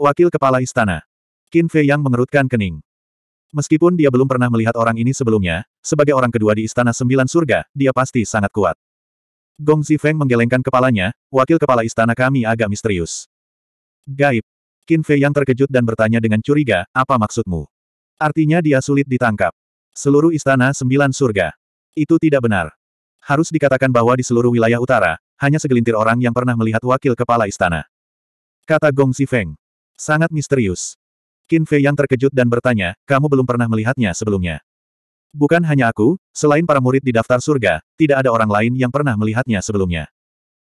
Wakil Kepala Istana. Qin Fei Yang mengerutkan kening. Meskipun dia belum pernah melihat orang ini sebelumnya, sebagai orang kedua di Istana Sembilan Surga, dia pasti sangat kuat. Gong Zifeng menggelengkan kepalanya, wakil kepala istana kami agak misterius. Gaib. Qin Fei Yang terkejut dan bertanya dengan curiga, apa maksudmu? Artinya dia sulit ditangkap. Seluruh Istana Sembilan Surga. Itu tidak benar. Harus dikatakan bahwa di seluruh wilayah utara, hanya segelintir orang yang pernah melihat wakil kepala istana. Kata Gong Zifeng. Sangat misterius. Qin Fei yang terkejut dan bertanya, kamu belum pernah melihatnya sebelumnya. Bukan hanya aku, selain para murid di daftar surga, tidak ada orang lain yang pernah melihatnya sebelumnya.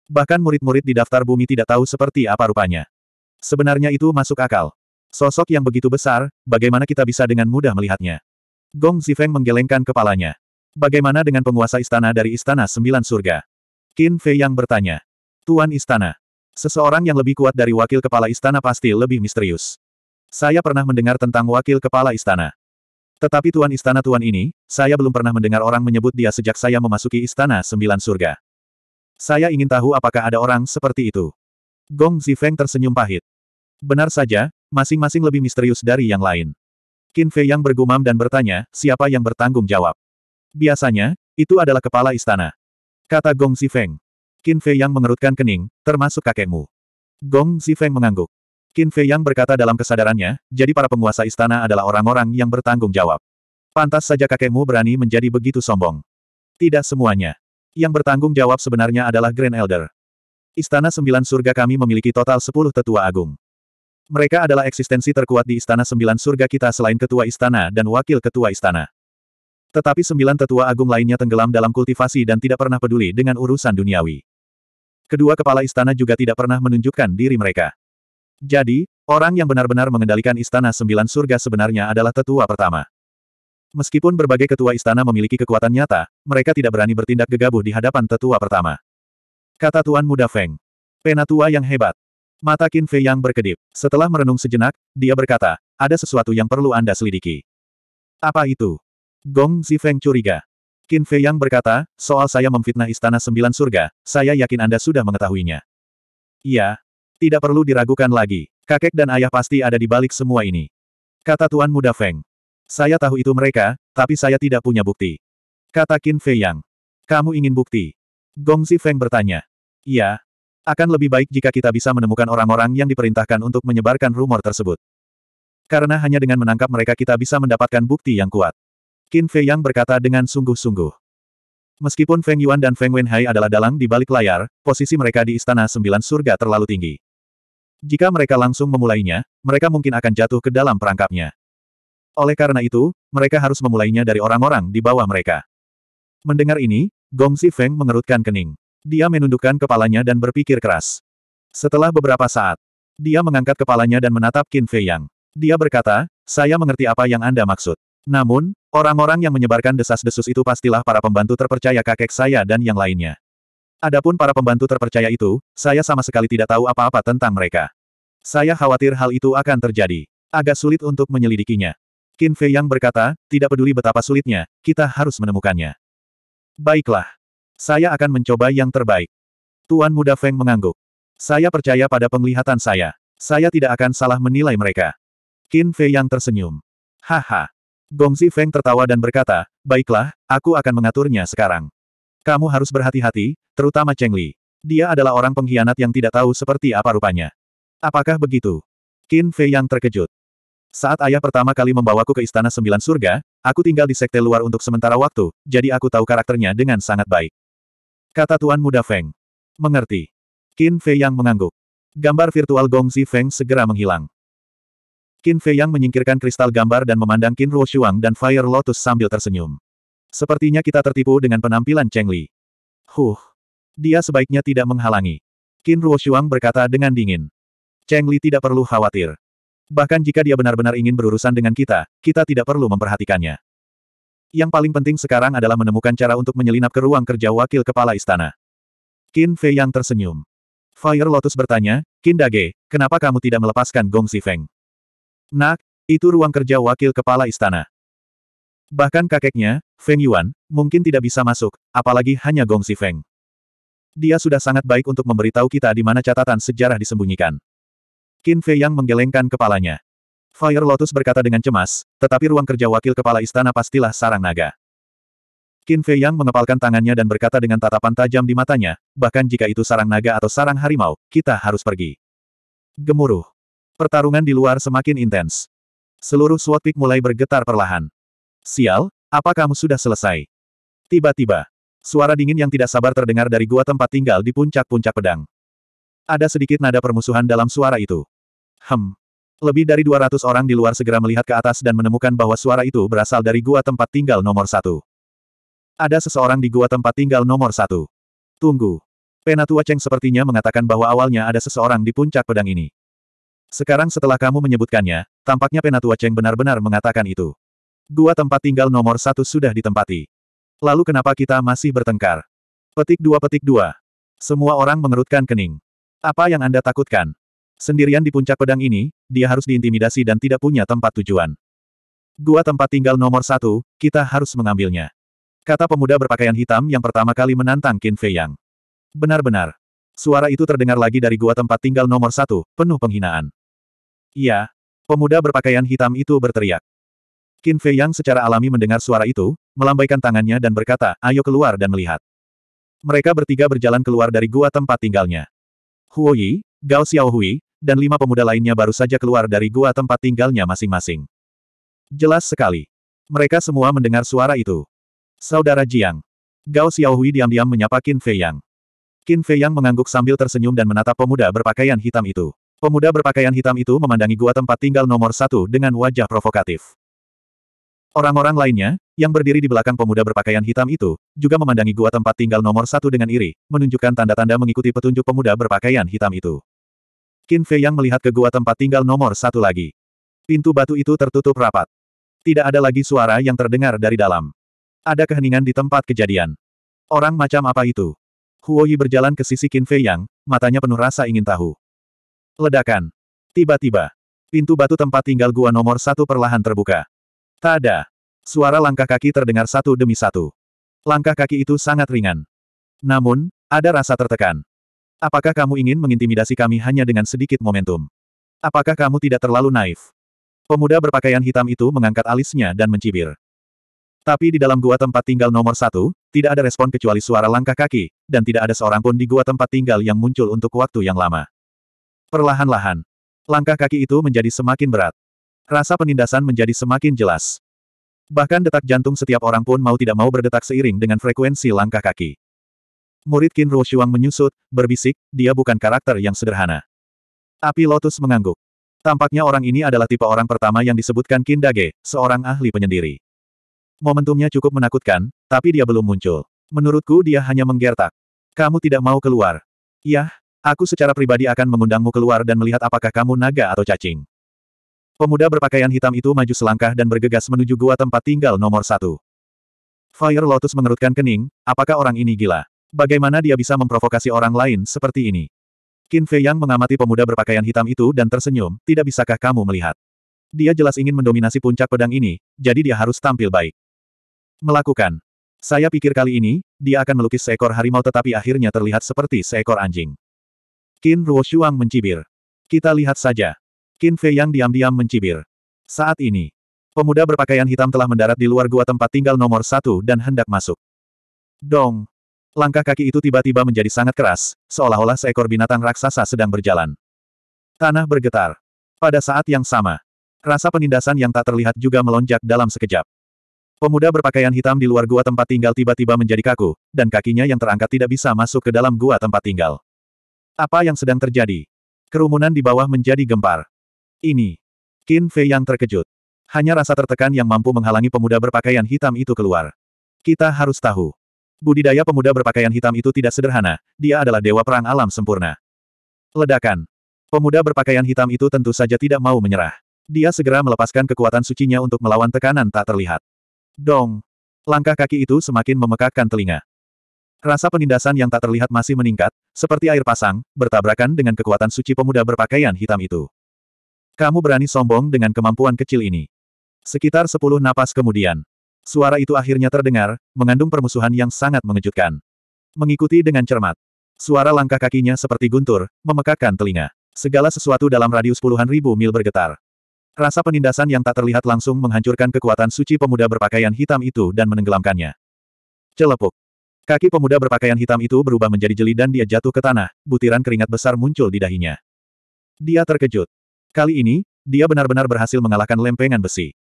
Bahkan murid-murid di daftar bumi tidak tahu seperti apa rupanya. Sebenarnya itu masuk akal. Sosok yang begitu besar, bagaimana kita bisa dengan mudah melihatnya? Gong Zifeng menggelengkan kepalanya. Bagaimana dengan penguasa istana dari Istana Sembilan Surga? Qin Fei yang bertanya. Tuan Istana, Seseorang yang lebih kuat dari wakil kepala istana pasti lebih misterius. Saya pernah mendengar tentang wakil kepala istana. Tetapi tuan istana tuan ini, saya belum pernah mendengar orang menyebut dia sejak saya memasuki istana sembilan surga. Saya ingin tahu apakah ada orang seperti itu. Gong Zifeng tersenyum pahit. Benar saja, masing-masing lebih misterius dari yang lain. Qin Fei yang bergumam dan bertanya, siapa yang bertanggung jawab? Biasanya, itu adalah kepala istana. Kata Gong Zifeng. Qin Fei Yang mengerutkan kening, termasuk kakekmu. Gong Zifeng mengangguk. Qin Fei Yang berkata dalam kesadarannya, jadi para penguasa istana adalah orang-orang yang bertanggung jawab. Pantas saja kakekmu berani menjadi begitu sombong. Tidak semuanya. Yang bertanggung jawab sebenarnya adalah Grand Elder. Istana Sembilan Surga kami memiliki total sepuluh tetua agung. Mereka adalah eksistensi terkuat di Istana Sembilan Surga kita selain Ketua Istana dan Wakil Ketua Istana. Tetapi sembilan tetua agung lainnya tenggelam dalam kultivasi dan tidak pernah peduli dengan urusan duniawi kedua kepala istana juga tidak pernah menunjukkan diri mereka. Jadi, orang yang benar-benar mengendalikan istana sembilan surga sebenarnya adalah tetua pertama. Meskipun berbagai ketua istana memiliki kekuatan nyata, mereka tidak berani bertindak gegabah di hadapan tetua pertama. Kata Tuan Muda Feng. Penatua yang hebat. Mata Qin Fei yang berkedip. Setelah merenung sejenak, dia berkata, ada sesuatu yang perlu Anda selidiki. Apa itu? Gong Zifeng curiga. Qin Fei Yang berkata, soal saya memfitnah Istana Sembilan Surga, saya yakin Anda sudah mengetahuinya. Iya. Tidak perlu diragukan lagi. Kakek dan ayah pasti ada di balik semua ini. Kata Tuan Muda Feng. Saya tahu itu mereka, tapi saya tidak punya bukti. Kata Qin Fei Yang. Kamu ingin bukti? Gongzi Feng bertanya. Iya. Akan lebih baik jika kita bisa menemukan orang-orang yang diperintahkan untuk menyebarkan rumor tersebut. Karena hanya dengan menangkap mereka kita bisa mendapatkan bukti yang kuat. Qin Fei Yang berkata dengan sungguh-sungguh. Meskipun Feng Yuan dan Feng Wenhai adalah dalang di balik layar, posisi mereka di Istana Sembilan Surga terlalu tinggi. Jika mereka langsung memulainya, mereka mungkin akan jatuh ke dalam perangkapnya. Oleh karena itu, mereka harus memulainya dari orang-orang di bawah mereka. Mendengar ini, Gong Si Feng mengerutkan kening. Dia menundukkan kepalanya dan berpikir keras. Setelah beberapa saat, dia mengangkat kepalanya dan menatap Qin Fei Yang. Dia berkata, saya mengerti apa yang Anda maksud. Namun, orang-orang yang menyebarkan desas-desus itu pastilah para pembantu terpercaya kakek saya dan yang lainnya. Adapun para pembantu terpercaya itu, saya sama sekali tidak tahu apa-apa tentang mereka. Saya khawatir hal itu akan terjadi. Agak sulit untuk menyelidikinya. Qin Fei yang berkata, tidak peduli betapa sulitnya, kita harus menemukannya. Baiklah. Saya akan mencoba yang terbaik. Tuan Muda Feng mengangguk. Saya percaya pada penglihatan saya. Saya tidak akan salah menilai mereka. Qin Fei yang tersenyum. Haha, Gongzi Feng tertawa dan berkata, baiklah, aku akan mengaturnya sekarang. Kamu harus berhati-hati, terutama Cheng Li. Dia adalah orang pengkhianat yang tidak tahu seperti apa rupanya. Apakah begitu? Qin Fei yang terkejut. Saat ayah pertama kali membawaku ke Istana Sembilan Surga, aku tinggal di sekte luar untuk sementara waktu, jadi aku tahu karakternya dengan sangat baik. Kata Tuan Muda Feng. Mengerti. Qin Fei yang mengangguk. Gambar virtual Gongzi Feng segera menghilang. Qin Fei Yang menyingkirkan kristal gambar dan memandang Qin Ruo Shuang dan Fire Lotus sambil tersenyum. Sepertinya kita tertipu dengan penampilan Cheng Li. Huh. Dia sebaiknya tidak menghalangi. Qin Ruo Shuang berkata dengan dingin. Cheng Li tidak perlu khawatir. Bahkan jika dia benar-benar ingin berurusan dengan kita, kita tidak perlu memperhatikannya. Yang paling penting sekarang adalah menemukan cara untuk menyelinap ke ruang kerja wakil kepala istana. Qin Fei Yang tersenyum. Fire Lotus bertanya, Qin Dage, kenapa kamu tidak melepaskan Gong Si Feng? Nak, itu ruang kerja wakil kepala istana. Bahkan kakeknya, Feng Yuan, mungkin tidak bisa masuk, apalagi hanya Gong Si Feng. Dia sudah sangat baik untuk memberitahu kita di mana catatan sejarah disembunyikan. Qin Fei Yang menggelengkan kepalanya. Fire Lotus berkata dengan cemas, tetapi ruang kerja wakil kepala istana pastilah sarang naga. Qin Fei Yang mengepalkan tangannya dan berkata dengan tatapan tajam di matanya, bahkan jika itu sarang naga atau sarang harimau, kita harus pergi. Gemuruh. Pertarungan di luar semakin intens. Seluruh SWAT mulai bergetar perlahan. Sial, apa kamu sudah selesai? Tiba-tiba, suara dingin yang tidak sabar terdengar dari gua tempat tinggal di puncak-puncak pedang. Ada sedikit nada permusuhan dalam suara itu. Hem. Lebih dari 200 orang di luar segera melihat ke atas dan menemukan bahwa suara itu berasal dari gua tempat tinggal nomor satu. Ada seseorang di gua tempat tinggal nomor satu. Tunggu. Penatua Cheng sepertinya mengatakan bahwa awalnya ada seseorang di puncak pedang ini. Sekarang setelah kamu menyebutkannya, tampaknya Penatua Cheng benar-benar mengatakan itu. Gua tempat tinggal nomor satu sudah ditempati. Lalu kenapa kita masih bertengkar? Petik dua petik dua. Semua orang mengerutkan kening. Apa yang Anda takutkan? Sendirian di puncak pedang ini, dia harus diintimidasi dan tidak punya tempat tujuan. Gua tempat tinggal nomor satu, kita harus mengambilnya. Kata pemuda berpakaian hitam yang pertama kali menantang Qin Fei Yang. Benar-benar. Suara itu terdengar lagi dari gua tempat tinggal nomor satu, penuh penghinaan. Iya. Pemuda berpakaian hitam itu berteriak. Qin Fei Yang secara alami mendengar suara itu, melambaikan tangannya dan berkata, ayo keluar dan melihat. Mereka bertiga berjalan keluar dari gua tempat tinggalnya. Huo Yi, Gao Xiaohui, dan lima pemuda lainnya baru saja keluar dari gua tempat tinggalnya masing-masing. Jelas sekali. Mereka semua mendengar suara itu. Saudara Jiang. Gao Xiaohui diam-diam menyapa Qin Fei Yang. Qin Fei Yang mengangguk sambil tersenyum dan menatap pemuda berpakaian hitam itu. Pemuda berpakaian hitam itu memandangi gua tempat tinggal nomor satu dengan wajah provokatif. Orang-orang lainnya, yang berdiri di belakang pemuda berpakaian hitam itu, juga memandangi gua tempat tinggal nomor satu dengan iri, menunjukkan tanda-tanda mengikuti petunjuk pemuda berpakaian hitam itu. Qin Fei yang melihat ke gua tempat tinggal nomor satu lagi. Pintu batu itu tertutup rapat. Tidak ada lagi suara yang terdengar dari dalam. Ada keheningan di tempat kejadian. Orang macam apa itu? Huo berjalan ke sisi Qin Fei Yang, matanya penuh rasa ingin tahu. Ledakan. Tiba-tiba. Pintu batu tempat tinggal gua nomor satu perlahan terbuka. Tada. Suara langkah kaki terdengar satu demi satu. Langkah kaki itu sangat ringan. Namun, ada rasa tertekan. Apakah kamu ingin mengintimidasi kami hanya dengan sedikit momentum? Apakah kamu tidak terlalu naif? Pemuda berpakaian hitam itu mengangkat alisnya dan mencibir. Tapi di dalam gua tempat tinggal nomor satu, tidak ada respon kecuali suara langkah kaki, dan tidak ada seorang pun di gua tempat tinggal yang muncul untuk waktu yang lama. Perlahan-lahan. Langkah kaki itu menjadi semakin berat. Rasa penindasan menjadi semakin jelas. Bahkan detak jantung setiap orang pun mau tidak mau berdetak seiring dengan frekuensi langkah kaki. Murid Qin Ruoshuang menyusut, berbisik, dia bukan karakter yang sederhana. Api Lotus mengangguk. Tampaknya orang ini adalah tipe orang pertama yang disebutkan Qin Dage, seorang ahli penyendiri. Momentumnya cukup menakutkan, tapi dia belum muncul. Menurutku dia hanya menggertak. Kamu tidak mau keluar. Yah, Aku secara pribadi akan mengundangmu keluar dan melihat apakah kamu naga atau cacing. Pemuda berpakaian hitam itu maju selangkah dan bergegas menuju gua tempat tinggal nomor satu. Fire Lotus mengerutkan kening, apakah orang ini gila? Bagaimana dia bisa memprovokasi orang lain seperti ini? Qin Fei Yang mengamati pemuda berpakaian hitam itu dan tersenyum, tidak bisakah kamu melihat? Dia jelas ingin mendominasi puncak pedang ini, jadi dia harus tampil baik. Melakukan. Saya pikir kali ini, dia akan melukis seekor harimau tetapi akhirnya terlihat seperti seekor anjing. Qin Shuang mencibir. Kita lihat saja. Qin Fei yang diam-diam mencibir. Saat ini, pemuda berpakaian hitam telah mendarat di luar gua tempat tinggal nomor satu dan hendak masuk. Dong! Langkah kaki itu tiba-tiba menjadi sangat keras, seolah-olah seekor binatang raksasa sedang berjalan. Tanah bergetar. Pada saat yang sama, rasa penindasan yang tak terlihat juga melonjak dalam sekejap. Pemuda berpakaian hitam di luar gua tempat tinggal tiba-tiba menjadi kaku, dan kakinya yang terangkat tidak bisa masuk ke dalam gua tempat tinggal. Apa yang sedang terjadi? Kerumunan di bawah menjadi gempar. Ini. Qin Fei yang terkejut. Hanya rasa tertekan yang mampu menghalangi pemuda berpakaian hitam itu keluar. Kita harus tahu. Budidaya pemuda berpakaian hitam itu tidak sederhana, dia adalah dewa perang alam sempurna. Ledakan. Pemuda berpakaian hitam itu tentu saja tidak mau menyerah. Dia segera melepaskan kekuatan sucinya untuk melawan tekanan tak terlihat. Dong. Langkah kaki itu semakin memekakkan telinga. Rasa penindasan yang tak terlihat masih meningkat, seperti air pasang, bertabrakan dengan kekuatan suci pemuda berpakaian hitam itu. Kamu berani sombong dengan kemampuan kecil ini. Sekitar sepuluh napas kemudian, suara itu akhirnya terdengar, mengandung permusuhan yang sangat mengejutkan. Mengikuti dengan cermat, suara langkah kakinya seperti guntur, memekakkan telinga. Segala sesuatu dalam radius puluhan ribu mil bergetar. Rasa penindasan yang tak terlihat langsung menghancurkan kekuatan suci pemuda berpakaian hitam itu dan menenggelamkannya. Celepuk. Kaki pemuda berpakaian hitam itu berubah menjadi jeli dan dia jatuh ke tanah, butiran keringat besar muncul di dahinya. Dia terkejut. Kali ini, dia benar-benar berhasil mengalahkan lempengan besi.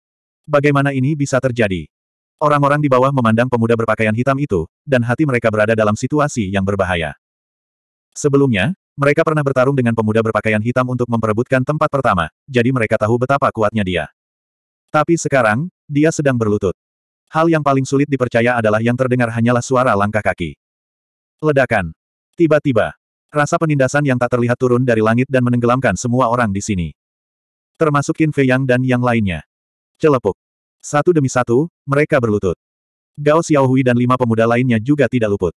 Bagaimana ini bisa terjadi? Orang-orang di bawah memandang pemuda berpakaian hitam itu, dan hati mereka berada dalam situasi yang berbahaya. Sebelumnya, mereka pernah bertarung dengan pemuda berpakaian hitam untuk memperebutkan tempat pertama, jadi mereka tahu betapa kuatnya dia. Tapi sekarang, dia sedang berlutut. Hal yang paling sulit dipercaya adalah yang terdengar hanyalah suara langkah kaki. Ledakan. Tiba-tiba. Rasa penindasan yang tak terlihat turun dari langit dan menenggelamkan semua orang di sini. Termasuk Qin Fei Yang dan yang lainnya. Celepuk. Satu demi satu, mereka berlutut. Gao Xiaohui dan lima pemuda lainnya juga tidak luput.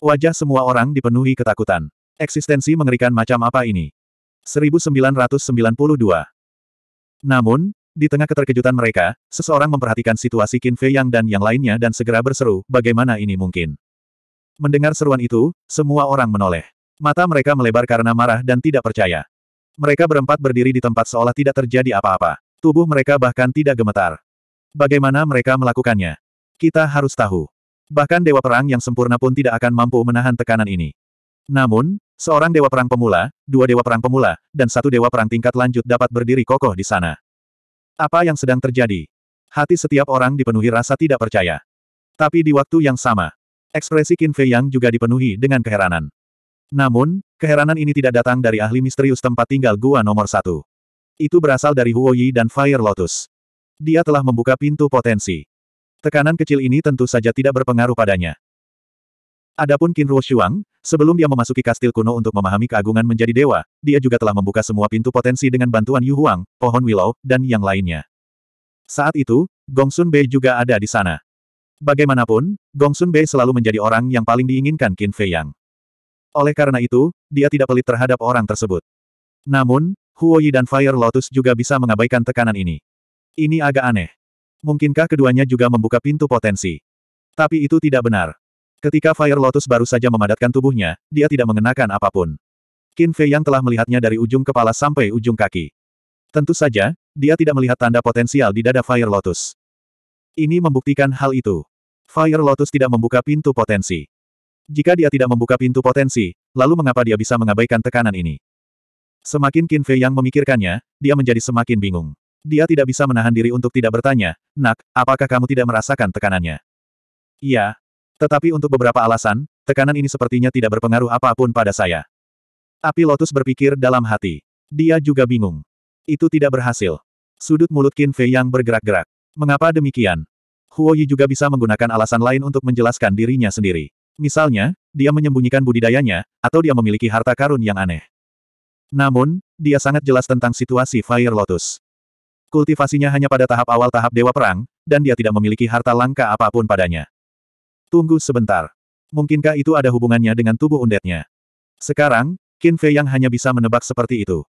Wajah semua orang dipenuhi ketakutan. Eksistensi mengerikan macam apa ini? 1992. Namun, di tengah keterkejutan mereka, seseorang memperhatikan situasi Qin Fei Yang dan yang lainnya dan segera berseru, bagaimana ini mungkin? Mendengar seruan itu, semua orang menoleh. Mata mereka melebar karena marah dan tidak percaya. Mereka berempat berdiri di tempat seolah tidak terjadi apa-apa. Tubuh mereka bahkan tidak gemetar. Bagaimana mereka melakukannya? Kita harus tahu. Bahkan Dewa Perang yang sempurna pun tidak akan mampu menahan tekanan ini. Namun, seorang Dewa Perang pemula, dua Dewa Perang pemula, dan satu Dewa Perang tingkat lanjut dapat berdiri kokoh di sana. Apa yang sedang terjadi? Hati setiap orang dipenuhi rasa tidak percaya. Tapi di waktu yang sama, ekspresi Qin Fei Yang juga dipenuhi dengan keheranan. Namun, keheranan ini tidak datang dari ahli misterius tempat tinggal gua nomor satu. Itu berasal dari Huo Yi dan Fire Lotus. Dia telah membuka pintu potensi. Tekanan kecil ini tentu saja tidak berpengaruh padanya. Adapun Qin Shuang, sebelum dia memasuki kastil kuno untuk memahami keagungan menjadi dewa, dia juga telah membuka semua pintu potensi dengan bantuan Yu Huang, pohon willow, dan yang lainnya. Saat itu, Gongsun Bei juga ada di sana. Bagaimanapun, Gongsun Bei selalu menjadi orang yang paling diinginkan Qin Fei Yang. Oleh karena itu, dia tidak pelit terhadap orang tersebut. Namun, Huo Yi dan Fire Lotus juga bisa mengabaikan tekanan ini. Ini agak aneh. Mungkinkah keduanya juga membuka pintu potensi? Tapi itu tidak benar. Ketika Fire Lotus baru saja memadatkan tubuhnya, dia tidak mengenakan apapun. Qin Fei yang telah melihatnya dari ujung kepala sampai ujung kaki. Tentu saja, dia tidak melihat tanda potensial di dada Fire Lotus. Ini membuktikan hal itu. Fire Lotus tidak membuka pintu potensi. Jika dia tidak membuka pintu potensi, lalu mengapa dia bisa mengabaikan tekanan ini? Semakin Qin Fei yang memikirkannya, dia menjadi semakin bingung. Dia tidak bisa menahan diri untuk tidak bertanya, Nak, apakah kamu tidak merasakan tekanannya? Iya, tetapi untuk beberapa alasan, tekanan ini sepertinya tidak berpengaruh apapun pada saya. Api Lotus berpikir dalam hati. Dia juga bingung. Itu tidak berhasil. Sudut mulut Qin Fei yang bergerak-gerak. Mengapa demikian? Huo Yi juga bisa menggunakan alasan lain untuk menjelaskan dirinya sendiri. Misalnya, dia menyembunyikan budidayanya, atau dia memiliki harta karun yang aneh. Namun, dia sangat jelas tentang situasi Fire Lotus. Kultivasinya hanya pada tahap awal tahap Dewa Perang, dan dia tidak memiliki harta langka apapun padanya. Tunggu sebentar. Mungkinkah itu ada hubungannya dengan tubuh undetnya? Sekarang, Qin Fei yang hanya bisa menebak seperti itu.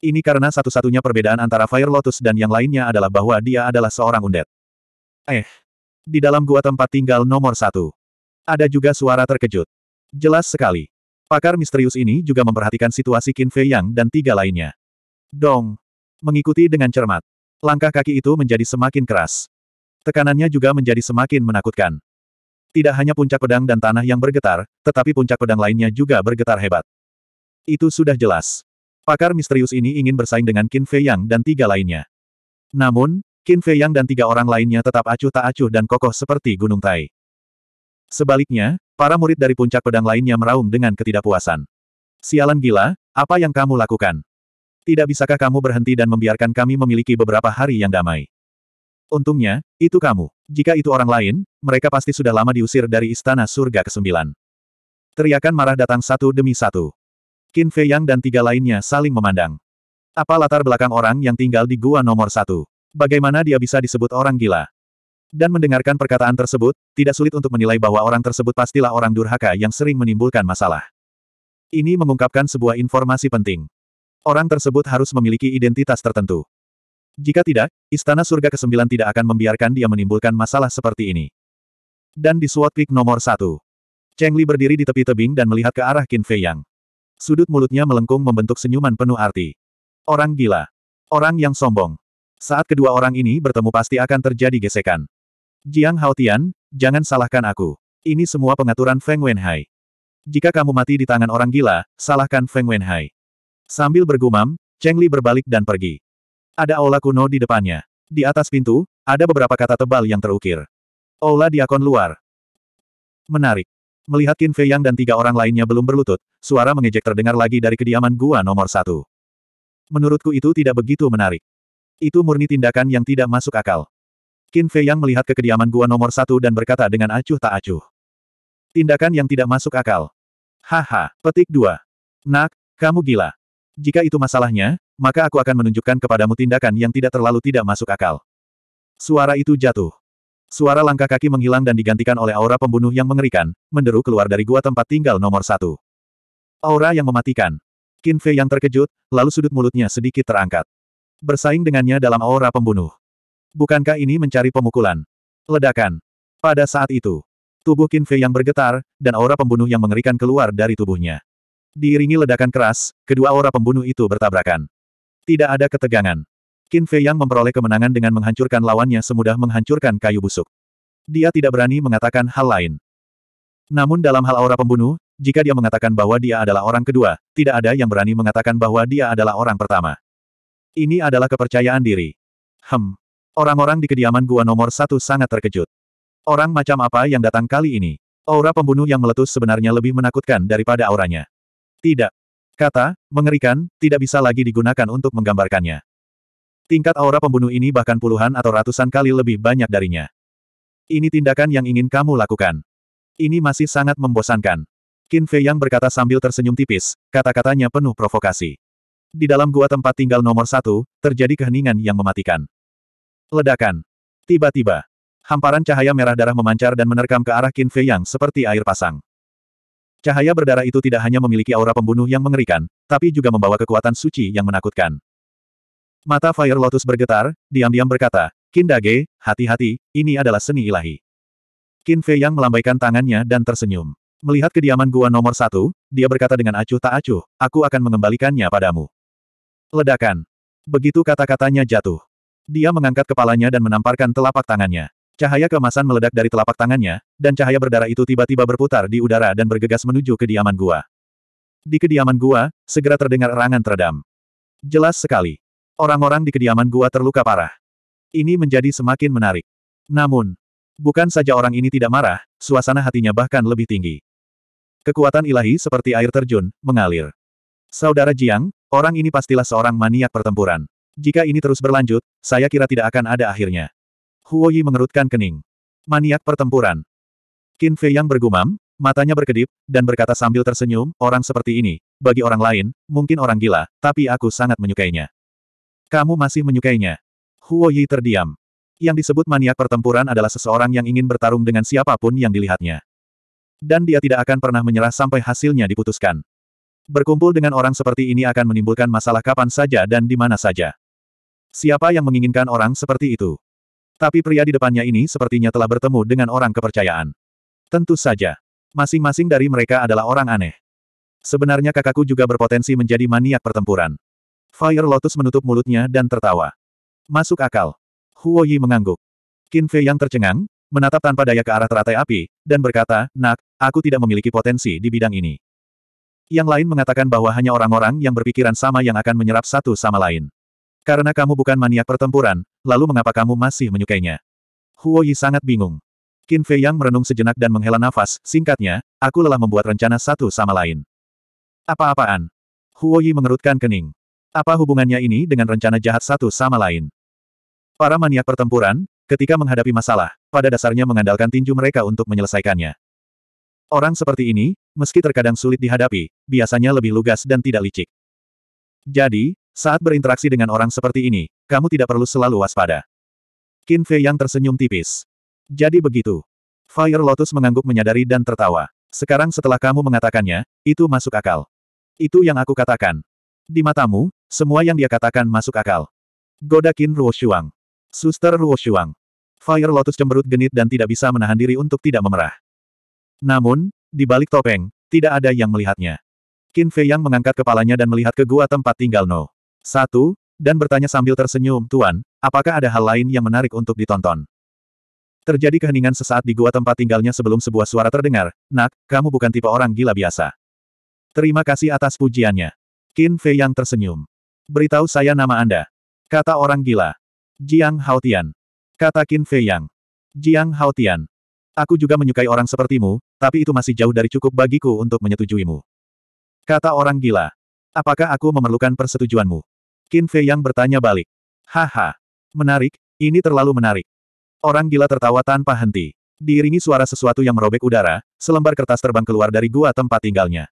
Ini karena satu-satunya perbedaan antara Fire Lotus dan yang lainnya adalah bahwa dia adalah seorang undet. Eh. Di dalam gua tempat tinggal nomor satu. Ada juga suara terkejut. Jelas sekali. Pakar misterius ini juga memperhatikan situasi Qin Fei Yang dan tiga lainnya. Dong. Mengikuti dengan cermat. Langkah kaki itu menjadi semakin keras. Tekanannya juga menjadi semakin menakutkan. Tidak hanya puncak pedang dan tanah yang bergetar, tetapi puncak pedang lainnya juga bergetar hebat. Itu sudah jelas. Pakar misterius ini ingin bersaing dengan Qin Fei Yang dan tiga lainnya. Namun, Qin Fei Yang dan tiga orang lainnya tetap acuh tak acuh dan kokoh seperti Gunung Tai. Sebaliknya, para murid dari puncak pedang lainnya meraung dengan ketidakpuasan. Sialan gila, apa yang kamu lakukan? Tidak bisakah kamu berhenti dan membiarkan kami memiliki beberapa hari yang damai? Untungnya, itu kamu. Jika itu orang lain, mereka pasti sudah lama diusir dari istana surga ke-9. Teriakan marah datang satu demi satu. Qin Fei Yang dan tiga lainnya saling memandang. Apa latar belakang orang yang tinggal di gua nomor satu? Bagaimana dia bisa disebut orang gila? Dan mendengarkan perkataan tersebut, tidak sulit untuk menilai bahwa orang tersebut pastilah orang durhaka yang sering menimbulkan masalah. Ini mengungkapkan sebuah informasi penting. Orang tersebut harus memiliki identitas tertentu. Jika tidak, Istana Surga ke-9 tidak akan membiarkan dia menimbulkan masalah seperti ini. Dan di SWAT Peak nomor 1. Cheng Li berdiri di tepi tebing dan melihat ke arah Qin Fei Yang. Sudut mulutnya melengkung membentuk senyuman penuh arti. Orang gila. Orang yang sombong. Saat kedua orang ini bertemu pasti akan terjadi gesekan. Jiang Haotian, jangan salahkan aku. Ini semua pengaturan Feng Wenhai. Jika kamu mati di tangan orang gila, salahkan Feng Wenhai. Sambil bergumam, Cheng Li berbalik dan pergi. Ada aula kuno di depannya. Di atas pintu, ada beberapa kata tebal yang terukir. Aula diakon luar. Menarik. Melihat Qin Fei Yang dan tiga orang lainnya belum berlutut, suara mengejek terdengar lagi dari kediaman gua nomor satu. Menurutku itu tidak begitu menarik. Itu murni tindakan yang tidak masuk akal. Qin Fei Yang melihat ke kediaman gua nomor satu dan berkata dengan acuh tak acuh. Tindakan yang tidak masuk akal. Haha, petik dua. Nak, kamu gila. Jika itu masalahnya, maka aku akan menunjukkan kepadamu tindakan yang tidak terlalu tidak masuk akal. Suara itu jatuh. Suara langkah kaki menghilang dan digantikan oleh aura pembunuh yang mengerikan, menderu keluar dari gua tempat tinggal nomor satu. Aura yang mematikan. Qin Fei yang terkejut, lalu sudut mulutnya sedikit terangkat. Bersaing dengannya dalam aura pembunuh. Bukankah ini mencari pemukulan? Ledakan. Pada saat itu, tubuh Qin Fei yang bergetar, dan aura pembunuh yang mengerikan keluar dari tubuhnya. Diiringi ledakan keras, kedua aura pembunuh itu bertabrakan. Tidak ada ketegangan. Qin Fei Yang memperoleh kemenangan dengan menghancurkan lawannya semudah menghancurkan kayu busuk. Dia tidak berani mengatakan hal lain. Namun dalam hal aura pembunuh, jika dia mengatakan bahwa dia adalah orang kedua, tidak ada yang berani mengatakan bahwa dia adalah orang pertama. Ini adalah kepercayaan diri. Hem. Orang-orang di kediaman gua nomor satu sangat terkejut. Orang macam apa yang datang kali ini? Aura pembunuh yang meletus sebenarnya lebih menakutkan daripada auranya. Tidak. Kata, mengerikan, tidak bisa lagi digunakan untuk menggambarkannya. Tingkat aura pembunuh ini bahkan puluhan atau ratusan kali lebih banyak darinya. Ini tindakan yang ingin kamu lakukan. Ini masih sangat membosankan. Qin Fei yang berkata sambil tersenyum tipis, kata-katanya penuh provokasi. Di dalam gua tempat tinggal nomor satu, terjadi keheningan yang mematikan. Ledakan. Tiba-tiba, hamparan cahaya merah darah memancar dan menerkam ke arah Qin Fei yang seperti air pasang. Cahaya berdarah itu tidak hanya memiliki aura pembunuh yang mengerikan, tapi juga membawa kekuatan suci yang menakutkan. Mata Fire Lotus bergetar, diam-diam berkata, Kindage, hati-hati, ini adalah seni ilahi. Qin Fei yang melambaikan tangannya dan tersenyum. Melihat kediaman gua nomor satu, dia berkata dengan acuh tak acuh, aku akan mengembalikannya padamu. Ledakan. Begitu kata-katanya jatuh. Dia mengangkat kepalanya dan menamparkan telapak tangannya. Cahaya kemasan meledak dari telapak tangannya, dan cahaya berdarah itu tiba-tiba berputar di udara dan bergegas menuju kediaman gua. Di kediaman gua, segera terdengar erangan teredam. Jelas sekali. Orang-orang di kediaman gua terluka parah. Ini menjadi semakin menarik. Namun, bukan saja orang ini tidak marah, suasana hatinya bahkan lebih tinggi. Kekuatan ilahi seperti air terjun, mengalir. Saudara Jiang, orang ini pastilah seorang maniak pertempuran. Jika ini terus berlanjut, saya kira tidak akan ada akhirnya. Huoyi mengerutkan kening. Maniak pertempuran. Qin Fei yang bergumam, matanya berkedip, dan berkata sambil tersenyum, orang seperti ini, bagi orang lain, mungkin orang gila, tapi aku sangat menyukainya. Kamu masih menyukainya. Huoyi terdiam. Yang disebut maniak pertempuran adalah seseorang yang ingin bertarung dengan siapapun yang dilihatnya. Dan dia tidak akan pernah menyerah sampai hasilnya diputuskan. Berkumpul dengan orang seperti ini akan menimbulkan masalah kapan saja dan di mana saja. Siapa yang menginginkan orang seperti itu? Tapi pria di depannya ini sepertinya telah bertemu dengan orang kepercayaan. Tentu saja. Masing-masing dari mereka adalah orang aneh. Sebenarnya kakakku juga berpotensi menjadi maniak pertempuran. Fire Lotus menutup mulutnya dan tertawa. Masuk akal. Huo Yi mengangguk. Qin Fei yang tercengang, menatap tanpa daya ke arah teratai api, dan berkata, Nak, aku tidak memiliki potensi di bidang ini. Yang lain mengatakan bahwa hanya orang-orang yang berpikiran sama yang akan menyerap satu sama lain. Karena kamu bukan maniak pertempuran, lalu mengapa kamu masih menyukainya? Huo Yi sangat bingung. Qin Fei Yang merenung sejenak dan menghela nafas, singkatnya, aku lelah membuat rencana satu sama lain. Apa-apaan? Huo Yi mengerutkan kening. Apa hubungannya ini dengan rencana jahat satu sama lain? Para maniak pertempuran, ketika menghadapi masalah, pada dasarnya mengandalkan tinju mereka untuk menyelesaikannya. Orang seperti ini, meski terkadang sulit dihadapi, biasanya lebih lugas dan tidak licik. Jadi, saat berinteraksi dengan orang seperti ini, kamu tidak perlu selalu waspada. Qin Fei yang tersenyum tipis. Jadi begitu. Fire Lotus mengangguk menyadari dan tertawa. Sekarang setelah kamu mengatakannya, itu masuk akal. Itu yang aku katakan. Di matamu, semua yang dia katakan masuk akal. Goda Qin Ruoshuang. Suster Ruoshuang. Fire Lotus cemberut genit dan tidak bisa menahan diri untuk tidak memerah. Namun, di balik topeng, tidak ada yang melihatnya. Qin Fei yang mengangkat kepalanya dan melihat ke gua tempat tinggal No. Satu, dan bertanya sambil tersenyum, Tuan, apakah ada hal lain yang menarik untuk ditonton? Terjadi keheningan sesaat di gua tempat tinggalnya sebelum sebuah suara terdengar, Nak, kamu bukan tipe orang gila biasa. Terima kasih atas pujiannya. Qin Fei yang tersenyum. Beritahu saya nama Anda. Kata orang gila. Jiang Haotian. Kata Qin Fei yang. Jiang Haotian. Aku juga menyukai orang sepertimu, tapi itu masih jauh dari cukup bagiku untuk menyetujuimu. Kata orang gila. Apakah aku memerlukan persetujuanmu? Qin Fei yang bertanya balik. Haha. Menarik, ini terlalu menarik. Orang gila tertawa tanpa henti. Diiringi suara sesuatu yang merobek udara, selembar kertas terbang keluar dari gua tempat tinggalnya.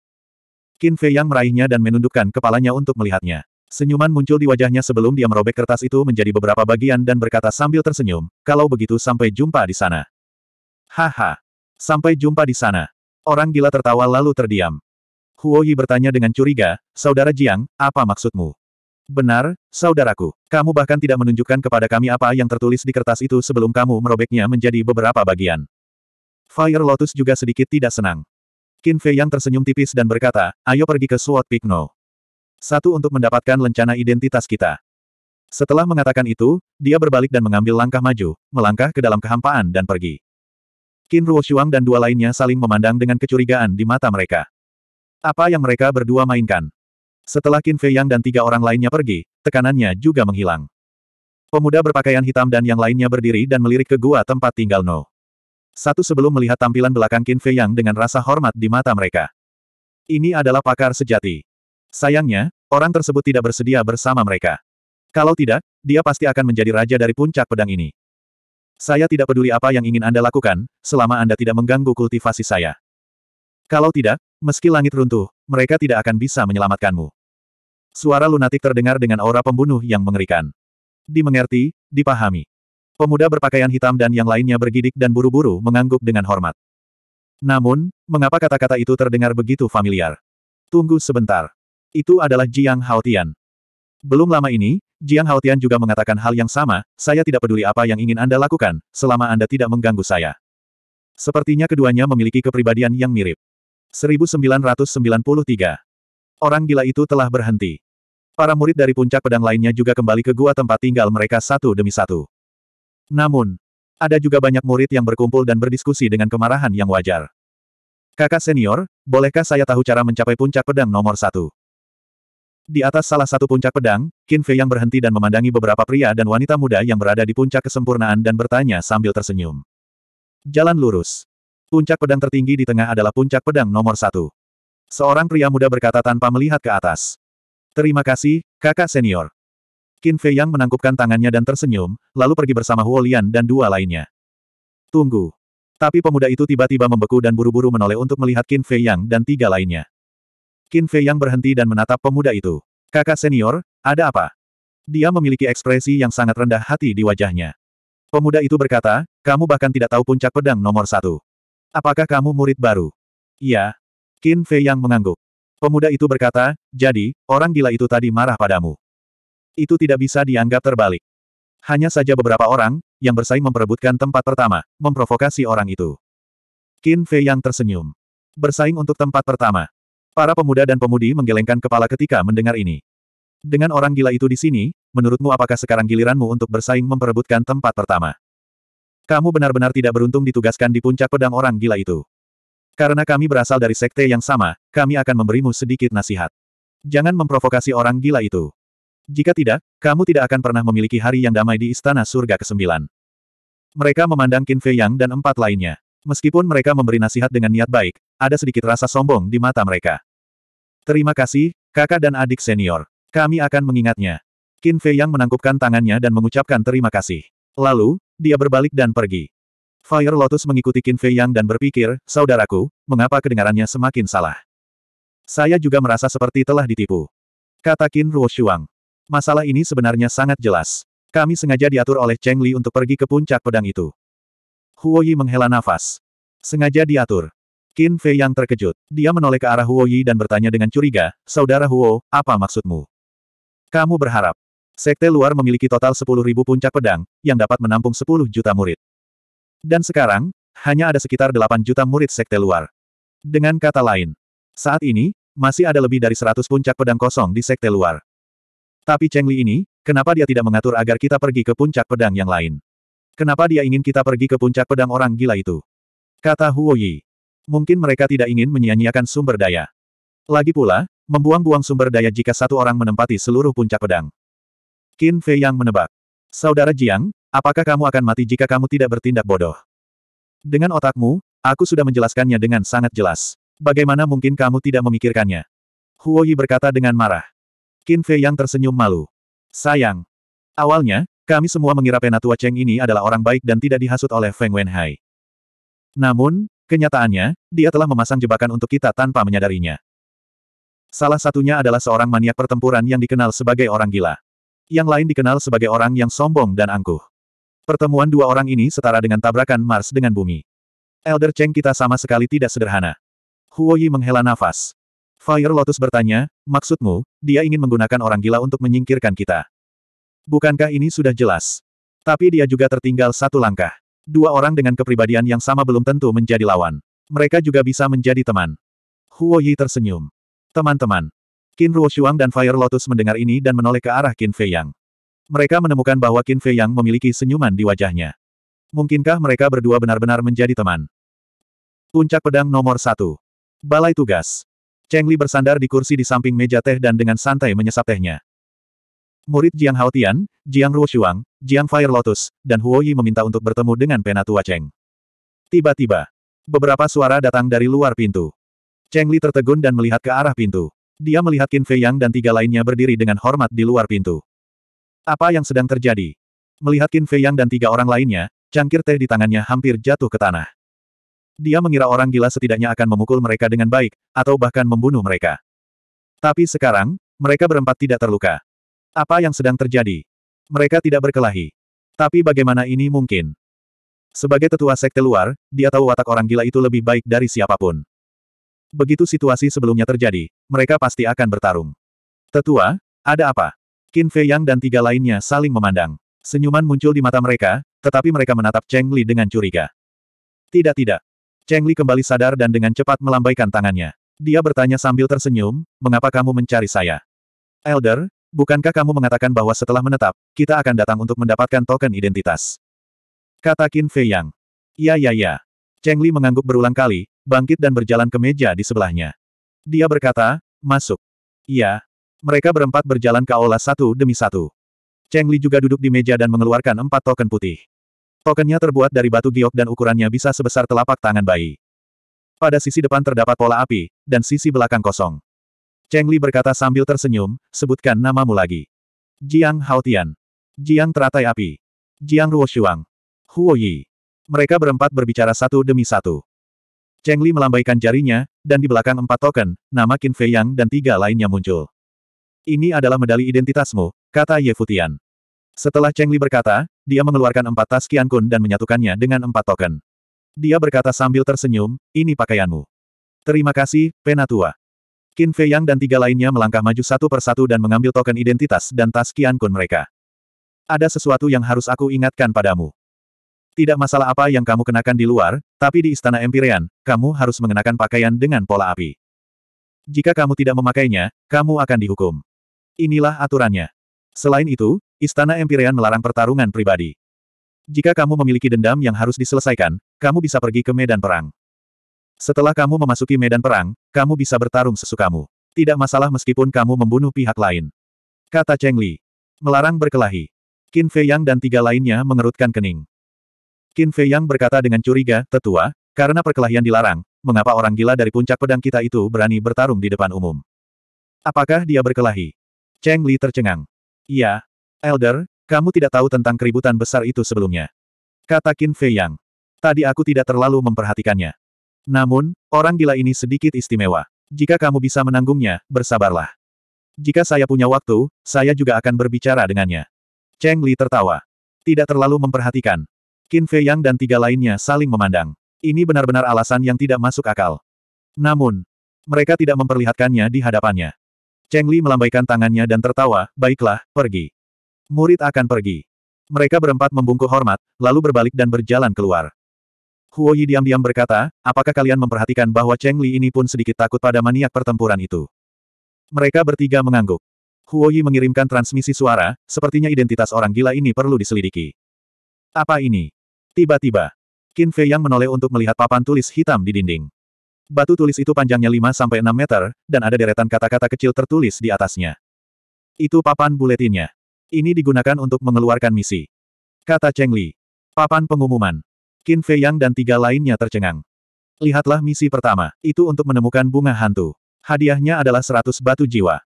Qin Fei yang meraihnya dan menundukkan kepalanya untuk melihatnya. Senyuman muncul di wajahnya sebelum dia merobek kertas itu menjadi beberapa bagian dan berkata sambil tersenyum, kalau begitu sampai jumpa di sana. Haha. Sampai jumpa di sana. Orang gila tertawa lalu terdiam. Huo Yi bertanya dengan curiga, Saudara Jiang, apa maksudmu? Benar, saudaraku. Kamu bahkan tidak menunjukkan kepada kami apa yang tertulis di kertas itu sebelum kamu merobeknya menjadi beberapa bagian. Fire Lotus juga sedikit tidak senang. Qin Fei yang tersenyum tipis dan berkata, ayo pergi ke Sword Peak No. Satu untuk mendapatkan lencana identitas kita. Setelah mengatakan itu, dia berbalik dan mengambil langkah maju, melangkah ke dalam kehampaan dan pergi. Qin Ruoshuang dan dua lainnya saling memandang dengan kecurigaan di mata mereka. Apa yang mereka berdua mainkan? Setelah Qin Fei Yang dan tiga orang lainnya pergi, tekanannya juga menghilang. Pemuda berpakaian hitam dan yang lainnya berdiri dan melirik ke gua tempat tinggal No. Satu sebelum melihat tampilan belakang Qin Fei Yang dengan rasa hormat di mata mereka. Ini adalah pakar sejati. Sayangnya, orang tersebut tidak bersedia bersama mereka. Kalau tidak, dia pasti akan menjadi raja dari puncak pedang ini. Saya tidak peduli apa yang ingin Anda lakukan, selama Anda tidak mengganggu kultivasi saya. Kalau tidak, meski langit runtuh, mereka tidak akan bisa menyelamatkanmu. Suara lunatik terdengar dengan aura pembunuh yang mengerikan. Dimengerti, dipahami. Pemuda berpakaian hitam dan yang lainnya bergidik dan buru-buru mengangguk dengan hormat. Namun, mengapa kata-kata itu terdengar begitu familiar? Tunggu sebentar. Itu adalah Jiang Haotian. Belum lama ini, Jiang Haotian juga mengatakan hal yang sama, saya tidak peduli apa yang ingin Anda lakukan, selama Anda tidak mengganggu saya. Sepertinya keduanya memiliki kepribadian yang mirip. 1993. Orang gila itu telah berhenti. Para murid dari puncak pedang lainnya juga kembali ke gua tempat tinggal mereka satu demi satu. Namun, ada juga banyak murid yang berkumpul dan berdiskusi dengan kemarahan yang wajar. Kakak senior, bolehkah saya tahu cara mencapai puncak pedang nomor satu? Di atas salah satu puncak pedang, Qin Fei yang berhenti dan memandangi beberapa pria dan wanita muda yang berada di puncak kesempurnaan dan bertanya sambil tersenyum. Jalan lurus. Puncak pedang tertinggi di tengah adalah puncak pedang nomor satu. Seorang pria muda berkata tanpa melihat ke atas. Terima kasih, kakak senior. Qin Fei Yang menangkupkan tangannya dan tersenyum, lalu pergi bersama Huo Lian dan dua lainnya. Tunggu. Tapi pemuda itu tiba-tiba membeku dan buru-buru menoleh untuk melihat Qin Fei Yang dan tiga lainnya. Qin Fei Yang berhenti dan menatap pemuda itu. Kakak senior, ada apa? Dia memiliki ekspresi yang sangat rendah hati di wajahnya. Pemuda itu berkata, kamu bahkan tidak tahu puncak pedang nomor satu. Apakah kamu murid baru? Iya. Qin Fei yang mengangguk. Pemuda itu berkata, jadi, orang gila itu tadi marah padamu. Itu tidak bisa dianggap terbalik. Hanya saja beberapa orang, yang bersaing memperebutkan tempat pertama, memprovokasi orang itu. Qin Fei yang tersenyum. Bersaing untuk tempat pertama. Para pemuda dan pemudi menggelengkan kepala ketika mendengar ini. Dengan orang gila itu di sini, menurutmu apakah sekarang giliranmu untuk bersaing memperebutkan tempat pertama? Kamu benar-benar tidak beruntung ditugaskan di puncak pedang orang gila itu. Karena kami berasal dari sekte yang sama, kami akan memberimu sedikit nasihat. Jangan memprovokasi orang gila itu. Jika tidak, kamu tidak akan pernah memiliki hari yang damai di Istana Surga ke-9. Mereka memandang Qin Fei Yang dan empat lainnya. Meskipun mereka memberi nasihat dengan niat baik, ada sedikit rasa sombong di mata mereka. Terima kasih, kakak dan adik senior. Kami akan mengingatnya. Qin Fei Yang menangkupkan tangannya dan mengucapkan terima kasih. Lalu, dia berbalik dan pergi. Fire Lotus mengikuti Qin Fei Yang dan berpikir, saudaraku, mengapa kedengarannya semakin salah? Saya juga merasa seperti telah ditipu. Kata Qin Ruoshuang. Masalah ini sebenarnya sangat jelas. Kami sengaja diatur oleh Cheng Li untuk pergi ke puncak pedang itu. Huo Yi menghela nafas. Sengaja diatur. Qin Fei Yang terkejut. Dia menoleh ke arah Huo Yi dan bertanya dengan curiga, Saudara Huo, apa maksudmu? Kamu berharap Sekte luar memiliki total 10.000 puncak pedang, yang dapat menampung 10 juta murid. Dan sekarang, hanya ada sekitar 8 juta murid sekte luar. Dengan kata lain, saat ini, masih ada lebih dari 100 puncak pedang kosong di sekte luar. Tapi Cheng Li ini, kenapa dia tidak mengatur agar kita pergi ke puncak pedang yang lain? Kenapa dia ingin kita pergi ke puncak pedang orang gila itu? Kata Huo Yi. Mungkin mereka tidak ingin menyia-nyiakan sumber daya. Lagi pula, membuang-buang sumber daya jika satu orang menempati seluruh puncak pedang. Qin Fei yang menebak. Saudara Jiang, apakah kamu akan mati jika kamu tidak bertindak bodoh? Dengan otakmu, aku sudah menjelaskannya dengan sangat jelas. Bagaimana mungkin kamu tidak memikirkannya? Huo Yi berkata dengan marah. Qin Fei yang tersenyum malu. Sayang. Awalnya, kami semua mengira penatua Cheng ini adalah orang baik dan tidak dihasut oleh Feng Wenhai. Namun, kenyataannya, dia telah memasang jebakan untuk kita tanpa menyadarinya. Salah satunya adalah seorang maniak pertempuran yang dikenal sebagai orang gila. Yang lain dikenal sebagai orang yang sombong dan angkuh. Pertemuan dua orang ini setara dengan tabrakan Mars dengan bumi. Elder Cheng kita sama sekali tidak sederhana. Huo Yi menghela nafas. Fire Lotus bertanya, maksudmu, dia ingin menggunakan orang gila untuk menyingkirkan kita. Bukankah ini sudah jelas? Tapi dia juga tertinggal satu langkah. Dua orang dengan kepribadian yang sama belum tentu menjadi lawan. Mereka juga bisa menjadi teman. Huo Yi tersenyum. Teman-teman, Qin Shuang dan Fire Lotus mendengar ini dan menoleh ke arah Qin Fei Yang. Mereka menemukan bahwa Qin Fei Yang memiliki senyuman di wajahnya. Mungkinkah mereka berdua benar-benar menjadi teman? Puncak Pedang Nomor Satu. Balai Tugas Cheng Li bersandar di kursi di samping meja teh dan dengan santai menyesap tehnya. Murid Jiang Haotian, Jiang Shuang, Jiang Fire Lotus, dan Huo Yi meminta untuk bertemu dengan penatua Cheng. Tiba-tiba, beberapa suara datang dari luar pintu. Cheng Li tertegun dan melihat ke arah pintu. Dia melihat Qin Fei Yang dan tiga lainnya berdiri dengan hormat di luar pintu. Apa yang sedang terjadi? Melihat Qin Fei Yang dan tiga orang lainnya, cangkir teh di tangannya hampir jatuh ke tanah. Dia mengira orang gila setidaknya akan memukul mereka dengan baik, atau bahkan membunuh mereka. Tapi sekarang, mereka berempat tidak terluka. Apa yang sedang terjadi? Mereka tidak berkelahi. Tapi bagaimana ini mungkin? Sebagai tetua sekte luar, dia tahu watak orang gila itu lebih baik dari siapapun begitu situasi sebelumnya terjadi, mereka pasti akan bertarung. Tetua, ada apa? Qin Fei Yang dan tiga lainnya saling memandang. Senyuman muncul di mata mereka, tetapi mereka menatap Cheng Li dengan curiga. Tidak tidak. Cheng Li kembali sadar dan dengan cepat melambaikan tangannya. Dia bertanya sambil tersenyum, mengapa kamu mencari saya? Elder, bukankah kamu mengatakan bahwa setelah menetap, kita akan datang untuk mendapatkan token identitas? Kata Qin Fei Yang. Ya ya ya. Cheng Li mengangguk berulang kali, bangkit dan berjalan ke meja di sebelahnya. Dia berkata, masuk. Iya. Mereka berempat berjalan ke aula satu demi satu. Cheng Li juga duduk di meja dan mengeluarkan empat token putih. Tokennya terbuat dari batu giok dan ukurannya bisa sebesar telapak tangan bayi. Pada sisi depan terdapat pola api, dan sisi belakang kosong. Cheng Li berkata sambil tersenyum, sebutkan namamu lagi. Jiang Haotian. Jiang Teratai Api. Jiang Ruoshuang. Huo Yi. Mereka berempat berbicara satu demi satu. Cheng Li melambaikan jarinya, dan di belakang empat token, nama Qin Fei Yang dan tiga lainnya muncul. Ini adalah medali identitasmu, kata Ye Futian. Setelah Cheng Li berkata, dia mengeluarkan empat tas Qian Kun dan menyatukannya dengan empat token. Dia berkata sambil tersenyum, ini pakaianmu. Terima kasih, Penatua. Qin Fei Yang dan tiga lainnya melangkah maju satu persatu dan mengambil token identitas dan tas Qian Kun mereka. Ada sesuatu yang harus aku ingatkan padamu. Tidak masalah apa yang kamu kenakan di luar, tapi di Istana Empyrean, kamu harus mengenakan pakaian dengan pola api. Jika kamu tidak memakainya, kamu akan dihukum. Inilah aturannya. Selain itu, Istana Empyrean melarang pertarungan pribadi. Jika kamu memiliki dendam yang harus diselesaikan, kamu bisa pergi ke medan perang. Setelah kamu memasuki medan perang, kamu bisa bertarung sesukamu. Tidak masalah meskipun kamu membunuh pihak lain. Kata Cheng Li. Melarang berkelahi. Qin Fei Yang dan tiga lainnya mengerutkan kening. Qin Fei Yang berkata dengan curiga, tetua, karena perkelahian dilarang, mengapa orang gila dari puncak pedang kita itu berani bertarung di depan umum? Apakah dia berkelahi? Cheng Li tercengang. Iya, Elder, kamu tidak tahu tentang keributan besar itu sebelumnya. Kata Qin Fei Yang. Tadi aku tidak terlalu memperhatikannya. Namun, orang gila ini sedikit istimewa. Jika kamu bisa menanggungnya, bersabarlah. Jika saya punya waktu, saya juga akan berbicara dengannya. Cheng Li tertawa. Tidak terlalu memperhatikan. Qin Fei Yang dan tiga lainnya saling memandang. Ini benar-benar alasan yang tidak masuk akal. Namun, mereka tidak memperlihatkannya di hadapannya. Cheng Li melambaikan tangannya dan tertawa, baiklah, pergi. Murid akan pergi. Mereka berempat membungkuk hormat, lalu berbalik dan berjalan keluar. Huo Yi diam-diam berkata, apakah kalian memperhatikan bahwa Cheng Li ini pun sedikit takut pada maniak pertempuran itu? Mereka bertiga mengangguk. Huo Yi mengirimkan transmisi suara, sepertinya identitas orang gila ini perlu diselidiki. Apa ini? Tiba-tiba, Qin Fei yang menoleh untuk melihat papan tulis hitam di dinding. Batu tulis itu panjangnya 5-6 meter, dan ada deretan kata-kata kecil tertulis di atasnya. Itu papan buletinnya. Ini digunakan untuk mengeluarkan misi. Kata Cheng Li. Papan pengumuman. Qin Fei Yang dan tiga lainnya tercengang. Lihatlah misi pertama, itu untuk menemukan bunga hantu. Hadiahnya adalah 100 batu jiwa.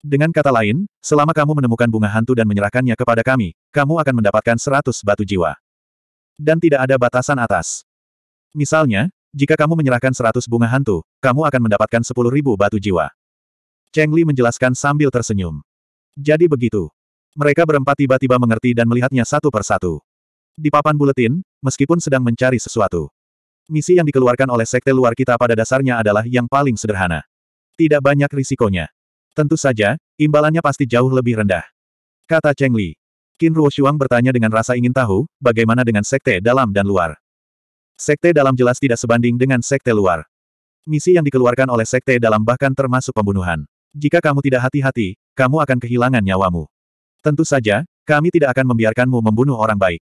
Dengan kata lain, selama kamu menemukan bunga hantu dan menyerahkannya kepada kami, kamu akan mendapatkan 100 batu jiwa dan tidak ada batasan atas. Misalnya, jika kamu menyerahkan seratus bunga hantu, kamu akan mendapatkan sepuluh ribu batu jiwa. Cheng Li menjelaskan sambil tersenyum. Jadi begitu. Mereka berempat tiba-tiba mengerti dan melihatnya satu persatu. Di papan buletin, meskipun sedang mencari sesuatu. Misi yang dikeluarkan oleh Sekte Luar kita pada dasarnya adalah yang paling sederhana. Tidak banyak risikonya. Tentu saja, imbalannya pasti jauh lebih rendah. Kata Cheng Li. Qin Ruoshuang bertanya dengan rasa ingin tahu, bagaimana dengan sekte dalam dan luar. Sekte dalam jelas tidak sebanding dengan sekte luar. Misi yang dikeluarkan oleh sekte dalam bahkan termasuk pembunuhan. Jika kamu tidak hati-hati, kamu akan kehilangan nyawamu. Tentu saja, kami tidak akan membiarkanmu membunuh orang baik.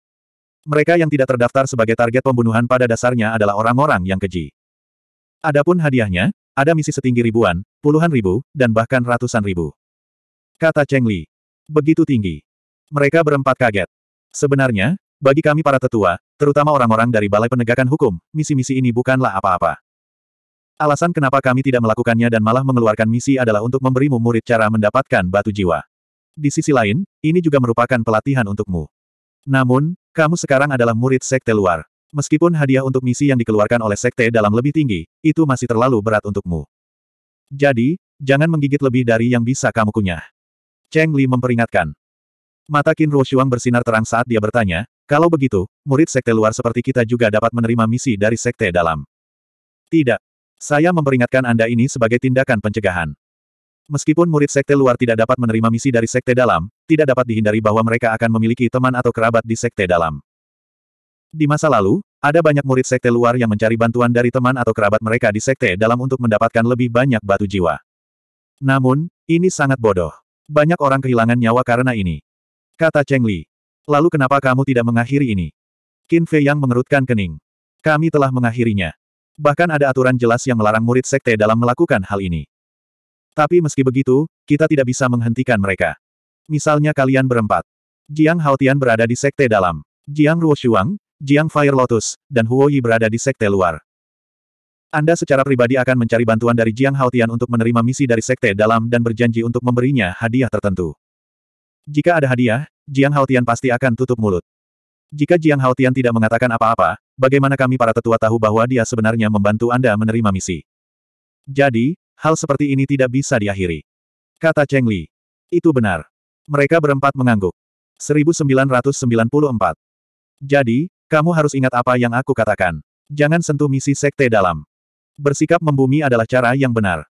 Mereka yang tidak terdaftar sebagai target pembunuhan pada dasarnya adalah orang-orang yang keji. Adapun hadiahnya, ada misi setinggi ribuan, puluhan ribu, dan bahkan ratusan ribu. Kata Cheng Li. Begitu tinggi. Mereka berempat kaget. Sebenarnya, bagi kami para tetua, terutama orang-orang dari Balai Penegakan Hukum, misi-misi ini bukanlah apa-apa. Alasan kenapa kami tidak melakukannya dan malah mengeluarkan misi adalah untuk memberimu murid cara mendapatkan batu jiwa. Di sisi lain, ini juga merupakan pelatihan untukmu. Namun, kamu sekarang adalah murid sekte luar. Meskipun hadiah untuk misi yang dikeluarkan oleh sekte dalam lebih tinggi, itu masih terlalu berat untukmu. Jadi, jangan menggigit lebih dari yang bisa kamu kunyah. Cheng Li memperingatkan. Mata Qin Ruoshuang bersinar terang saat dia bertanya, kalau begitu, murid sekte luar seperti kita juga dapat menerima misi dari sekte dalam. Tidak. Saya memperingatkan Anda ini sebagai tindakan pencegahan. Meskipun murid sekte luar tidak dapat menerima misi dari sekte dalam, tidak dapat dihindari bahwa mereka akan memiliki teman atau kerabat di sekte dalam. Di masa lalu, ada banyak murid sekte luar yang mencari bantuan dari teman atau kerabat mereka di sekte dalam untuk mendapatkan lebih banyak batu jiwa. Namun, ini sangat bodoh. Banyak orang kehilangan nyawa karena ini. Kata Cheng Li. Lalu kenapa kamu tidak mengakhiri ini? Qin Fei yang mengerutkan kening. Kami telah mengakhirinya. Bahkan ada aturan jelas yang melarang murid sekte dalam melakukan hal ini. Tapi meski begitu, kita tidak bisa menghentikan mereka. Misalnya kalian berempat. Jiang Haotian berada di sekte dalam. Jiang Ruoshuang, Jiang Fire Lotus, dan Huo Yi berada di sekte luar. Anda secara pribadi akan mencari bantuan dari Jiang Haotian untuk menerima misi dari sekte dalam dan berjanji untuk memberinya hadiah tertentu. Jika ada hadiah, Jiang Haotian pasti akan tutup mulut. Jika Jiang Haotian tidak mengatakan apa-apa, bagaimana kami para tetua tahu bahwa dia sebenarnya membantu Anda menerima misi? Jadi, hal seperti ini tidak bisa diakhiri. Kata Cheng Li. Itu benar. Mereka berempat mengangguk. 1994. Jadi, kamu harus ingat apa yang aku katakan. Jangan sentuh misi sekte dalam. Bersikap membumi adalah cara yang benar.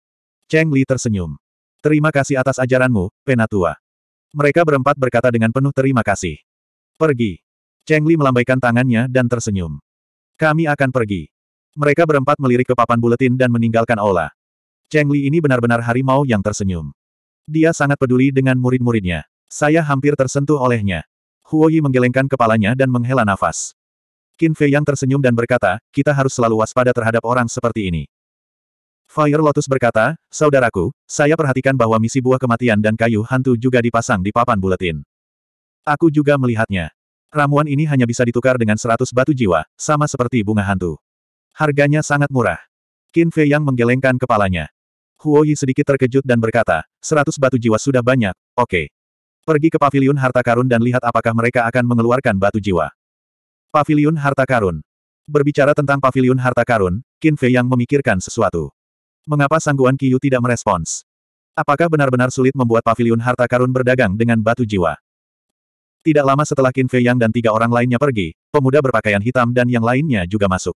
Cheng Li tersenyum. Terima kasih atas ajaranmu, Penatua. Mereka berempat berkata dengan penuh terima kasih. Pergi. Cheng Li melambaikan tangannya dan tersenyum. Kami akan pergi. Mereka berempat melirik ke papan buletin dan meninggalkan aula. Cheng Li ini benar-benar harimau yang tersenyum. Dia sangat peduli dengan murid-muridnya. Saya hampir tersentuh olehnya. Huo Yi menggelengkan kepalanya dan menghela nafas. Qin Fei yang tersenyum dan berkata, kita harus selalu waspada terhadap orang seperti ini. Fire Lotus berkata, Saudaraku, saya perhatikan bahwa misi buah kematian dan kayu hantu juga dipasang di papan buletin. Aku juga melihatnya. Ramuan ini hanya bisa ditukar dengan 100 batu jiwa, sama seperti bunga hantu. Harganya sangat murah. Qin Fei yang menggelengkan kepalanya. Huo Yi sedikit terkejut dan berkata, 100 batu jiwa sudah banyak, oke. Okay. Pergi ke pavilion harta karun dan lihat apakah mereka akan mengeluarkan batu jiwa. Pavilion harta karun. Berbicara tentang pavilion harta karun, Qin Fei yang memikirkan sesuatu. Mengapa sangguan Kiyu tidak merespons? Apakah benar-benar sulit membuat pavilion harta karun berdagang dengan batu jiwa? Tidak lama setelah Qin Fei Yang dan tiga orang lainnya pergi, pemuda berpakaian hitam dan yang lainnya juga masuk.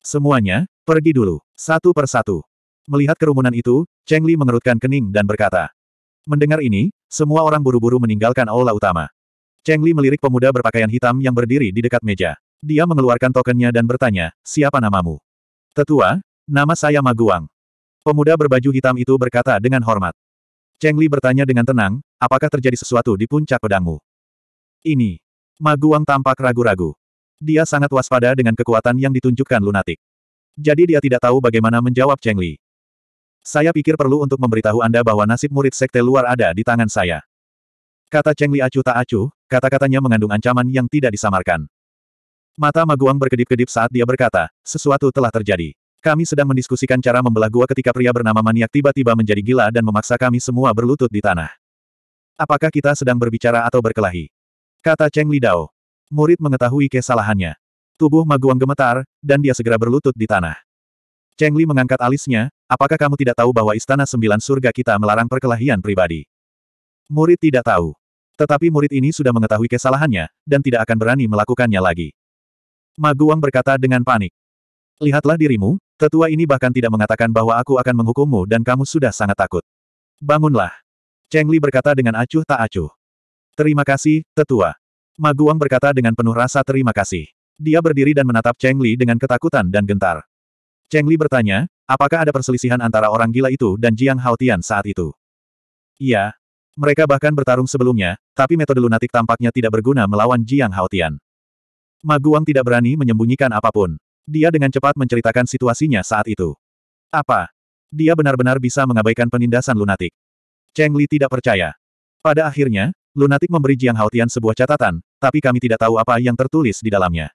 Semuanya, pergi dulu, satu per satu. Melihat kerumunan itu, Cheng Li mengerutkan kening dan berkata. Mendengar ini, semua orang buru-buru meninggalkan aula utama. Cheng Li melirik pemuda berpakaian hitam yang berdiri di dekat meja. Dia mengeluarkan tokennya dan bertanya, siapa namamu? Tetua, nama saya Maguang. Pemuda berbaju hitam itu berkata dengan hormat. Cheng Li bertanya dengan tenang, apakah terjadi sesuatu di puncak pedangmu? Ini. Maguang tampak ragu-ragu. Dia sangat waspada dengan kekuatan yang ditunjukkan lunatik. Jadi dia tidak tahu bagaimana menjawab Cheng Li. Saya pikir perlu untuk memberitahu Anda bahwa nasib murid sekte luar ada di tangan saya. Kata Cheng Li acuh tak acuh, kata-katanya mengandung ancaman yang tidak disamarkan. Mata Maguang berkedip-kedip saat dia berkata, sesuatu telah terjadi. Kami sedang mendiskusikan cara membelah gua ketika pria bernama maniak tiba-tiba menjadi gila dan memaksa kami semua berlutut di tanah. Apakah kita sedang berbicara atau berkelahi? Kata Cheng Li Dao. Murid mengetahui kesalahannya. Tubuh Maguang gemetar, dan dia segera berlutut di tanah. Cheng Li mengangkat alisnya, apakah kamu tidak tahu bahwa Istana Sembilan Surga kita melarang perkelahian pribadi? Murid tidak tahu. Tetapi murid ini sudah mengetahui kesalahannya, dan tidak akan berani melakukannya lagi. Maguang berkata dengan panik. Lihatlah dirimu, tetua ini bahkan tidak mengatakan bahwa aku akan menghukummu dan kamu sudah sangat takut. Bangunlah. Cheng Li berkata dengan acuh tak acuh. Terima kasih, tetua. Maguang berkata dengan penuh rasa terima kasih. Dia berdiri dan menatap Cheng Li dengan ketakutan dan gentar. Cheng Li bertanya, apakah ada perselisihan antara orang gila itu dan Jiang Haotian saat itu? Iya. Mereka bahkan bertarung sebelumnya, tapi metode lunatik tampaknya tidak berguna melawan Jiang Haotian. Maguang tidak berani menyembunyikan apapun. Dia dengan cepat menceritakan situasinya saat itu. Apa? Dia benar-benar bisa mengabaikan penindasan lunatik. Cheng Li tidak percaya. Pada akhirnya, lunatik memberi Jiang Haotian sebuah catatan, tapi kami tidak tahu apa yang tertulis di dalamnya.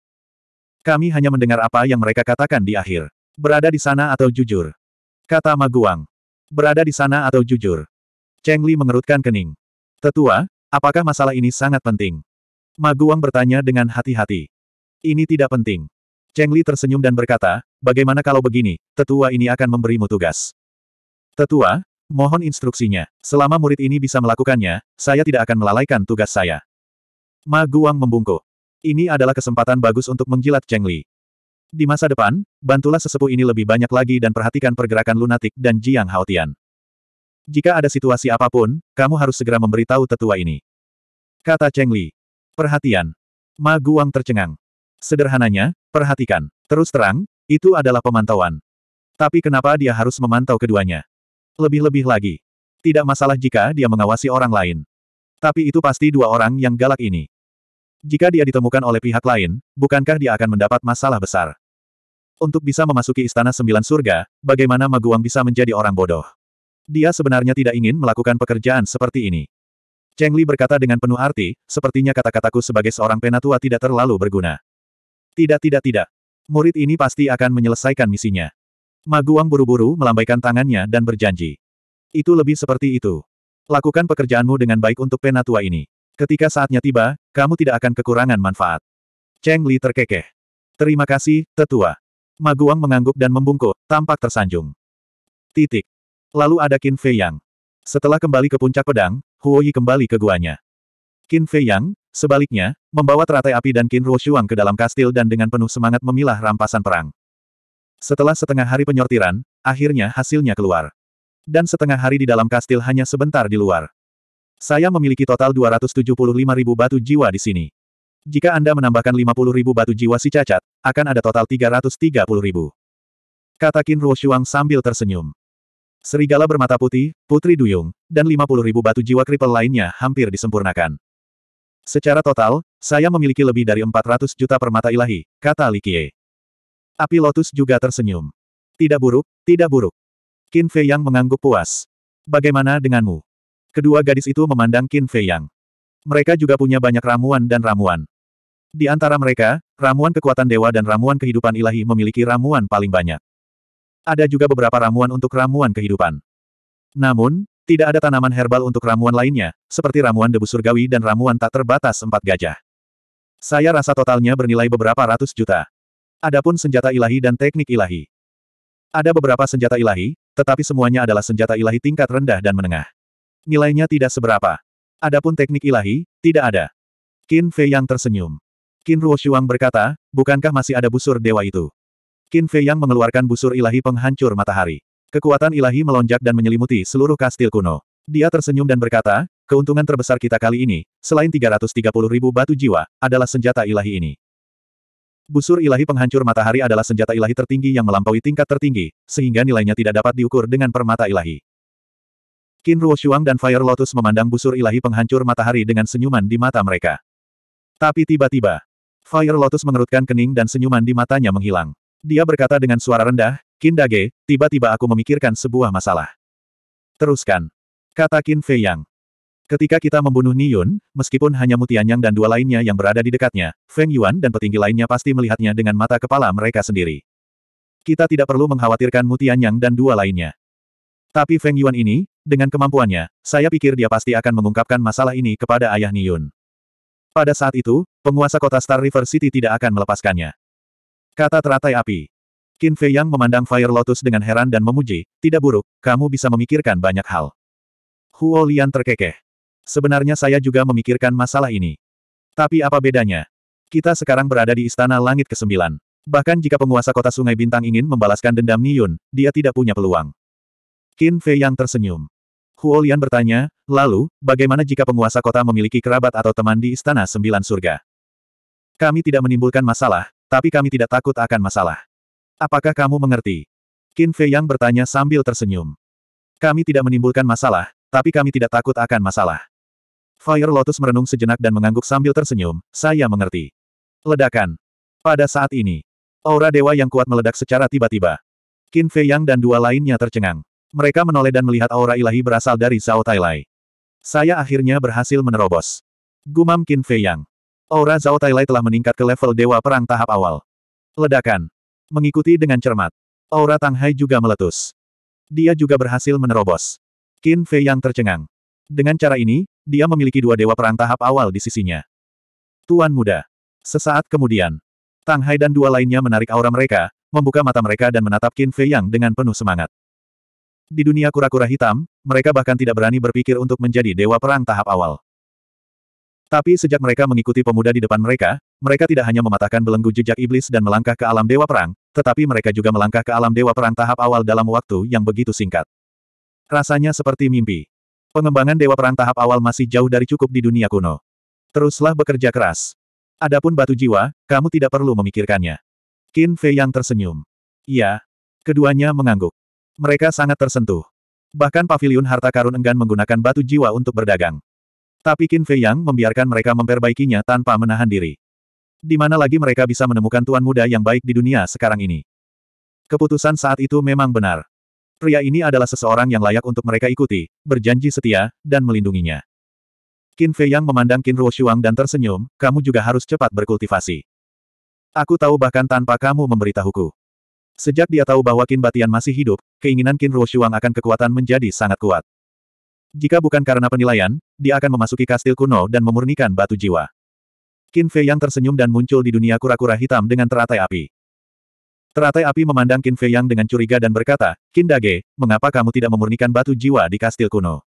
Kami hanya mendengar apa yang mereka katakan di akhir. Berada di sana atau jujur? Kata Maguang. Berada di sana atau jujur? Cheng Li mengerutkan kening. Tetua, apakah masalah ini sangat penting? Maguang bertanya dengan hati-hati. Ini tidak penting. Cheng Li tersenyum dan berkata, bagaimana kalau begini, tetua ini akan memberimu tugas. Tetua, mohon instruksinya. Selama murid ini bisa melakukannya, saya tidak akan melalaikan tugas saya. Ma Guang membungkuk. Ini adalah kesempatan bagus untuk menjilat Cheng Li. Di masa depan, bantulah sesepuh ini lebih banyak lagi dan perhatikan pergerakan lunatik dan Jiang Haotian. Jika ada situasi apapun, kamu harus segera memberitahu tetua ini. Kata Cheng Li. Perhatian. Ma Guang tercengang. Sederhananya, perhatikan. Terus terang, itu adalah pemantauan. Tapi kenapa dia harus memantau keduanya? Lebih-lebih lagi. Tidak masalah jika dia mengawasi orang lain. Tapi itu pasti dua orang yang galak ini. Jika dia ditemukan oleh pihak lain, bukankah dia akan mendapat masalah besar? Untuk bisa memasuki Istana Sembilan Surga, bagaimana Maguang bisa menjadi orang bodoh? Dia sebenarnya tidak ingin melakukan pekerjaan seperti ini. Cheng Li berkata dengan penuh arti, sepertinya kata-kataku sebagai seorang penatua tidak terlalu berguna. Tidak tidak tidak. Murid ini pasti akan menyelesaikan misinya. Maguang buru-buru melambaikan tangannya dan berjanji. Itu lebih seperti itu. Lakukan pekerjaanmu dengan baik untuk penatua ini. Ketika saatnya tiba, kamu tidak akan kekurangan manfaat. Cheng Li terkekeh. Terima kasih, tetua. Maguang mengangguk dan membungkuk, tampak tersanjung. Titik. Lalu ada Qin Fei Yang. Setelah kembali ke puncak pedang, Huoyi kembali ke guanya. Qin Fei Yang, Sebaliknya, membawa teratai api dan Qin Ruoshuang ke dalam kastil dan dengan penuh semangat memilah rampasan perang. Setelah setengah hari penyortiran, akhirnya hasilnya keluar. Dan setengah hari di dalam kastil hanya sebentar di luar. Saya memiliki total ribu batu jiwa di sini. Jika Anda menambahkan ribu batu jiwa si cacat, akan ada total ribu. Kata Qin Ruoshuang sambil tersenyum. Serigala bermata putih, putri duyung, dan ribu batu jiwa kripel lainnya hampir disempurnakan. Secara total, saya memiliki lebih dari 400 juta permata ilahi, kata Likie. Api Lotus juga tersenyum. Tidak buruk, tidak buruk. Qin Fei Yang mengangguk puas. Bagaimana denganmu? Kedua gadis itu memandang Qin Fei Yang. Mereka juga punya banyak ramuan dan ramuan. Di antara mereka, ramuan kekuatan dewa dan ramuan kehidupan ilahi memiliki ramuan paling banyak. Ada juga beberapa ramuan untuk ramuan kehidupan. Namun, tidak ada tanaman herbal untuk ramuan lainnya, seperti ramuan debu surgawi dan ramuan tak terbatas empat gajah. Saya rasa totalnya bernilai beberapa ratus juta. Adapun senjata ilahi dan teknik ilahi. Ada beberapa senjata ilahi, tetapi semuanya adalah senjata ilahi tingkat rendah dan menengah. Nilainya tidak seberapa. Adapun teknik ilahi, tidak ada. Qin Fei yang tersenyum. Qin Ruo Shuang berkata, bukankah masih ada busur dewa itu? Qin Fei yang mengeluarkan busur ilahi penghancur matahari. Kekuatan ilahi melonjak dan menyelimuti seluruh kastil kuno. Dia tersenyum dan berkata, keuntungan terbesar kita kali ini, selain 330 ribu batu jiwa, adalah senjata ilahi ini. Busur ilahi penghancur matahari adalah senjata ilahi tertinggi yang melampaui tingkat tertinggi, sehingga nilainya tidak dapat diukur dengan permata ilahi. Qin Ruoshuang dan Fire Lotus memandang busur ilahi penghancur matahari dengan senyuman di mata mereka. Tapi tiba-tiba, Fire Lotus mengerutkan kening dan senyuman di matanya menghilang. Dia berkata dengan suara rendah, Kindage, tiba-tiba aku memikirkan sebuah masalah. Teruskan. Kata Qin Fei Yang. Ketika kita membunuh Niyun, meskipun hanya Mutianyang dan dua lainnya yang berada di dekatnya, Feng Yuan dan petinggi lainnya pasti melihatnya dengan mata kepala mereka sendiri. Kita tidak perlu mengkhawatirkan Mutianyang dan dua lainnya. Tapi Feng Yuan ini, dengan kemampuannya, saya pikir dia pasti akan mengungkapkan masalah ini kepada ayah Niyun. Pada saat itu, penguasa kota Star River City tidak akan melepaskannya. Kata teratai api. Qin Fei Yang memandang Fire Lotus dengan heran dan memuji, tidak buruk, kamu bisa memikirkan banyak hal. Huo Lian terkekeh. Sebenarnya saya juga memikirkan masalah ini. Tapi apa bedanya? Kita sekarang berada di Istana Langit ke-9. Bahkan jika penguasa kota Sungai Bintang ingin membalaskan dendam Niyun, dia tidak punya peluang. Qin Fei Yang tersenyum. Huo Lian bertanya, lalu, bagaimana jika penguasa kota memiliki kerabat atau teman di Istana Sembilan Surga? Kami tidak menimbulkan masalah, tapi kami tidak takut akan masalah. Apakah kamu mengerti? Qin Fei Yang bertanya sambil tersenyum. Kami tidak menimbulkan masalah, tapi kami tidak takut akan masalah. Fire Lotus merenung sejenak dan mengangguk sambil tersenyum, saya mengerti. Ledakan. Pada saat ini, aura dewa yang kuat meledak secara tiba-tiba. Qin Fei Yang dan dua lainnya tercengang. Mereka menoleh dan melihat aura ilahi berasal dari Zhao Tai Lai. Saya akhirnya berhasil menerobos. Gumam Qin Fei Yang. Aura Zhao Tai Lai telah meningkat ke level dewa perang tahap awal. Ledakan mengikuti dengan cermat. Aura Tang Hai juga meletus. Dia juga berhasil menerobos. Qin Fei yang tercengang. Dengan cara ini, dia memiliki dua dewa perang tahap awal di sisinya. Tuan muda. Sesaat kemudian, Tang Hai dan dua lainnya menarik aura mereka, membuka mata mereka dan menatap Qin Fei yang dengan penuh semangat. Di dunia kura-kura hitam, mereka bahkan tidak berani berpikir untuk menjadi dewa perang tahap awal. Tapi sejak mereka mengikuti pemuda di depan mereka, mereka tidak hanya mematahkan belenggu jejak iblis dan melangkah ke alam dewa perang, tetapi mereka juga melangkah ke alam dewa perang tahap awal dalam waktu yang begitu singkat. Rasanya seperti mimpi. Pengembangan dewa perang tahap awal masih jauh dari cukup di dunia kuno. Teruslah bekerja keras. Adapun batu jiwa, kamu tidak perlu memikirkannya. Qin Fei yang tersenyum. Iya. Keduanya mengangguk. Mereka sangat tersentuh. Bahkan pavilion harta karun enggan menggunakan batu jiwa untuk berdagang. Tapi Qin Fei Yang membiarkan mereka memperbaikinya tanpa menahan diri. Di mana lagi mereka bisa menemukan tuan muda yang baik di dunia sekarang ini? Keputusan saat itu memang benar. Pria ini adalah seseorang yang layak untuk mereka ikuti, berjanji setia, dan melindunginya. Qin Fei Yang memandang Qin Ruoshuang dan tersenyum, kamu juga harus cepat berkultivasi. Aku tahu bahkan tanpa kamu memberitahuku. Sejak dia tahu bahwa Qin Batian masih hidup, keinginan Qin Ruoshuang akan kekuatan menjadi sangat kuat. Jika bukan karena penilaian, dia akan memasuki kastil kuno dan memurnikan batu jiwa. Qin Fei yang tersenyum dan muncul di dunia kura-kura hitam dengan teratai api. Teratai api memandang Qin Fei yang dengan curiga dan berkata, Dage, mengapa kamu tidak memurnikan batu jiwa di kastil kuno?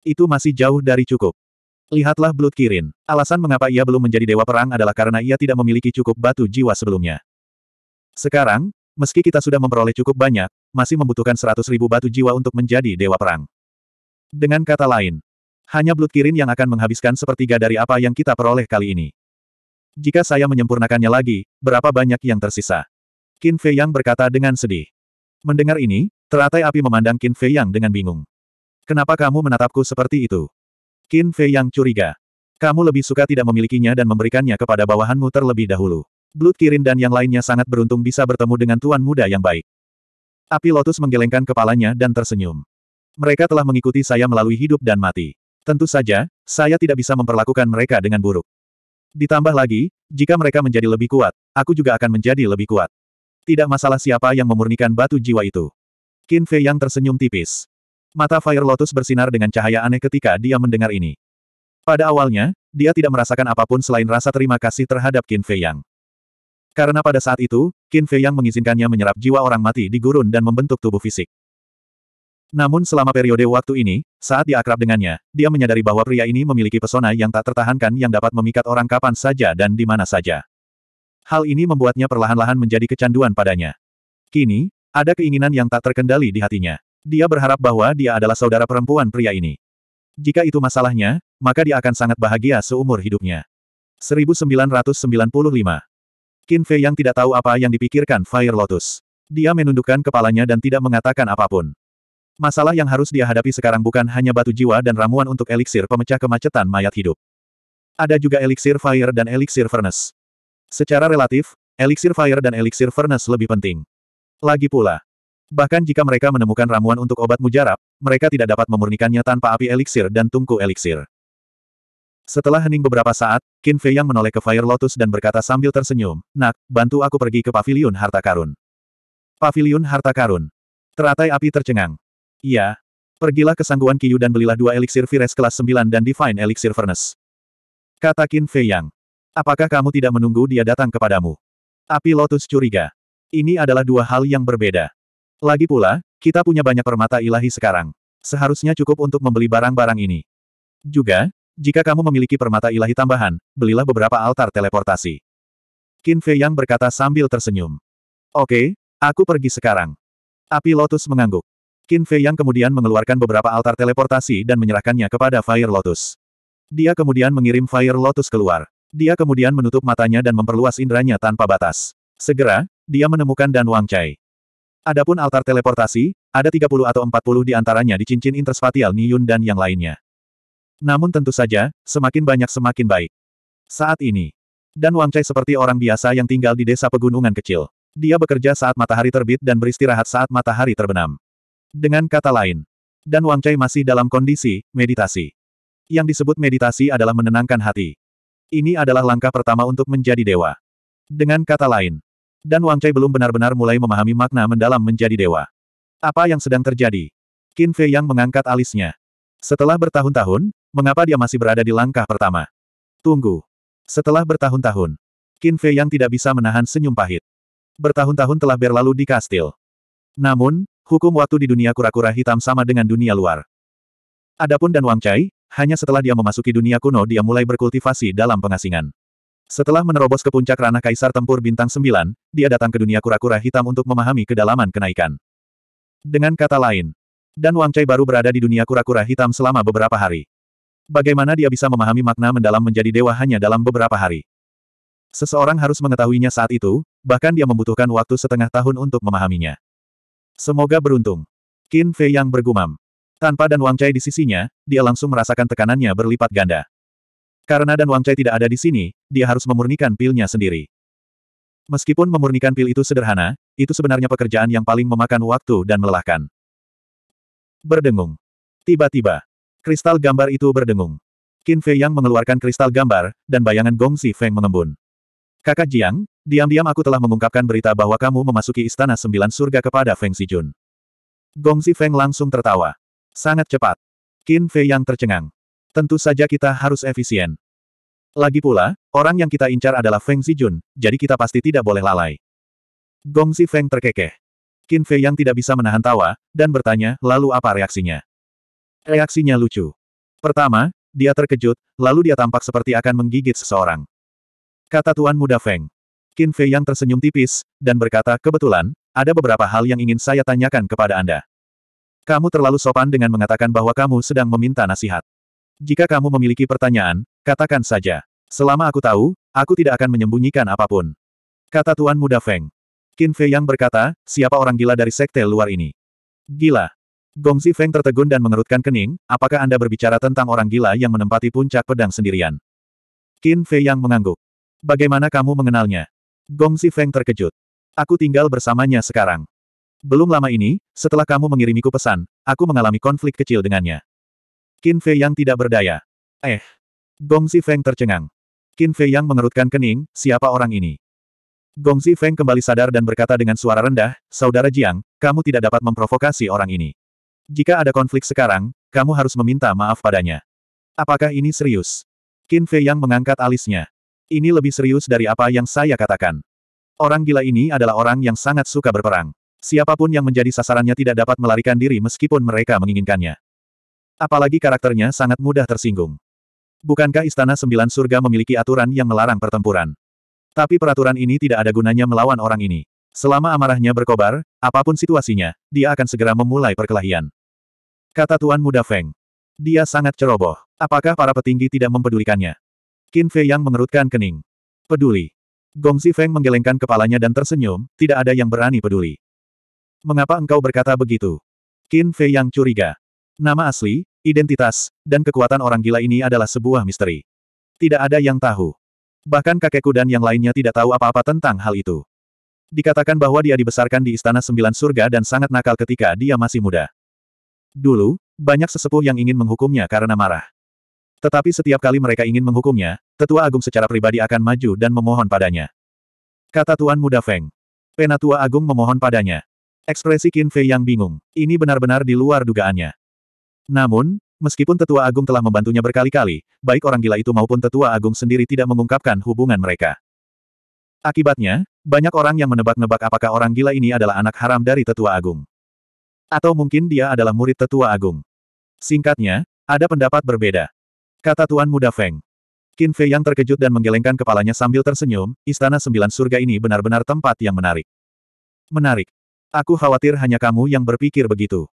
Itu masih jauh dari cukup. Lihatlah Blood Kirin. Alasan mengapa ia belum menjadi dewa perang adalah karena ia tidak memiliki cukup batu jiwa sebelumnya. Sekarang, meski kita sudah memperoleh cukup banyak, masih membutuhkan seratus ribu batu jiwa untuk menjadi dewa perang. Dengan kata lain, hanya Blood Kirin yang akan menghabiskan sepertiga dari apa yang kita peroleh kali ini. Jika saya menyempurnakannya lagi, berapa banyak yang tersisa? Qin Fei Yang berkata dengan sedih. Mendengar ini, teratai api memandang Qin Fei Yang dengan bingung. Kenapa kamu menatapku seperti itu? Qin Fei Yang curiga. Kamu lebih suka tidak memilikinya dan memberikannya kepada bawahanmu terlebih dahulu. Blood Kirin dan yang lainnya sangat beruntung bisa bertemu dengan tuan muda yang baik. Api Lotus menggelengkan kepalanya dan tersenyum. Mereka telah mengikuti saya melalui hidup dan mati. Tentu saja, saya tidak bisa memperlakukan mereka dengan buruk. Ditambah lagi, jika mereka menjadi lebih kuat, aku juga akan menjadi lebih kuat. Tidak masalah siapa yang memurnikan batu jiwa itu. Qin Fei yang tersenyum tipis. Mata Fire Lotus bersinar dengan cahaya aneh ketika dia mendengar ini. Pada awalnya, dia tidak merasakan apapun selain rasa terima kasih terhadap Qin Fei Yang. Karena pada saat itu, Qin Fei Yang mengizinkannya menyerap jiwa orang mati di gurun dan membentuk tubuh fisik. Namun selama periode waktu ini, saat dia akrab dengannya, dia menyadari bahwa pria ini memiliki pesona yang tak tertahankan yang dapat memikat orang kapan saja dan di mana saja. Hal ini membuatnya perlahan-lahan menjadi kecanduan padanya. Kini, ada keinginan yang tak terkendali di hatinya. Dia berharap bahwa dia adalah saudara perempuan pria ini. Jika itu masalahnya, maka dia akan sangat bahagia seumur hidupnya. 1995 Qin Fei yang tidak tahu apa yang dipikirkan Fire Lotus. Dia menundukkan kepalanya dan tidak mengatakan apapun. Masalah yang harus dia hadapi sekarang bukan hanya batu jiwa dan ramuan untuk eliksir pemecah kemacetan mayat hidup. Ada juga eliksir fire dan eliksir furnace. Secara relatif, eliksir fire dan eliksir furnace lebih penting. Lagi pula, bahkan jika mereka menemukan ramuan untuk obat mujarab, mereka tidak dapat memurnikannya tanpa api eliksir dan tungku eliksir. Setelah hening beberapa saat, Qin Fei yang menoleh ke Fire Lotus dan berkata sambil tersenyum, Nak, bantu aku pergi ke Paviliun Harta Karun. Paviliun Harta Karun. Teratai api tercengang. Iya. Pergilah ke sangguan Kiyu dan belilah dua eliksir Vires kelas 9 dan Divine Elixir Furnace. Kata Qin Fei Yang. Apakah kamu tidak menunggu dia datang kepadamu? Api Lotus curiga. Ini adalah dua hal yang berbeda. Lagi pula, kita punya banyak permata ilahi sekarang. Seharusnya cukup untuk membeli barang-barang ini. Juga, jika kamu memiliki permata ilahi tambahan, belilah beberapa altar teleportasi. Qin Fei Yang berkata sambil tersenyum. Oke, aku pergi sekarang. Api Lotus mengangguk. Qin Fei Yang kemudian mengeluarkan beberapa altar teleportasi dan menyerahkannya kepada Fire Lotus. Dia kemudian mengirim Fire Lotus keluar. Dia kemudian menutup matanya dan memperluas inderanya tanpa batas. Segera, dia menemukan Dan Wang Chai. Adapun altar teleportasi, ada 30 atau 40 di antaranya di cincin interspatial Niyun dan yang lainnya. Namun tentu saja, semakin banyak semakin baik. Saat ini, Dan Wang Chai seperti orang biasa yang tinggal di desa pegunungan kecil. Dia bekerja saat matahari terbit dan beristirahat saat matahari terbenam. Dengan kata lain, dan Wang Chai masih dalam kondisi meditasi. Yang disebut meditasi adalah menenangkan hati. Ini adalah langkah pertama untuk menjadi dewa. Dengan kata lain, dan Wang Chai belum benar-benar mulai memahami makna mendalam menjadi dewa. Apa yang sedang terjadi? Qin Fei yang mengangkat alisnya. Setelah bertahun-tahun, mengapa dia masih berada di langkah pertama? Tunggu. Setelah bertahun-tahun, Qin Fei yang tidak bisa menahan senyum pahit. Bertahun-tahun telah berlalu di kastil. Namun, hukum waktu di dunia kura-kura hitam sama dengan dunia luar. Adapun Dan Wang Chai, hanya setelah dia memasuki dunia kuno dia mulai berkultivasi dalam pengasingan. Setelah menerobos ke puncak ranah Kaisar Tempur Bintang Sembilan, dia datang ke dunia kura-kura hitam untuk memahami kedalaman kenaikan. Dengan kata lain, Dan Wang Chai baru berada di dunia kura-kura hitam selama beberapa hari. Bagaimana dia bisa memahami makna mendalam menjadi dewa hanya dalam beberapa hari? Seseorang harus mengetahuinya saat itu, bahkan dia membutuhkan waktu setengah tahun untuk memahaminya. Semoga beruntung. Qin Fei yang bergumam. Tanpa Dan Wang Cai di sisinya, dia langsung merasakan tekanannya berlipat ganda. Karena Dan Wang Cai tidak ada di sini, dia harus memurnikan pilnya sendiri. Meskipun memurnikan pil itu sederhana, itu sebenarnya pekerjaan yang paling memakan waktu dan melelahkan. Berdengung. Tiba-tiba, kristal gambar itu berdengung. Qin Fei yang mengeluarkan kristal gambar, dan bayangan Gong Si Feng mengembun. Kakak Jiang, diam-diam aku telah mengungkapkan berita bahwa kamu memasuki Istana Sembilan Surga kepada Feng Zijun. Gong Feng langsung tertawa. Sangat cepat. Qin Fei yang tercengang. Tentu saja kita harus efisien. Lagi pula, orang yang kita incar adalah Feng Zijun, jadi kita pasti tidak boleh lalai. Gong Feng terkekeh. Qin Fei yang tidak bisa menahan tawa, dan bertanya, lalu apa reaksinya? Reaksinya lucu. Pertama, dia terkejut, lalu dia tampak seperti akan menggigit seseorang. Kata Tuan Muda Feng. Qin Fei yang tersenyum tipis, dan berkata, kebetulan, ada beberapa hal yang ingin saya tanyakan kepada Anda. Kamu terlalu sopan dengan mengatakan bahwa kamu sedang meminta nasihat. Jika kamu memiliki pertanyaan, katakan saja. Selama aku tahu, aku tidak akan menyembunyikan apapun. Kata Tuan Muda Feng. Qin Fei yang berkata, siapa orang gila dari sekte luar ini? Gila. Gongzi Feng tertegun dan mengerutkan kening, apakah Anda berbicara tentang orang gila yang menempati puncak pedang sendirian? Qin Fei yang mengangguk. Bagaimana kamu mengenalnya? Gong Si Feng terkejut. Aku tinggal bersamanya sekarang. Belum lama ini, setelah kamu mengirimiku pesan, aku mengalami konflik kecil dengannya. Qin Fei yang tidak berdaya. Eh. Gong Si Feng tercengang. Qin Fei yang mengerutkan kening, siapa orang ini? Gong Si Feng kembali sadar dan berkata dengan suara rendah, Saudara Jiang, kamu tidak dapat memprovokasi orang ini. Jika ada konflik sekarang, kamu harus meminta maaf padanya. Apakah ini serius? Qin Fei yang mengangkat alisnya. Ini lebih serius dari apa yang saya katakan. Orang gila ini adalah orang yang sangat suka berperang. Siapapun yang menjadi sasarannya tidak dapat melarikan diri meskipun mereka menginginkannya. Apalagi karakternya sangat mudah tersinggung. Bukankah Istana Sembilan Surga memiliki aturan yang melarang pertempuran? Tapi peraturan ini tidak ada gunanya melawan orang ini. Selama amarahnya berkobar, apapun situasinya, dia akan segera memulai perkelahian. Kata Tuan Muda Feng. Dia sangat ceroboh. Apakah para petinggi tidak mempedulikannya? Qin Fei Yang mengerutkan kening. Peduli. Gong Feng menggelengkan kepalanya dan tersenyum, tidak ada yang berani peduli. Mengapa engkau berkata begitu? Qin Fei Yang curiga. Nama asli, identitas, dan kekuatan orang gila ini adalah sebuah misteri. Tidak ada yang tahu. Bahkan kakekku dan yang lainnya tidak tahu apa-apa tentang hal itu. Dikatakan bahwa dia dibesarkan di Istana Sembilan Surga dan sangat nakal ketika dia masih muda. Dulu, banyak sesepuh yang ingin menghukumnya karena marah. Tetapi setiap kali mereka ingin menghukumnya, tetua agung secara pribadi akan maju dan memohon padanya. Kata Tuan Muda Feng. Penatua agung memohon padanya. Ekspresi Qin Fei yang bingung. Ini benar-benar di luar dugaannya. Namun, meskipun tetua agung telah membantunya berkali-kali, baik orang gila itu maupun tetua agung sendiri tidak mengungkapkan hubungan mereka. Akibatnya, banyak orang yang menebak-nebak apakah orang gila ini adalah anak haram dari tetua agung. Atau mungkin dia adalah murid tetua agung. Singkatnya, ada pendapat berbeda. Kata Tuan Muda Feng. Qin Fei yang terkejut dan menggelengkan kepalanya sambil tersenyum, Istana Sembilan Surga ini benar-benar tempat yang menarik. Menarik. Aku khawatir hanya kamu yang berpikir begitu.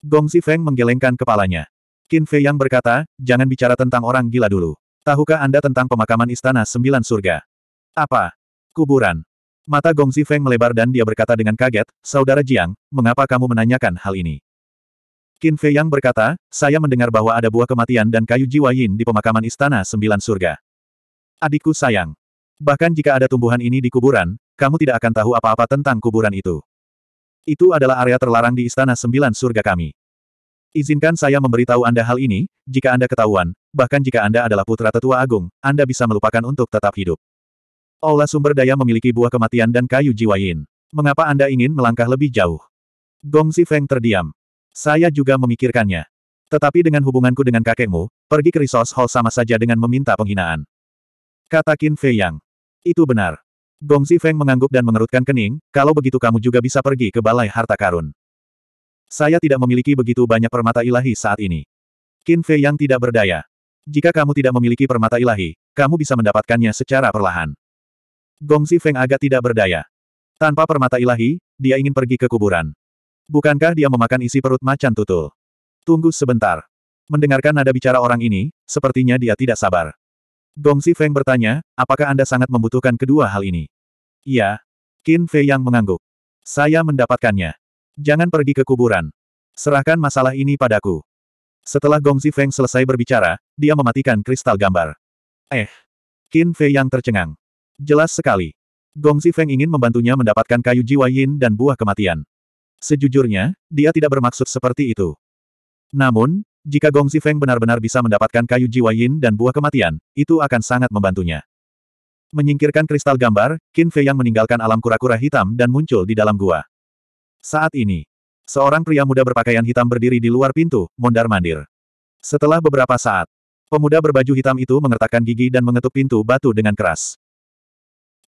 Gong Feng menggelengkan kepalanya. Qin Fei yang berkata, jangan bicara tentang orang gila dulu. Tahukah Anda tentang pemakaman Istana Sembilan Surga? Apa? Kuburan. Mata Gong Feng melebar dan dia berkata dengan kaget, Saudara Jiang, mengapa kamu menanyakan hal ini? Qin Fei Yang berkata, saya mendengar bahwa ada buah kematian dan kayu jiwa yin di pemakaman istana sembilan surga. Adikku sayang. Bahkan jika ada tumbuhan ini di kuburan, kamu tidak akan tahu apa-apa tentang kuburan itu. Itu adalah area terlarang di istana sembilan surga kami. Izinkan saya memberitahu Anda hal ini, jika Anda ketahuan, bahkan jika Anda adalah putra tetua agung, Anda bisa melupakan untuk tetap hidup. Aula sumber daya memiliki buah kematian dan kayu jiwa yin. Mengapa Anda ingin melangkah lebih jauh? Gong Si Feng terdiam. Saya juga memikirkannya. Tetapi dengan hubunganku dengan kakekmu, pergi ke Resource Hall sama saja dengan meminta penghinaan. Kata Qin Fei Yang. Itu benar. Gong Zifeng mengangguk dan mengerutkan kening, kalau begitu kamu juga bisa pergi ke Balai Harta Karun. Saya tidak memiliki begitu banyak permata ilahi saat ini. Qin Fei Yang tidak berdaya. Jika kamu tidak memiliki permata ilahi, kamu bisa mendapatkannya secara perlahan. Gong Zifeng agak tidak berdaya. Tanpa permata ilahi, dia ingin pergi ke kuburan. Bukankah dia memakan isi perut macan tutul? Tunggu sebentar. Mendengarkan nada bicara orang ini, sepertinya dia tidak sabar. Gongsi Feng bertanya, apakah Anda sangat membutuhkan kedua hal ini? Iya. Qin Fei yang mengangguk. Saya mendapatkannya. Jangan pergi ke kuburan. Serahkan masalah ini padaku. Setelah Gong Feng selesai berbicara, dia mematikan kristal gambar. Eh. Qin Fei yang tercengang. Jelas sekali. Gong Feng ingin membantunya mendapatkan kayu jiwa yin dan buah kematian. Sejujurnya, dia tidak bermaksud seperti itu. Namun, jika Gong Zifeng benar-benar bisa mendapatkan kayu jiwa yin dan buah kematian, itu akan sangat membantunya. Menyingkirkan kristal gambar, Qin Fei yang meninggalkan alam kura-kura hitam dan muncul di dalam gua. Saat ini, seorang pria muda berpakaian hitam berdiri di luar pintu, mondar-mandir. Setelah beberapa saat, pemuda berbaju hitam itu mengertakkan gigi dan mengetuk pintu batu dengan keras.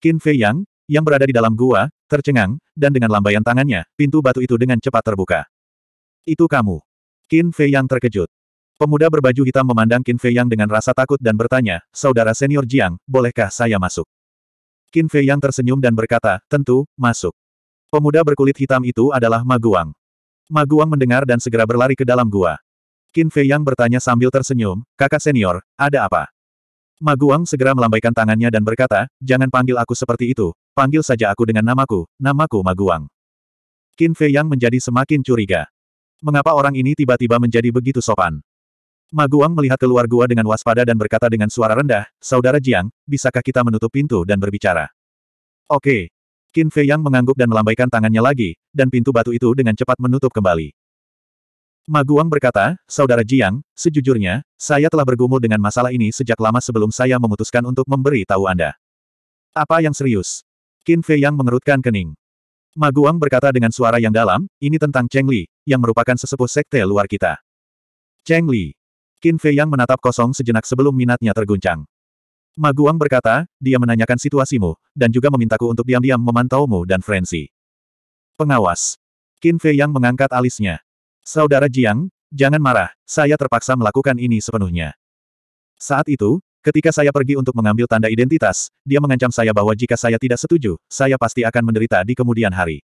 Qin Fei Yang, yang berada di dalam gua, Tercengang, dan dengan lambaian tangannya, pintu batu itu dengan cepat terbuka. Itu kamu. Qin Fei yang terkejut. Pemuda berbaju hitam memandang Qin Fei yang dengan rasa takut dan bertanya, Saudara senior Jiang, bolehkah saya masuk? Qin Fei yang tersenyum dan berkata, tentu, masuk. Pemuda berkulit hitam itu adalah Maguang. Maguang mendengar dan segera berlari ke dalam gua. Qin Fei yang bertanya sambil tersenyum, kakak senior, ada apa? Maguang segera melambaikan tangannya dan berkata, jangan panggil aku seperti itu, panggil saja aku dengan namaku, namaku Maguang. Qin Fei Yang menjadi semakin curiga. Mengapa orang ini tiba-tiba menjadi begitu sopan? Maguang melihat keluar gua dengan waspada dan berkata dengan suara rendah, Saudara Jiang, bisakah kita menutup pintu dan berbicara? Oke. Qin Fei Yang mengangguk dan melambaikan tangannya lagi, dan pintu batu itu dengan cepat menutup kembali. Maguang berkata, Saudara Jiang, sejujurnya, saya telah bergumul dengan masalah ini sejak lama sebelum saya memutuskan untuk memberi tahu Anda. Apa yang serius? Qin Fei Yang mengerutkan kening. Maguang berkata dengan suara yang dalam, ini tentang Cheng Li, yang merupakan sesepuh sekte luar kita. Cheng Li. Qin Fei Yang menatap kosong sejenak sebelum minatnya terguncang. Maguang berkata, dia menanyakan situasimu, dan juga memintaku untuk diam-diam memantaumu dan Frenzy. Pengawas. Qin Fei Yang mengangkat alisnya. Saudara Jiang, jangan marah, saya terpaksa melakukan ini sepenuhnya. Saat itu, ketika saya pergi untuk mengambil tanda identitas, dia mengancam saya bahwa jika saya tidak setuju, saya pasti akan menderita di kemudian hari.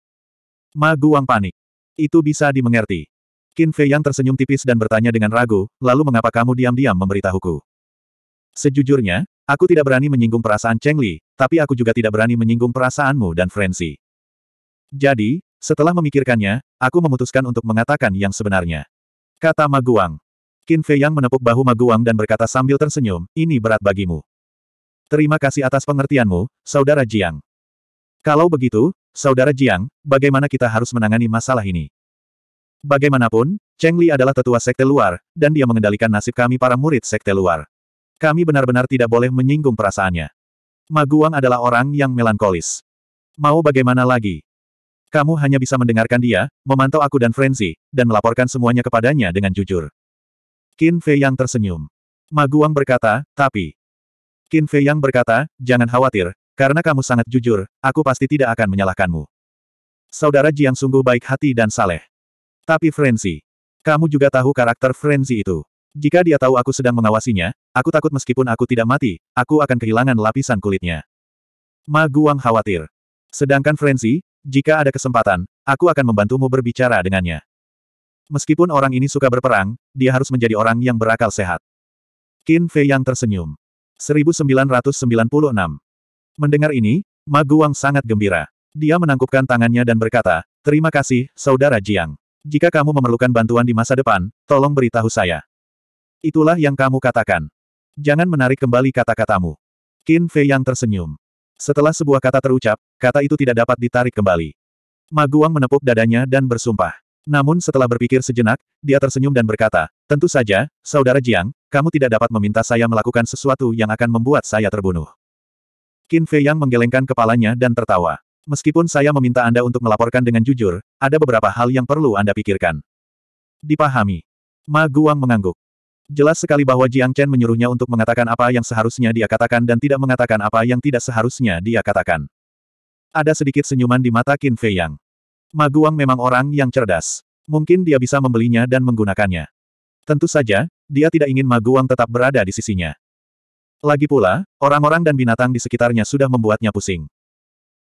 Ma Guang panik. Itu bisa dimengerti. Qin Fei yang tersenyum tipis dan bertanya dengan ragu, lalu mengapa kamu diam-diam memberitahuku? Sejujurnya, aku tidak berani menyinggung perasaan Cheng Li, tapi aku juga tidak berani menyinggung perasaanmu dan Frenzy. Jadi, setelah memikirkannya, aku memutuskan untuk mengatakan yang sebenarnya. Kata Maguang. Qin Fei Yang menepuk bahu Maguang dan berkata sambil tersenyum, ini berat bagimu. Terima kasih atas pengertianmu, Saudara Jiang. Kalau begitu, Saudara Jiang, bagaimana kita harus menangani masalah ini? Bagaimanapun, Cheng Li adalah tetua sekte luar, dan dia mengendalikan nasib kami para murid sekte luar. Kami benar-benar tidak boleh menyinggung perasaannya. Maguang adalah orang yang melankolis. Mau bagaimana lagi? Kamu hanya bisa mendengarkan dia, memantau aku dan Frenzy, dan melaporkan semuanya kepadanya dengan jujur. Qin Fei yang tersenyum. Maguang berkata, tapi... Qin Fei yang berkata, jangan khawatir, karena kamu sangat jujur, aku pasti tidak akan menyalahkanmu. Saudara Jiang sungguh baik hati dan saleh. Tapi Frenzy. Kamu juga tahu karakter Frenzy itu. Jika dia tahu aku sedang mengawasinya, aku takut meskipun aku tidak mati, aku akan kehilangan lapisan kulitnya. Maguang khawatir. Sedangkan Frenzy, jika ada kesempatan, aku akan membantumu berbicara dengannya. Meskipun orang ini suka berperang, dia harus menjadi orang yang berakal sehat. Qin Fei yang tersenyum. 1996. Mendengar ini, Ma Guang sangat gembira. Dia menangkupkan tangannya dan berkata, Terima kasih, Saudara Jiang. Jika kamu memerlukan bantuan di masa depan, tolong beritahu saya. Itulah yang kamu katakan. Jangan menarik kembali kata-katamu. Qin Fei yang tersenyum. Setelah sebuah kata terucap, kata itu tidak dapat ditarik kembali. Maguang menepuk dadanya dan bersumpah. Namun setelah berpikir sejenak, dia tersenyum dan berkata, Tentu saja, Saudara Jiang, kamu tidak dapat meminta saya melakukan sesuatu yang akan membuat saya terbunuh. Qin Fei Yang menggelengkan kepalanya dan tertawa. Meskipun saya meminta Anda untuk melaporkan dengan jujur, ada beberapa hal yang perlu Anda pikirkan. Dipahami. Ma Guang mengangguk. Jelas sekali bahwa Jiang Chen menyuruhnya untuk mengatakan apa yang seharusnya dia katakan dan tidak mengatakan apa yang tidak seharusnya dia katakan. Ada sedikit senyuman di mata Qin Fei Yang. Maguang memang orang yang cerdas. Mungkin dia bisa membelinya dan menggunakannya. Tentu saja, dia tidak ingin Maguang tetap berada di sisinya. Lagi pula, orang-orang dan binatang di sekitarnya sudah membuatnya pusing.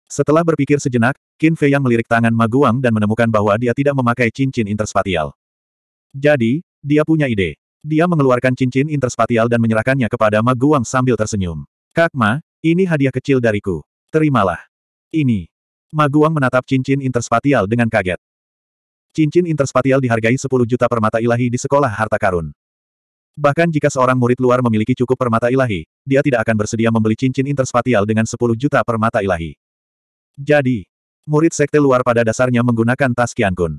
Setelah berpikir sejenak, Qin Fei Yang melirik tangan Maguang dan menemukan bahwa dia tidak memakai cincin interspatial. Jadi, dia punya ide. Dia mengeluarkan cincin interspatial dan menyerahkannya kepada Maguang sambil tersenyum. Kak Ma, ini hadiah kecil dariku. Terimalah. Ini. Maguang menatap cincin interspatial dengan kaget. Cincin interspatial dihargai 10 juta permata ilahi di sekolah harta karun. Bahkan jika seorang murid luar memiliki cukup permata ilahi, dia tidak akan bersedia membeli cincin interspatial dengan 10 juta permata ilahi. Jadi, murid sekte luar pada dasarnya menggunakan tas Kiankun.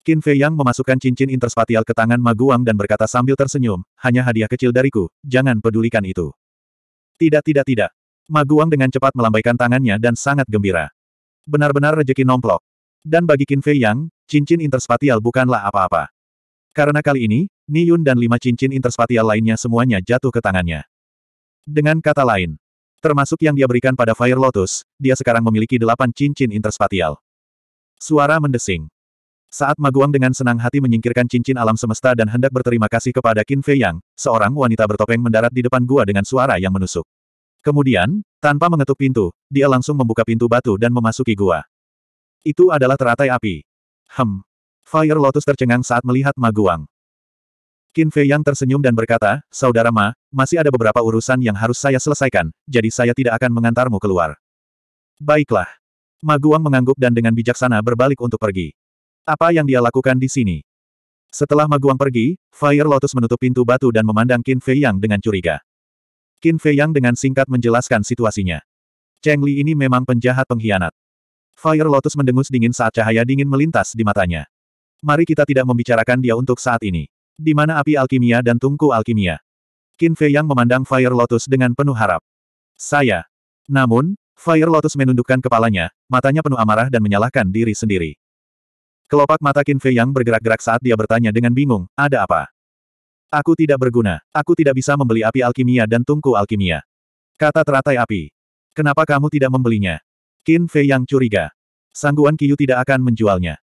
Qin Fei Yang memasukkan cincin interspatial ke tangan Maguang dan berkata sambil tersenyum, hanya hadiah kecil dariku, jangan pedulikan itu. Tidak tidak tidak. Maguang dengan cepat melambaikan tangannya dan sangat gembira. Benar-benar rejeki nomplok. Dan bagi Qin Fei Yang, cincin interspatial bukanlah apa-apa. Karena kali ini, Ni Yun dan lima cincin interspatial lainnya semuanya jatuh ke tangannya. Dengan kata lain, termasuk yang dia berikan pada Fire Lotus, dia sekarang memiliki delapan cincin interspatial. Suara mendesing. Saat Maguang dengan senang hati menyingkirkan cincin alam semesta dan hendak berterima kasih kepada Qin Fei Yang, seorang wanita bertopeng mendarat di depan gua dengan suara yang menusuk. Kemudian, tanpa mengetuk pintu, dia langsung membuka pintu batu dan memasuki gua. Itu adalah teratai api. Hem. Fire Lotus tercengang saat melihat Maguang. Qin Fei Yang tersenyum dan berkata, Saudara Ma, masih ada beberapa urusan yang harus saya selesaikan, jadi saya tidak akan mengantarmu keluar. Baiklah. Maguang mengangguk dan dengan bijaksana berbalik untuk pergi. Apa yang dia lakukan di sini? Setelah Maguang pergi, Fire Lotus menutup pintu batu dan memandang Qin Fei Yang dengan curiga. Qin Fei Yang dengan singkat menjelaskan situasinya. Cheng Li ini memang penjahat pengkhianat. Fire Lotus mendengus dingin saat cahaya dingin melintas di matanya. Mari kita tidak membicarakan dia untuk saat ini. Di mana api alkimia dan tungku alkimia? Qin Fei Yang memandang Fire Lotus dengan penuh harap. Saya. Namun, Fire Lotus menundukkan kepalanya, matanya penuh amarah dan menyalahkan diri sendiri. Kelopak mata Qin Fei yang bergerak-gerak saat dia bertanya dengan bingung, ada apa? Aku tidak berguna. Aku tidak bisa membeli api alkimia dan tungku alkimia. Kata teratai api. Kenapa kamu tidak membelinya? Qin Fei yang curiga. Sangguan Kiyu tidak akan menjualnya.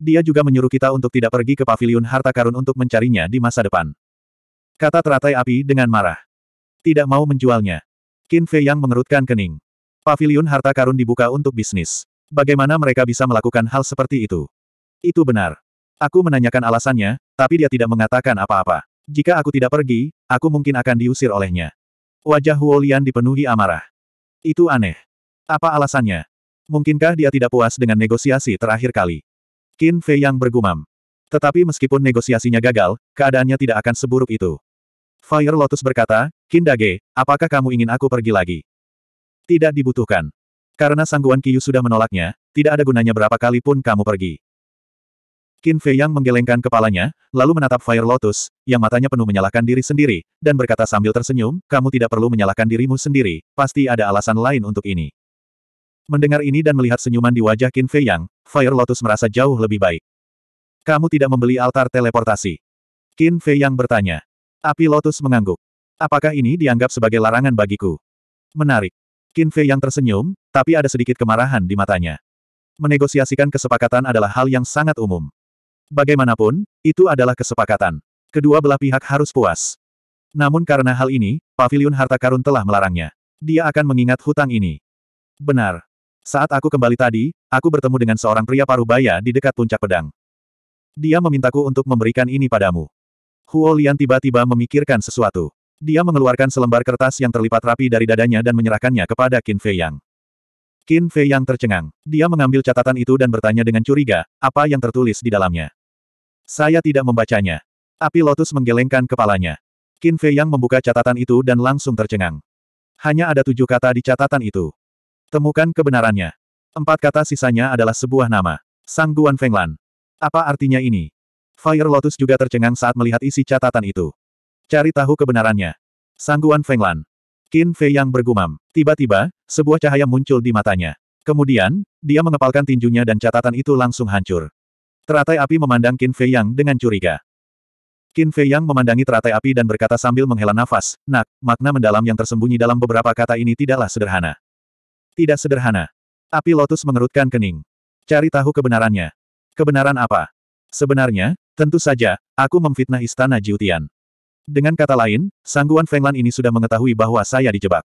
Dia juga menyuruh kita untuk tidak pergi ke paviliun harta karun untuk mencarinya di masa depan. Kata teratai api dengan marah. Tidak mau menjualnya. Qin Fei yang mengerutkan kening. Paviliun harta karun dibuka untuk bisnis. Bagaimana mereka bisa melakukan hal seperti itu? Itu benar. Aku menanyakan alasannya, tapi dia tidak mengatakan apa-apa. Jika aku tidak pergi, aku mungkin akan diusir olehnya. Wajah Huolian dipenuhi amarah. Itu aneh. Apa alasannya? Mungkinkah dia tidak puas dengan negosiasi terakhir kali? Qin Fei yang bergumam. Tetapi meskipun negosiasinya gagal, keadaannya tidak akan seburuk itu. Fire Lotus berkata, Qin Dage, apakah kamu ingin aku pergi lagi? Tidak dibutuhkan. Karena sangguan Kiyu sudah menolaknya, tidak ada gunanya berapa kali pun kamu pergi. Qin Fei Yang menggelengkan kepalanya, lalu menatap Fire Lotus, yang matanya penuh menyalahkan diri sendiri, dan berkata sambil tersenyum, kamu tidak perlu menyalahkan dirimu sendiri, pasti ada alasan lain untuk ini. Mendengar ini dan melihat senyuman di wajah Qin Fei Yang, Fire Lotus merasa jauh lebih baik. Kamu tidak membeli altar teleportasi. Qin Fei Yang bertanya. Api Lotus mengangguk. Apakah ini dianggap sebagai larangan bagiku? Menarik. Qin Fei Yang tersenyum, tapi ada sedikit kemarahan di matanya. Menegosiasikan kesepakatan adalah hal yang sangat umum. Bagaimanapun, itu adalah kesepakatan. Kedua belah pihak harus puas. Namun karena hal ini, Paviliun Harta Karun telah melarangnya. Dia akan mengingat hutang ini. Benar. Saat aku kembali tadi, aku bertemu dengan seorang pria Parubaya di dekat puncak pedang. Dia memintaku untuk memberikan ini padamu. Huo Lian tiba-tiba memikirkan sesuatu. Dia mengeluarkan selembar kertas yang terlipat rapi dari dadanya dan menyerahkannya kepada Qin Fei Yang. Qin Fei Yang tercengang. Dia mengambil catatan itu dan bertanya dengan curiga, apa yang tertulis di dalamnya. Saya tidak membacanya. Api Lotus menggelengkan kepalanya. Qin Fei Yang membuka catatan itu dan langsung tercengang. Hanya ada tujuh kata di catatan itu. Temukan kebenarannya. Empat kata sisanya adalah sebuah nama. Sang Guan Fenglan. Apa artinya ini? Fire Lotus juga tercengang saat melihat isi catatan itu. Cari tahu kebenarannya. Sang Guan Fenglan. Qin Fei Yang bergumam. Tiba-tiba, sebuah cahaya muncul di matanya. Kemudian, dia mengepalkan tinjunya dan catatan itu langsung hancur. Teratai api memandang Qin Fei Yang dengan curiga. Qin Fei Yang memandangi teratai api dan berkata sambil menghela nafas, Nak, makna mendalam yang tersembunyi dalam beberapa kata ini tidaklah sederhana. Tidak sederhana. Api lotus mengerutkan kening. Cari tahu kebenarannya. Kebenaran apa? Sebenarnya, tentu saja, aku memfitnah istana Jiutian. Dengan kata lain, sangguan Fenglan ini sudah mengetahui bahwa saya dijebak.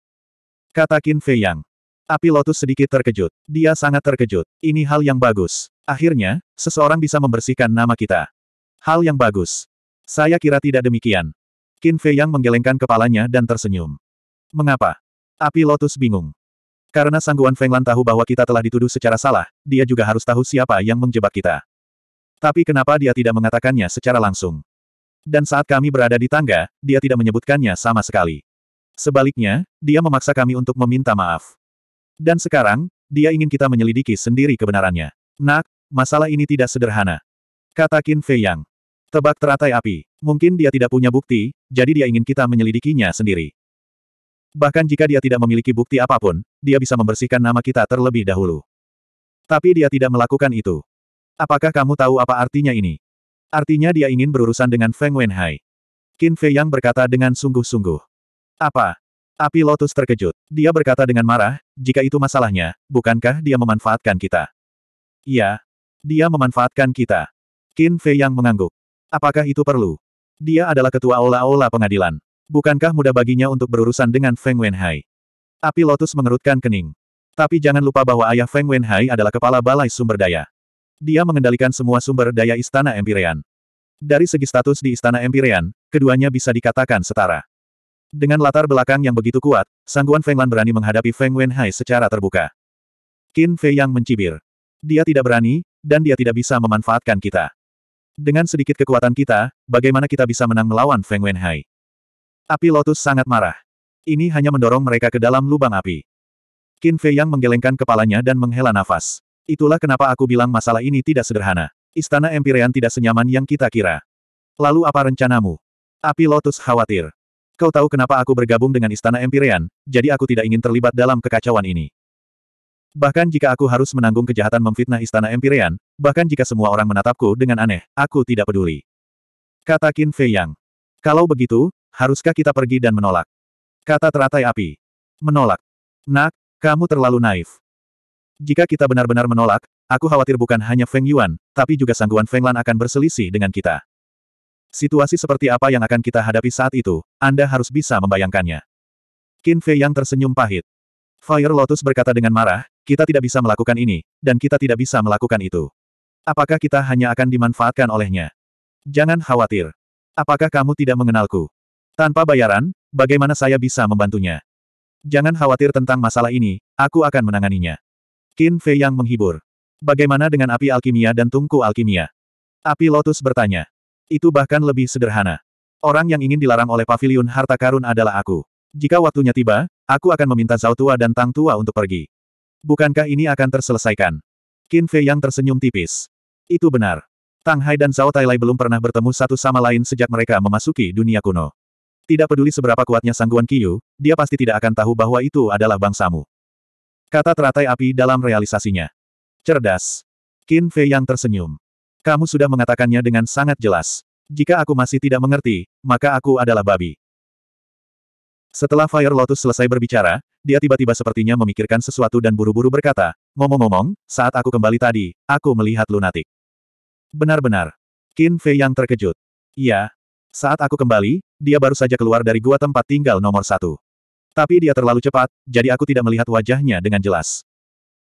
Kata Qin Fei Yang. Api lotus sedikit terkejut. Dia sangat terkejut. Ini hal yang bagus. Akhirnya, seseorang bisa membersihkan nama kita. Hal yang bagus. Saya kira tidak demikian. Qin Fei Yang menggelengkan kepalanya dan tersenyum. Mengapa? Api Lotus bingung. Karena Sangguan Fenglan tahu bahwa kita telah dituduh secara salah, dia juga harus tahu siapa yang menjebak kita. Tapi kenapa dia tidak mengatakannya secara langsung? Dan saat kami berada di tangga, dia tidak menyebutkannya sama sekali. Sebaliknya, dia memaksa kami untuk meminta maaf. Dan sekarang, dia ingin kita menyelidiki sendiri kebenarannya. Nak, masalah ini tidak sederhana. Kata Qin Fei Yang. Tebak teratai api. Mungkin dia tidak punya bukti, jadi dia ingin kita menyelidikinya sendiri. Bahkan jika dia tidak memiliki bukti apapun, dia bisa membersihkan nama kita terlebih dahulu. Tapi dia tidak melakukan itu. Apakah kamu tahu apa artinya ini? Artinya dia ingin berurusan dengan Feng Wenhai. Qin Fei Yang berkata dengan sungguh-sungguh. Apa? Api Lotus terkejut. Dia berkata dengan marah, jika itu masalahnya, bukankah dia memanfaatkan kita? Iya, dia memanfaatkan kita. Qin Fei yang mengangguk. Apakah itu perlu? Dia adalah ketua aula-aula pengadilan. Bukankah mudah baginya untuk berurusan dengan Feng Wenhai? Api Lotus mengerutkan kening. Tapi jangan lupa bahwa ayah Feng Wenhai adalah kepala balai sumber daya. Dia mengendalikan semua sumber daya Istana Empirean. Dari segi status di Istana Empirean, keduanya bisa dikatakan setara. Dengan latar belakang yang begitu kuat, Sangguan Feng Lan berani menghadapi Feng Wenhai secara terbuka. Qin Fei yang mencibir. Dia tidak berani, dan dia tidak bisa memanfaatkan kita. Dengan sedikit kekuatan kita, bagaimana kita bisa menang melawan Feng Wenhai? Api Lotus sangat marah. Ini hanya mendorong mereka ke dalam lubang api. Qin Fei Yang menggelengkan kepalanya dan menghela nafas. Itulah kenapa aku bilang masalah ini tidak sederhana. Istana Empirean tidak senyaman yang kita kira. Lalu apa rencanamu? Api Lotus khawatir. Kau tahu kenapa aku bergabung dengan Istana Empirean, jadi aku tidak ingin terlibat dalam kekacauan ini. Bahkan jika aku harus menanggung kejahatan memfitnah istana Empirean, bahkan jika semua orang menatapku dengan aneh, aku tidak peduli. Kata Qin Fei Yang. Kalau begitu, haruskah kita pergi dan menolak? Kata teratai api. Menolak. Nak, kamu terlalu naif. Jika kita benar-benar menolak, aku khawatir bukan hanya Feng Yuan, tapi juga sangguan Feng Lan akan berselisih dengan kita. Situasi seperti apa yang akan kita hadapi saat itu, Anda harus bisa membayangkannya. Qin Fei yang tersenyum pahit. Fire Lotus berkata dengan marah, kita tidak bisa melakukan ini, dan kita tidak bisa melakukan itu. Apakah kita hanya akan dimanfaatkan olehnya? Jangan khawatir. Apakah kamu tidak mengenalku? Tanpa bayaran, bagaimana saya bisa membantunya? Jangan khawatir tentang masalah ini, aku akan menanganinya. Qin Fei yang menghibur. Bagaimana dengan api alkimia dan tungku alkimia? Api Lotus bertanya. Itu bahkan lebih sederhana. Orang yang ingin dilarang oleh pavilion harta karun adalah aku. Jika waktunya tiba, Aku akan meminta Zhao Tua dan Tang Tua untuk pergi. Bukankah ini akan terselesaikan? Qin Fei yang tersenyum tipis. Itu benar. Tang Hai dan Zhao Tailai belum pernah bertemu satu sama lain sejak mereka memasuki dunia kuno. Tidak peduli seberapa kuatnya sangguan Yu, dia pasti tidak akan tahu bahwa itu adalah bangsamu. Kata teratai api dalam realisasinya. Cerdas. Qin Fei yang tersenyum. Kamu sudah mengatakannya dengan sangat jelas. Jika aku masih tidak mengerti, maka aku adalah babi. Setelah Fire Lotus selesai berbicara, dia tiba-tiba sepertinya memikirkan sesuatu dan buru-buru berkata, ngomong-ngomong, saat aku kembali tadi, aku melihat lunatik. Benar-benar. Qin Fei yang terkejut. Iya. Saat aku kembali, dia baru saja keluar dari gua tempat tinggal nomor satu. Tapi dia terlalu cepat, jadi aku tidak melihat wajahnya dengan jelas.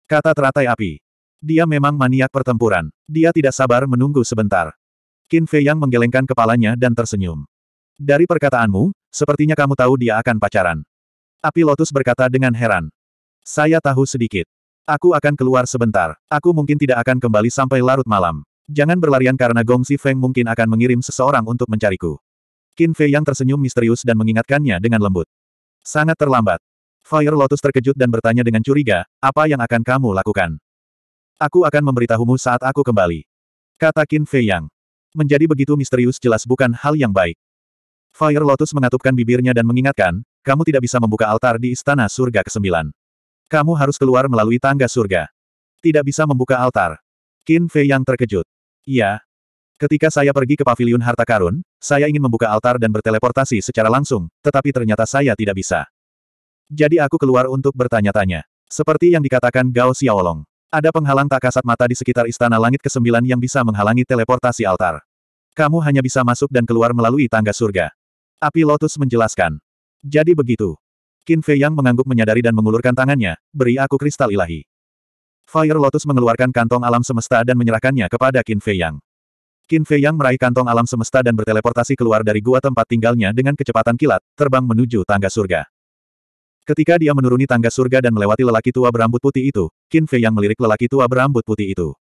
Kata teratai api. Dia memang maniak pertempuran. Dia tidak sabar menunggu sebentar. Qin Fei Yang menggelengkan kepalanya dan tersenyum. Dari perkataanmu, sepertinya kamu tahu dia akan pacaran. Api Lotus berkata dengan heran. Saya tahu sedikit. Aku akan keluar sebentar. Aku mungkin tidak akan kembali sampai larut malam. Jangan berlarian karena Gong Si Feng mungkin akan mengirim seseorang untuk mencariku. Qin Fei yang tersenyum misterius dan mengingatkannya dengan lembut. Sangat terlambat. Fire Lotus terkejut dan bertanya dengan curiga, apa yang akan kamu lakukan? Aku akan memberitahumu saat aku kembali. Kata Qin Fei Yang. Menjadi begitu misterius jelas bukan hal yang baik. Fire Lotus mengatupkan bibirnya dan mengingatkan, kamu tidak bisa membuka altar di istana surga ke-9. Kamu harus keluar melalui tangga surga. Tidak bisa membuka altar. Qin Fei yang terkejut. Iya. Ketika saya pergi ke paviliun harta karun, saya ingin membuka altar dan berteleportasi secara langsung, tetapi ternyata saya tidak bisa. Jadi aku keluar untuk bertanya-tanya. Seperti yang dikatakan Gao Xiaolong. Ada penghalang tak kasat mata di sekitar istana langit ke-9 yang bisa menghalangi teleportasi altar. Kamu hanya bisa masuk dan keluar melalui tangga surga. Api Lotus menjelaskan. Jadi begitu. Qin Fei Yang mengangguk menyadari dan mengulurkan tangannya, beri aku kristal ilahi. Fire Lotus mengeluarkan kantong alam semesta dan menyerahkannya kepada Qin Fei Yang. Qin Fei Yang meraih kantong alam semesta dan berteleportasi keluar dari gua tempat tinggalnya dengan kecepatan kilat, terbang menuju tangga surga. Ketika dia menuruni tangga surga dan melewati lelaki tua berambut putih itu, Qin Fei Yang melirik lelaki tua berambut putih itu.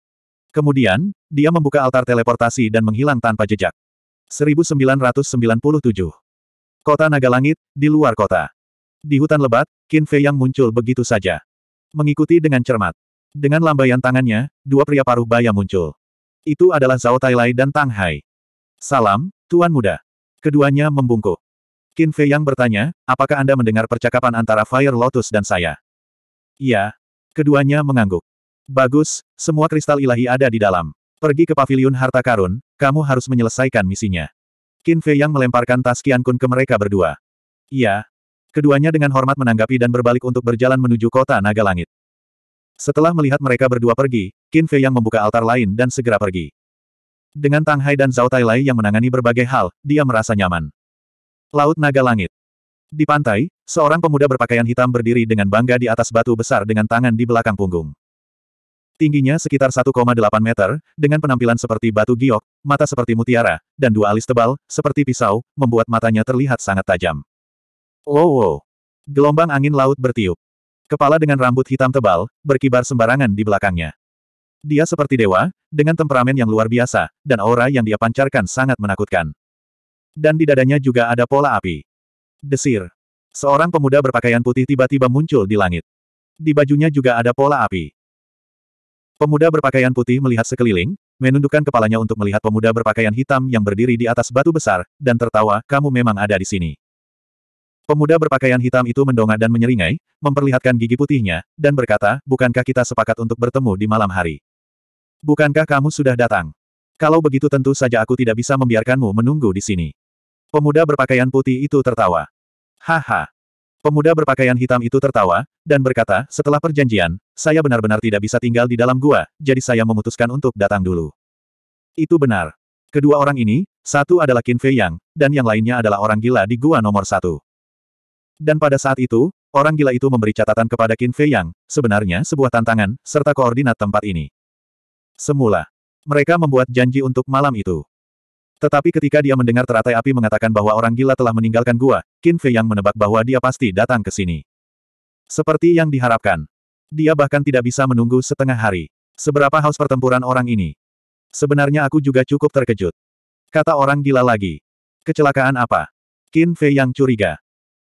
Kemudian, dia membuka altar teleportasi dan menghilang tanpa jejak. 1997 Kota Naga Langit, di luar kota. Di hutan lebat, Qin Fei yang muncul begitu saja. Mengikuti dengan cermat. Dengan lambaian tangannya, dua pria paruh baya muncul. Itu adalah Zhao Tailai dan Tang Hai. Salam, Tuan Muda. Keduanya membungkuk. Qin Fei yang bertanya, apakah Anda mendengar percakapan antara Fire Lotus dan saya? Iya. Keduanya mengangguk. Bagus, semua kristal ilahi ada di dalam. Pergi ke paviliun harta karun, kamu harus menyelesaikan misinya. Qin Fei yang melemparkan tas Kun ke mereka berdua. Iya. Keduanya dengan hormat menanggapi dan berbalik untuk berjalan menuju kota naga langit. Setelah melihat mereka berdua pergi, Qin Fei yang membuka altar lain dan segera pergi. Dengan Tang Hai dan Zhao Tai Lai yang menangani berbagai hal, dia merasa nyaman. Laut Naga Langit Di pantai, seorang pemuda berpakaian hitam berdiri dengan bangga di atas batu besar dengan tangan di belakang punggung. Tingginya sekitar 1,8 meter, dengan penampilan seperti batu giok, mata seperti mutiara, dan dua alis tebal, seperti pisau, membuat matanya terlihat sangat tajam. Wow, oh, wow. Gelombang angin laut bertiup. Kepala dengan rambut hitam tebal, berkibar sembarangan di belakangnya. Dia seperti dewa, dengan temperamen yang luar biasa, dan aura yang dia pancarkan sangat menakutkan. Dan di dadanya juga ada pola api. Desir. Seorang pemuda berpakaian putih tiba-tiba muncul di langit. Di bajunya juga ada pola api. Pemuda berpakaian putih melihat sekeliling, menundukkan kepalanya untuk melihat pemuda berpakaian hitam yang berdiri di atas batu besar, dan tertawa, kamu memang ada di sini. Pemuda berpakaian hitam itu mendongak dan menyeringai, memperlihatkan gigi putihnya, dan berkata, bukankah kita sepakat untuk bertemu di malam hari? Bukankah kamu sudah datang? Kalau begitu tentu saja aku tidak bisa membiarkanmu menunggu di sini. Pemuda berpakaian putih itu tertawa. Haha, Pemuda berpakaian hitam itu tertawa, dan berkata, setelah perjanjian, saya benar-benar tidak bisa tinggal di dalam gua, jadi saya memutuskan untuk datang dulu. Itu benar. Kedua orang ini, satu adalah Qin Fei Yang, dan yang lainnya adalah orang gila di gua nomor satu. Dan pada saat itu, orang gila itu memberi catatan kepada Qin Fei Yang, sebenarnya sebuah tantangan, serta koordinat tempat ini. Semula, mereka membuat janji untuk malam itu. Tetapi ketika dia mendengar teratai api mengatakan bahwa orang gila telah meninggalkan gua, Qin Fei yang menebak bahwa dia pasti datang ke sini. Seperti yang diharapkan. Dia bahkan tidak bisa menunggu setengah hari. Seberapa haus pertempuran orang ini. Sebenarnya aku juga cukup terkejut. Kata orang gila lagi. Kecelakaan apa? Qin Fei yang curiga.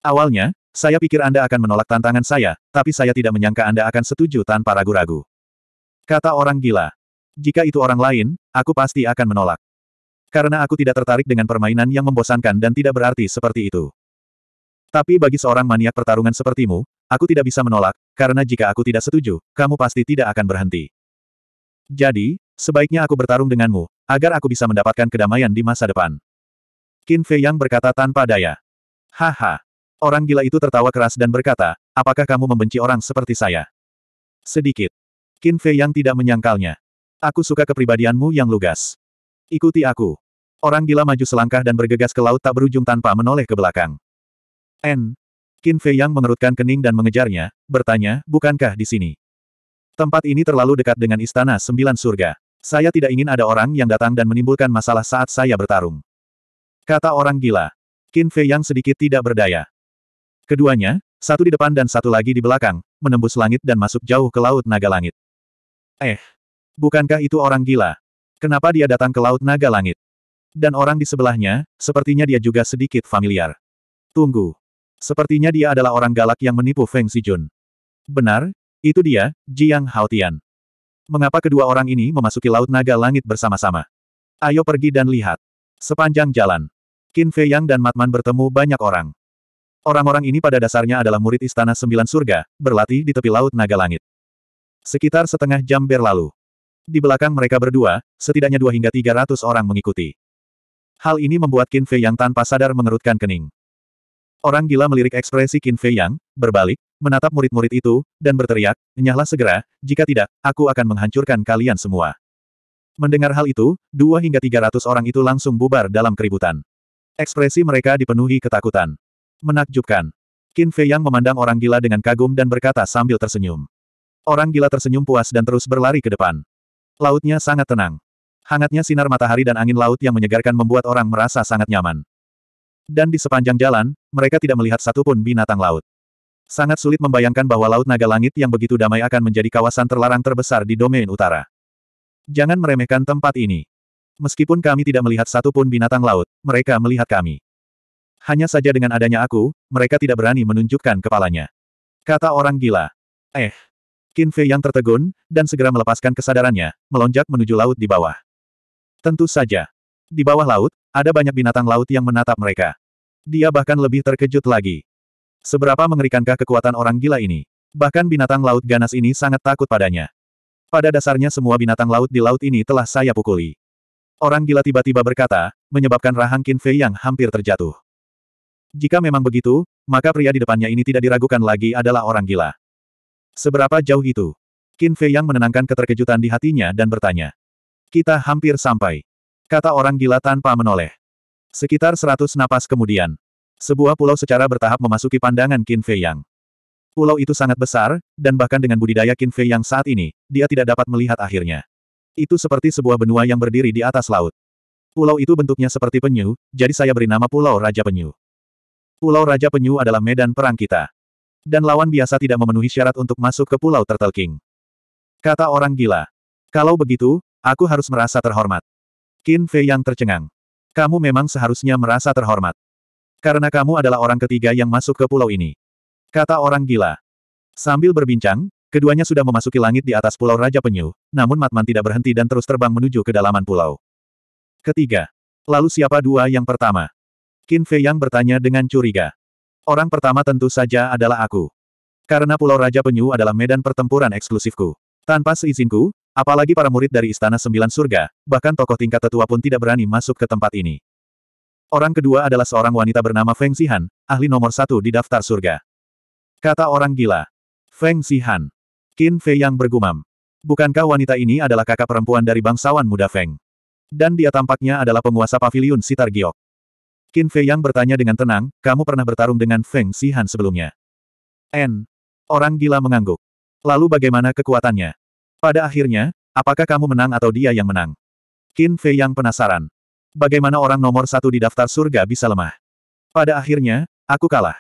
Awalnya, saya pikir Anda akan menolak tantangan saya, tapi saya tidak menyangka Anda akan setuju tanpa ragu-ragu. Kata orang gila. Jika itu orang lain, aku pasti akan menolak. Karena aku tidak tertarik dengan permainan yang membosankan dan tidak berarti seperti itu. Tapi bagi seorang maniak pertarungan sepertimu, aku tidak bisa menolak, karena jika aku tidak setuju, kamu pasti tidak akan berhenti. Jadi, sebaiknya aku bertarung denganmu, agar aku bisa mendapatkan kedamaian di masa depan. Qin Fei Yang berkata tanpa daya. Haha. Orang gila itu tertawa keras dan berkata, apakah kamu membenci orang seperti saya? Sedikit. Qin Fei Yang tidak menyangkalnya. Aku suka kepribadianmu yang lugas. Ikuti aku. Orang gila maju selangkah dan bergegas ke laut tak berujung tanpa menoleh ke belakang. N. Qin Fei yang mengerutkan kening dan mengejarnya, bertanya, bukankah di sini? Tempat ini terlalu dekat dengan Istana Sembilan Surga. Saya tidak ingin ada orang yang datang dan menimbulkan masalah saat saya bertarung. Kata orang gila. Qin Fei yang sedikit tidak berdaya. Keduanya, satu di depan dan satu lagi di belakang, menembus langit dan masuk jauh ke Laut Naga Langit. Eh, bukankah itu orang gila? Kenapa dia datang ke Laut Naga Langit? Dan orang di sebelahnya, sepertinya dia juga sedikit familiar. Tunggu. Sepertinya dia adalah orang galak yang menipu Feng Sijun. Benar, itu dia, Jiang Haotian. Mengapa kedua orang ini memasuki Laut Naga Langit bersama-sama? Ayo pergi dan lihat. Sepanjang jalan, Qin Fei Yang dan Matman bertemu banyak orang. Orang-orang ini pada dasarnya adalah murid Istana Sembilan Surga, berlatih di tepi Laut Naga Langit. Sekitar setengah jam berlalu, di belakang mereka berdua, setidaknya dua hingga tiga ratus orang mengikuti. Hal ini membuat Qin Fei Yang tanpa sadar mengerutkan kening. Orang gila melirik ekspresi Qin Fei Yang, berbalik, menatap murid-murid itu, dan berteriak, nyahlah segera, jika tidak, aku akan menghancurkan kalian semua. Mendengar hal itu, dua hingga tiga ratus orang itu langsung bubar dalam keributan. Ekspresi mereka dipenuhi ketakutan. Menakjubkan. Qin Fei Yang memandang orang gila dengan kagum dan berkata sambil tersenyum. Orang gila tersenyum puas dan terus berlari ke depan. Lautnya sangat tenang. Hangatnya sinar matahari dan angin laut yang menyegarkan membuat orang merasa sangat nyaman. Dan di sepanjang jalan, mereka tidak melihat satupun binatang laut. Sangat sulit membayangkan bahwa Laut Naga Langit yang begitu damai akan menjadi kawasan terlarang terbesar di domain utara. Jangan meremehkan tempat ini. Meskipun kami tidak melihat satupun binatang laut, mereka melihat kami. Hanya saja dengan adanya aku, mereka tidak berani menunjukkan kepalanya. Kata orang gila. Eh, Qin Fei yang tertegun, dan segera melepaskan kesadarannya, melonjak menuju laut di bawah. Tentu saja. Di bawah laut, ada banyak binatang laut yang menatap mereka. Dia bahkan lebih terkejut lagi. Seberapa mengerikankah kekuatan orang gila ini? Bahkan binatang laut ganas ini sangat takut padanya. Pada dasarnya semua binatang laut di laut ini telah saya pukuli. Orang gila tiba-tiba berkata, menyebabkan rahang Qin Fei yang hampir terjatuh. Jika memang begitu, maka pria di depannya ini tidak diragukan lagi adalah orang gila. Seberapa jauh itu? Qin Fei yang menenangkan keterkejutan di hatinya dan bertanya. Kita hampir sampai. Kata orang gila tanpa menoleh. Sekitar seratus napas kemudian. Sebuah pulau secara bertahap memasuki pandangan Qin Fei Yang. Pulau itu sangat besar, dan bahkan dengan budidaya Qin Fei Yang saat ini, dia tidak dapat melihat akhirnya. Itu seperti sebuah benua yang berdiri di atas laut. Pulau itu bentuknya seperti penyu, jadi saya beri nama Pulau Raja Penyu. Pulau Raja Penyu adalah medan perang kita dan lawan biasa tidak memenuhi syarat untuk masuk ke pulau Turtle King. Kata orang gila. Kalau begitu, aku harus merasa terhormat. Qin Fei yang tercengang. Kamu memang seharusnya merasa terhormat. Karena kamu adalah orang ketiga yang masuk ke pulau ini. Kata orang gila. Sambil berbincang, keduanya sudah memasuki langit di atas pulau Raja Penyu, namun Matman tidak berhenti dan terus terbang menuju kedalaman pulau. Ketiga. Lalu siapa dua yang pertama? Qin Fei yang bertanya dengan curiga. Orang pertama tentu saja adalah aku. Karena Pulau Raja Penyu adalah medan pertempuran eksklusifku. Tanpa seizinku, apalagi para murid dari Istana Sembilan Surga, bahkan tokoh tingkat tetua pun tidak berani masuk ke tempat ini. Orang kedua adalah seorang wanita bernama Feng Xihan, ahli nomor satu di daftar surga. Kata orang gila. Feng Xihan. Qin Fei yang bergumam. Bukankah wanita ini adalah kakak perempuan dari bangsawan muda Feng? Dan dia tampaknya adalah penguasa paviliun Sitar Giok. Qin Fei Yang bertanya dengan tenang, kamu pernah bertarung dengan Feng Xihan sebelumnya. N. Orang gila mengangguk. Lalu bagaimana kekuatannya? Pada akhirnya, apakah kamu menang atau dia yang menang? Qin Fei Yang penasaran. Bagaimana orang nomor satu di daftar surga bisa lemah? Pada akhirnya, aku kalah.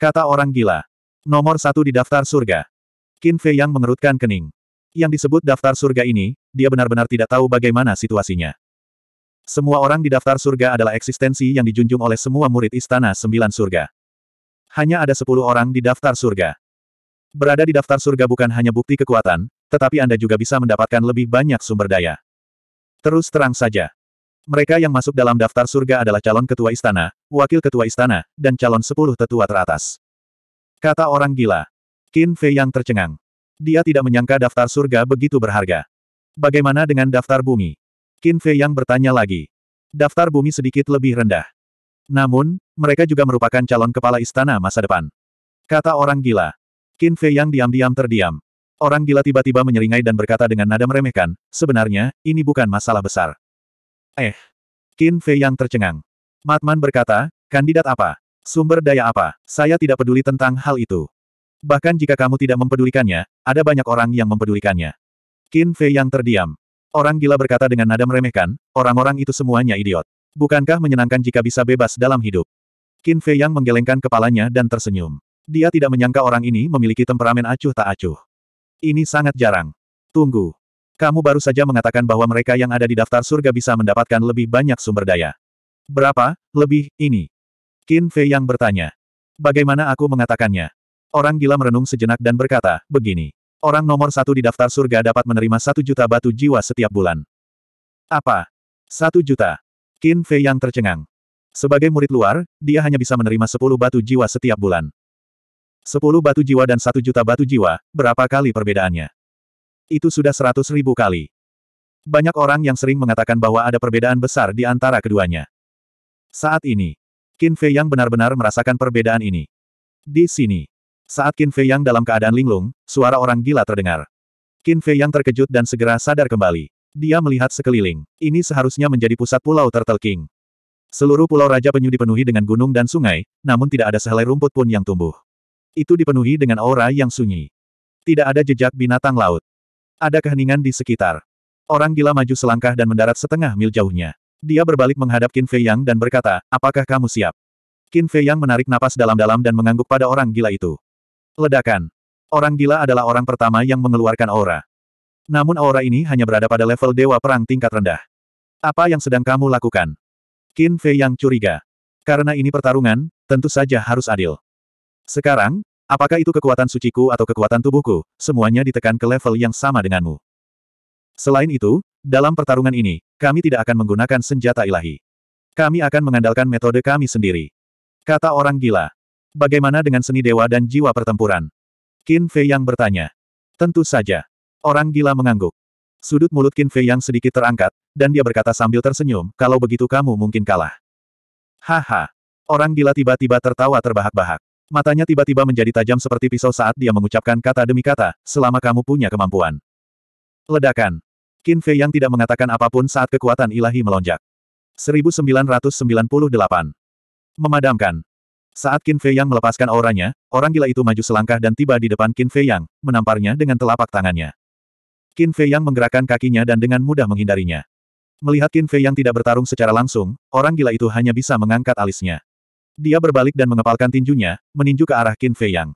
Kata orang gila. Nomor satu di daftar surga. Qin Fei Yang mengerutkan kening. Yang disebut daftar surga ini, dia benar-benar tidak tahu bagaimana situasinya. Semua orang di daftar surga adalah eksistensi yang dijunjung oleh semua murid Istana Sembilan Surga. Hanya ada sepuluh orang di daftar surga. Berada di daftar surga bukan hanya bukti kekuatan, tetapi Anda juga bisa mendapatkan lebih banyak sumber daya. Terus terang saja. Mereka yang masuk dalam daftar surga adalah calon ketua istana, wakil ketua istana, dan calon sepuluh tetua teratas. Kata orang gila. Qin Fei yang tercengang. Dia tidak menyangka daftar surga begitu berharga. Bagaimana dengan daftar bumi? Qin Fei yang bertanya lagi. Daftar bumi sedikit lebih rendah. Namun, mereka juga merupakan calon kepala istana masa depan. Kata orang gila. Qin Fei yang diam-diam terdiam. Orang gila tiba-tiba menyeringai dan berkata dengan nada meremehkan, sebenarnya, ini bukan masalah besar. Eh. Qin Fei yang tercengang. Matman berkata, kandidat apa? Sumber daya apa? Saya tidak peduli tentang hal itu. Bahkan jika kamu tidak mempedulikannya, ada banyak orang yang mempedulikannya. Qin Fei yang terdiam. Orang gila berkata dengan nada meremehkan, orang-orang itu semuanya idiot. Bukankah menyenangkan jika bisa bebas dalam hidup? Qin Fei Yang menggelengkan kepalanya dan tersenyum. Dia tidak menyangka orang ini memiliki temperamen acuh tak acuh. Ini sangat jarang. Tunggu. Kamu baru saja mengatakan bahwa mereka yang ada di daftar surga bisa mendapatkan lebih banyak sumber daya. Berapa, lebih, ini? Qin Fei Yang bertanya. Bagaimana aku mengatakannya? Orang gila merenung sejenak dan berkata, begini. Orang nomor satu di daftar surga dapat menerima satu juta batu jiwa setiap bulan. Apa? Satu juta. Qin Fei yang tercengang. Sebagai murid luar, dia hanya bisa menerima sepuluh batu jiwa setiap bulan. Sepuluh batu jiwa dan satu juta batu jiwa, berapa kali perbedaannya? Itu sudah seratus ribu kali. Banyak orang yang sering mengatakan bahwa ada perbedaan besar di antara keduanya. Saat ini, Qin Fei yang benar-benar merasakan perbedaan ini. Di sini, saat Qin Fei Yang dalam keadaan linglung, suara orang gila terdengar. Qin Fei Yang terkejut dan segera sadar kembali. Dia melihat sekeliling. Ini seharusnya menjadi pusat pulau Turtle King. Seluruh pulau Raja Penyu dipenuhi dengan gunung dan sungai, namun tidak ada sehelai rumput pun yang tumbuh. Itu dipenuhi dengan aura yang sunyi. Tidak ada jejak binatang laut. Ada keheningan di sekitar. Orang gila maju selangkah dan mendarat setengah mil jauhnya. Dia berbalik menghadap Qin Fei Yang dan berkata, apakah kamu siap? Qin Fei Yang menarik napas dalam-dalam dan mengangguk pada orang gila itu. Ledakan. Orang gila adalah orang pertama yang mengeluarkan aura. Namun aura ini hanya berada pada level dewa perang tingkat rendah. Apa yang sedang kamu lakukan? Qin Fei yang curiga. Karena ini pertarungan, tentu saja harus adil. Sekarang, apakah itu kekuatan suciku atau kekuatan tubuhku, semuanya ditekan ke level yang sama denganmu. Selain itu, dalam pertarungan ini, kami tidak akan menggunakan senjata ilahi. Kami akan mengandalkan metode kami sendiri. Kata orang gila. Bagaimana dengan seni dewa dan jiwa pertempuran? Qin Fei Yang bertanya. Tentu saja. Orang gila mengangguk. Sudut mulut Qin Fei Yang sedikit terangkat, dan dia berkata sambil tersenyum, kalau begitu kamu mungkin kalah. Haha. Orang gila tiba-tiba tertawa terbahak-bahak. Matanya tiba-tiba menjadi tajam seperti pisau saat dia mengucapkan kata demi kata, selama kamu punya kemampuan. Ledakan. Qin Fei Yang tidak mengatakan apapun saat kekuatan ilahi melonjak. 1998. Memadamkan. Saat Qin Fei Yang melepaskan auranya, orang gila itu maju selangkah dan tiba di depan Qin Fei Yang, menamparnya dengan telapak tangannya. Qin Fei Yang menggerakkan kakinya dan dengan mudah menghindarinya. Melihat Qin Fei Yang tidak bertarung secara langsung, orang gila itu hanya bisa mengangkat alisnya. Dia berbalik dan mengepalkan tinjunya, meninju ke arah Qin Fei Yang.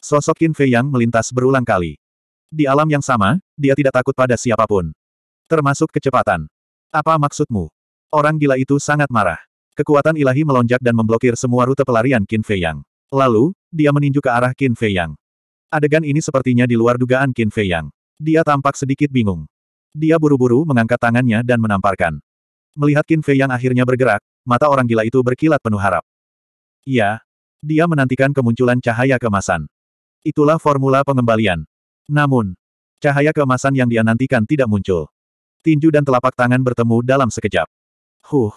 Sosok Qin Fei Yang melintas berulang kali. Di alam yang sama, dia tidak takut pada siapapun. Termasuk kecepatan. Apa maksudmu? Orang gila itu sangat marah. Kekuatan ilahi melonjak dan memblokir semua rute pelarian Qin Fei Yang. Lalu, dia meninju ke arah Qin Fei Yang. Adegan ini sepertinya di luar dugaan Qin Fei Yang. Dia tampak sedikit bingung. Dia buru-buru mengangkat tangannya dan menamparkan. Melihat Qin Fei Yang akhirnya bergerak, mata orang gila itu berkilat penuh harap. Ya, Dia menantikan kemunculan cahaya kemasan. Itulah formula pengembalian. Namun, cahaya kemasan yang dia nantikan tidak muncul. Tinju dan telapak tangan bertemu dalam sekejap. Huh.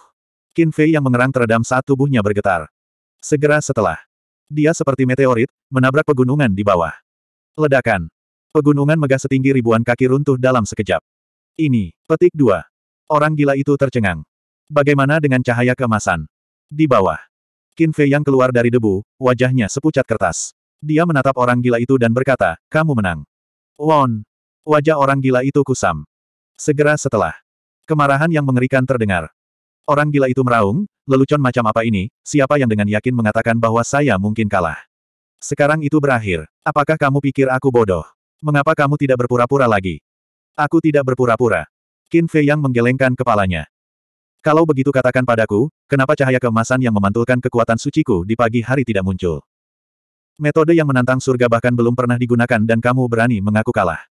Qin Fei yang mengerang teredam saat tubuhnya bergetar. Segera setelah, dia seperti meteorit, menabrak pegunungan di bawah. Ledakan. Pegunungan megah setinggi ribuan kaki runtuh dalam sekejap. Ini, petik dua. Orang gila itu tercengang. Bagaimana dengan cahaya kemasan? Di bawah. Qin Fei yang keluar dari debu, wajahnya sepucat kertas. Dia menatap orang gila itu dan berkata, kamu menang. Won. Wajah orang gila itu kusam. Segera setelah. Kemarahan yang mengerikan terdengar. Orang gila itu meraung, lelucon macam apa ini, siapa yang dengan yakin mengatakan bahwa saya mungkin kalah. Sekarang itu berakhir. Apakah kamu pikir aku bodoh? Mengapa kamu tidak berpura-pura lagi? Aku tidak berpura-pura. Qin Fei yang menggelengkan kepalanya. Kalau begitu katakan padaku, kenapa cahaya kemasan yang memantulkan kekuatan suciku di pagi hari tidak muncul? Metode yang menantang surga bahkan belum pernah digunakan dan kamu berani mengaku kalah.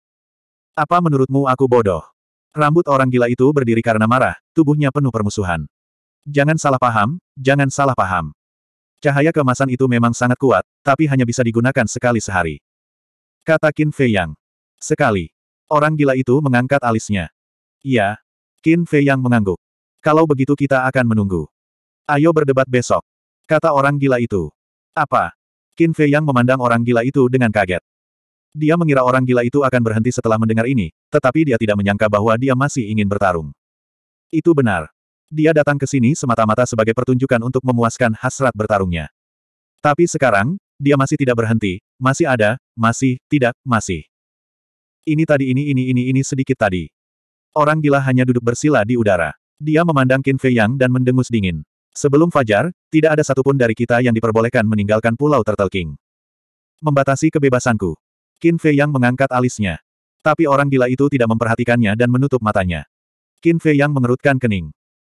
Apa menurutmu aku bodoh? Rambut orang gila itu berdiri karena marah, tubuhnya penuh permusuhan. Jangan salah paham, jangan salah paham. Cahaya kemasan itu memang sangat kuat, tapi hanya bisa digunakan sekali sehari. Kata Qin Fei Yang. Sekali. Orang gila itu mengangkat alisnya. Iya. Qin Fei Yang mengangguk. Kalau begitu kita akan menunggu. Ayo berdebat besok. Kata orang gila itu. Apa? Qin Fei Yang memandang orang gila itu dengan kaget. Dia mengira orang gila itu akan berhenti setelah mendengar ini, tetapi dia tidak menyangka bahwa dia masih ingin bertarung. Itu benar. Dia datang ke sini semata-mata sebagai pertunjukan untuk memuaskan hasrat bertarungnya. Tapi sekarang, dia masih tidak berhenti, masih ada, masih, tidak, masih. Ini tadi ini ini ini ini sedikit tadi. Orang gila hanya duduk bersila di udara. Dia memandang Qin Fei Yang dan mendengus dingin. Sebelum fajar, tidak ada satupun dari kita yang diperbolehkan meninggalkan pulau Turtle King. Membatasi kebebasanku. Qin Fei Yang mengangkat alisnya. Tapi orang gila itu tidak memperhatikannya dan menutup matanya. Qin Fei Yang mengerutkan kening.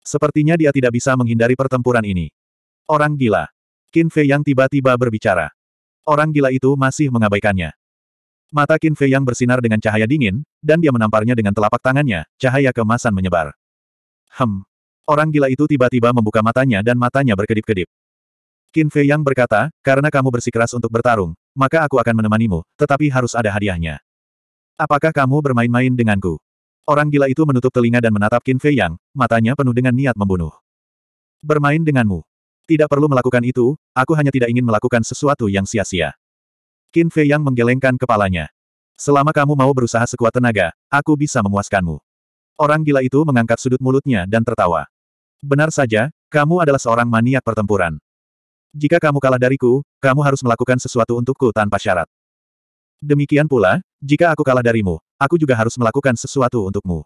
Sepertinya dia tidak bisa menghindari pertempuran ini. Orang gila. Qin Fei Yang tiba-tiba berbicara. Orang gila itu masih mengabaikannya. Mata Qin Fei Yang bersinar dengan cahaya dingin, dan dia menamparnya dengan telapak tangannya, cahaya kemasan menyebar. Hem. Orang gila itu tiba-tiba membuka matanya dan matanya berkedip-kedip. Qin Fei Yang berkata, karena kamu bersikeras untuk bertarung, maka aku akan menemanimu, tetapi harus ada hadiahnya. Apakah kamu bermain-main denganku? Orang gila itu menutup telinga dan menatap Qin Fei Yang, matanya penuh dengan niat membunuh. Bermain denganmu. Tidak perlu melakukan itu, aku hanya tidak ingin melakukan sesuatu yang sia-sia. Qin Fei Yang menggelengkan kepalanya. Selama kamu mau berusaha sekuat tenaga, aku bisa memuaskanmu. Orang gila itu mengangkat sudut mulutnya dan tertawa. Benar saja, kamu adalah seorang maniak pertempuran. Jika kamu kalah dariku, kamu harus melakukan sesuatu untukku tanpa syarat. Demikian pula, jika aku kalah darimu, aku juga harus melakukan sesuatu untukmu.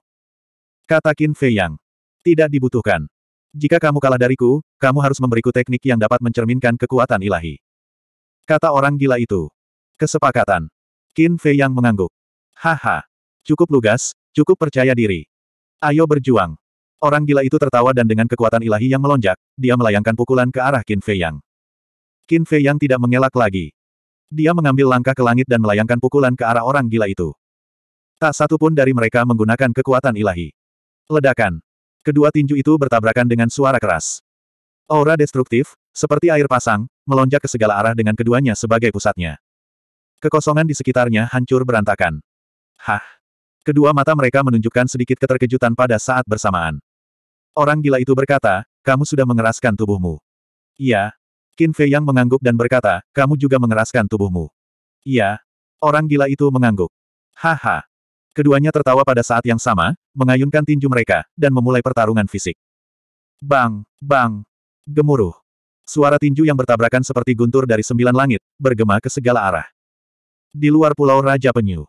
Kata Qin Fei Yang. Tidak dibutuhkan. Jika kamu kalah dariku, kamu harus memberiku teknik yang dapat mencerminkan kekuatan ilahi. Kata orang gila itu. Kesepakatan. Qin Fei Yang mengangguk. Haha. Cukup lugas, cukup percaya diri. Ayo berjuang. Orang gila itu tertawa dan dengan kekuatan ilahi yang melonjak, dia melayangkan pukulan ke arah Qin Fei Yang. Qin Fei yang tidak mengelak lagi. Dia mengambil langkah ke langit dan melayangkan pukulan ke arah orang gila itu. Tak satu pun dari mereka menggunakan kekuatan ilahi. Ledakan. Kedua tinju itu bertabrakan dengan suara keras. Aura destruktif, seperti air pasang, melonjak ke segala arah dengan keduanya sebagai pusatnya. Kekosongan di sekitarnya hancur berantakan. Hah. Kedua mata mereka menunjukkan sedikit keterkejutan pada saat bersamaan. Orang gila itu berkata, kamu sudah mengeraskan tubuhmu. Iya, Qin Fei Yang mengangguk dan berkata, kamu juga mengeraskan tubuhmu. Iya. Orang gila itu mengangguk. Haha. Keduanya tertawa pada saat yang sama, mengayunkan tinju mereka, dan memulai pertarungan fisik. Bang, bang. Gemuruh. Suara tinju yang bertabrakan seperti guntur dari sembilan langit, bergema ke segala arah. Di luar Pulau Raja Penyu.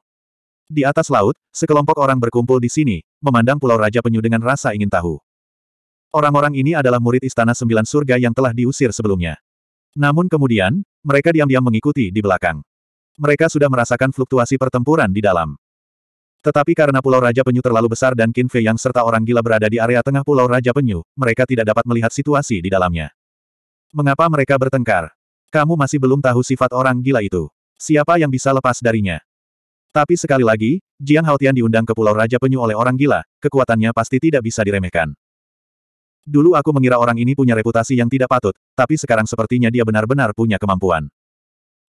Di atas laut, sekelompok orang berkumpul di sini, memandang Pulau Raja Penyu dengan rasa ingin tahu. Orang-orang ini adalah murid Istana Sembilan Surga yang telah diusir sebelumnya. Namun kemudian, mereka diam-diam mengikuti di belakang. Mereka sudah merasakan fluktuasi pertempuran di dalam. Tetapi karena Pulau Raja Penyu terlalu besar dan Qin Fei yang serta orang gila berada di area tengah Pulau Raja Penyu, mereka tidak dapat melihat situasi di dalamnya. Mengapa mereka bertengkar? Kamu masih belum tahu sifat orang gila itu. Siapa yang bisa lepas darinya? Tapi sekali lagi, Jiang Haotian diundang ke Pulau Raja Penyu oleh orang gila, kekuatannya pasti tidak bisa diremehkan. Dulu aku mengira orang ini punya reputasi yang tidak patut, tapi sekarang sepertinya dia benar-benar punya kemampuan.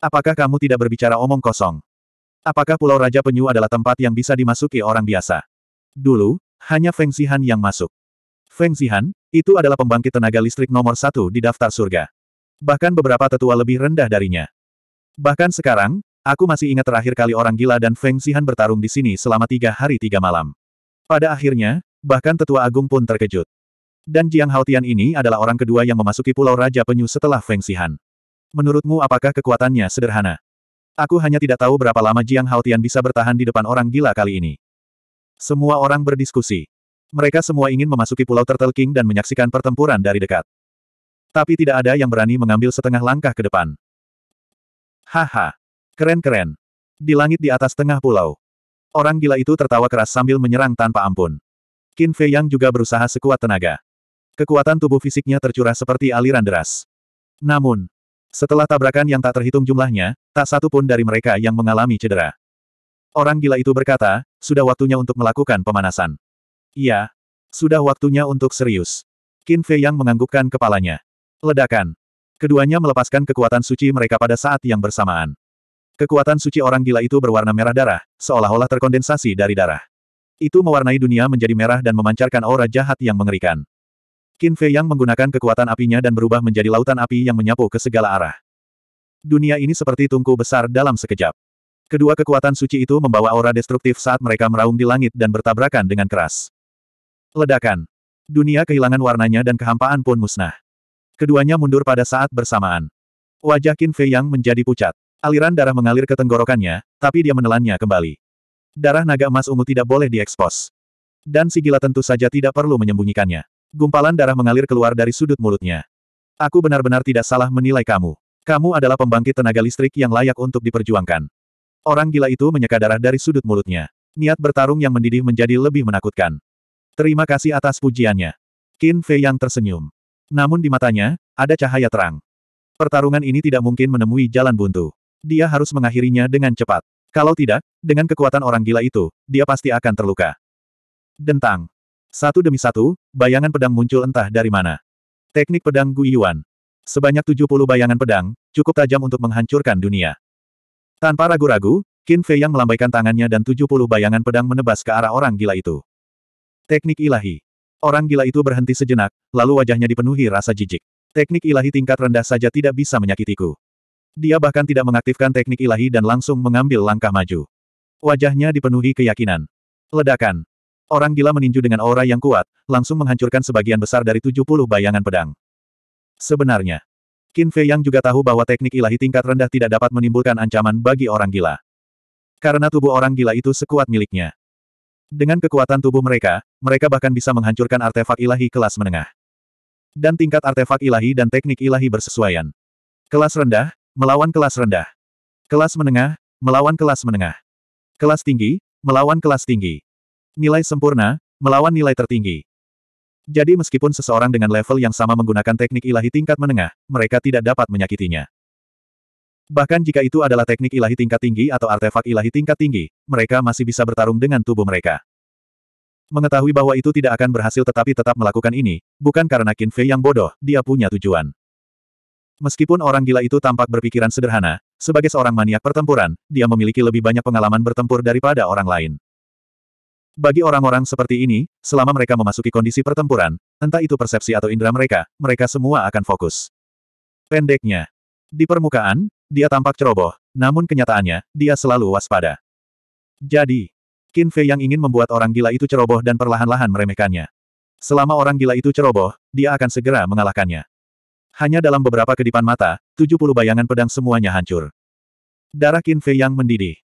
Apakah kamu tidak berbicara omong kosong? Apakah Pulau Raja Penyu adalah tempat yang bisa dimasuki orang biasa? Dulu, hanya Feng Xihan yang masuk. Feng Xihan, itu adalah pembangkit tenaga listrik nomor satu di daftar surga. Bahkan beberapa tetua lebih rendah darinya. Bahkan sekarang, aku masih ingat terakhir kali orang gila dan Feng Xihan bertarung di sini selama tiga hari tiga malam. Pada akhirnya, bahkan tetua agung pun terkejut. Dan Jiang Haotian ini adalah orang kedua yang memasuki Pulau Raja Penyu setelah Feng Sihan. Menurutmu apakah kekuatannya sederhana? Aku hanya tidak tahu berapa lama Jiang Haotian bisa bertahan di depan orang gila kali ini. Semua orang berdiskusi. Mereka semua ingin memasuki Pulau Turtle King dan menyaksikan pertempuran dari dekat. Tapi tidak ada yang berani mengambil setengah langkah ke depan. Haha. Keren-keren. Di langit di atas tengah pulau. Orang gila itu tertawa keras sambil menyerang tanpa ampun. Qin Fei Yang juga berusaha sekuat tenaga. Kekuatan tubuh fisiknya tercurah seperti aliran deras. Namun, setelah tabrakan yang tak terhitung jumlahnya, tak satu pun dari mereka yang mengalami cedera. Orang gila itu berkata, sudah waktunya untuk melakukan pemanasan. Iya, sudah waktunya untuk serius. Qin Fei Yang menganggukkan kepalanya. Ledakan. Keduanya melepaskan kekuatan suci mereka pada saat yang bersamaan. Kekuatan suci orang gila itu berwarna merah darah, seolah-olah terkondensasi dari darah. Itu mewarnai dunia menjadi merah dan memancarkan aura jahat yang mengerikan. Qin Fei Yang menggunakan kekuatan apinya dan berubah menjadi lautan api yang menyapu ke segala arah. Dunia ini seperti tungku besar dalam sekejap. Kedua kekuatan suci itu membawa aura destruktif saat mereka meraung di langit dan bertabrakan dengan keras. Ledakan. Dunia kehilangan warnanya dan kehampaan pun musnah. Keduanya mundur pada saat bersamaan. Wajah Qin Fei Yang menjadi pucat. Aliran darah mengalir ke tenggorokannya, tapi dia menelannya kembali. Darah naga emas ungu tidak boleh diekspos. Dan Sigila tentu saja tidak perlu menyembunyikannya. Gumpalan darah mengalir keluar dari sudut mulutnya. Aku benar-benar tidak salah menilai kamu. Kamu adalah pembangkit tenaga listrik yang layak untuk diperjuangkan. Orang gila itu menyeka darah dari sudut mulutnya. Niat bertarung yang mendidih menjadi lebih menakutkan. Terima kasih atas pujiannya. Qin Fei yang tersenyum. Namun di matanya, ada cahaya terang. Pertarungan ini tidak mungkin menemui jalan buntu. Dia harus mengakhirinya dengan cepat. Kalau tidak, dengan kekuatan orang gila itu, dia pasti akan terluka. Dentang. Satu demi satu, bayangan pedang muncul entah dari mana. Teknik pedang Guiyuan. Sebanyak 70 bayangan pedang, cukup tajam untuk menghancurkan dunia. Tanpa ragu-ragu, Qin Fei yang melambaikan tangannya dan 70 bayangan pedang menebas ke arah orang gila itu. Teknik ilahi. Orang gila itu berhenti sejenak, lalu wajahnya dipenuhi rasa jijik. Teknik ilahi tingkat rendah saja tidak bisa menyakitiku. Dia bahkan tidak mengaktifkan teknik ilahi dan langsung mengambil langkah maju. Wajahnya dipenuhi keyakinan. Ledakan. Orang gila meninju dengan aura yang kuat, langsung menghancurkan sebagian besar dari 70 bayangan pedang. Sebenarnya, Qin Fei yang juga tahu bahwa teknik ilahi tingkat rendah tidak dapat menimbulkan ancaman bagi orang gila. Karena tubuh orang gila itu sekuat miliknya. Dengan kekuatan tubuh mereka, mereka bahkan bisa menghancurkan artefak ilahi kelas menengah. Dan tingkat artefak ilahi dan teknik ilahi bersesuaian. Kelas rendah, melawan kelas rendah. Kelas menengah, melawan kelas menengah. Kelas tinggi, melawan kelas tinggi. Nilai sempurna, melawan nilai tertinggi. Jadi meskipun seseorang dengan level yang sama menggunakan teknik ilahi tingkat menengah, mereka tidak dapat menyakitinya. Bahkan jika itu adalah teknik ilahi tingkat tinggi atau artefak ilahi tingkat tinggi, mereka masih bisa bertarung dengan tubuh mereka. Mengetahui bahwa itu tidak akan berhasil tetapi tetap melakukan ini, bukan karena Qin Fei yang bodoh, dia punya tujuan. Meskipun orang gila itu tampak berpikiran sederhana, sebagai seorang maniak pertempuran, dia memiliki lebih banyak pengalaman bertempur daripada orang lain. Bagi orang-orang seperti ini, selama mereka memasuki kondisi pertempuran, entah itu persepsi atau indera mereka, mereka semua akan fokus. Pendeknya. Di permukaan, dia tampak ceroboh, namun kenyataannya, dia selalu waspada. Jadi, Qin Fei yang ingin membuat orang gila itu ceroboh dan perlahan-lahan meremehkannya. Selama orang gila itu ceroboh, dia akan segera mengalahkannya. Hanya dalam beberapa kedipan mata, 70 bayangan pedang semuanya hancur. Darah Qin Fei yang mendidih.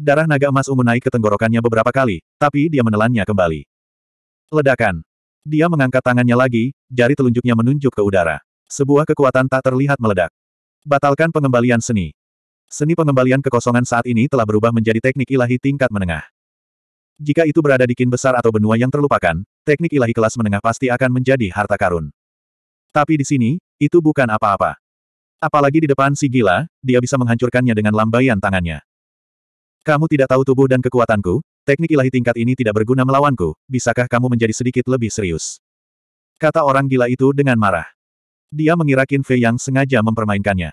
Darah naga emas ungu naik ke tenggorokannya beberapa kali, tapi dia menelannya kembali. Ledakan. Dia mengangkat tangannya lagi, jari telunjuknya menunjuk ke udara. Sebuah kekuatan tak terlihat meledak. Batalkan pengembalian seni. Seni pengembalian kekosongan saat ini telah berubah menjadi teknik ilahi tingkat menengah. Jika itu berada di kin besar atau benua yang terlupakan, teknik ilahi kelas menengah pasti akan menjadi harta karun. Tapi di sini, itu bukan apa-apa. Apalagi di depan si gila, dia bisa menghancurkannya dengan lambaian tangannya. Kamu tidak tahu tubuh dan kekuatanku, teknik ilahi tingkat ini tidak berguna melawanku, bisakah kamu menjadi sedikit lebih serius? Kata orang gila itu dengan marah. Dia mengira Qin Fei yang sengaja mempermainkannya.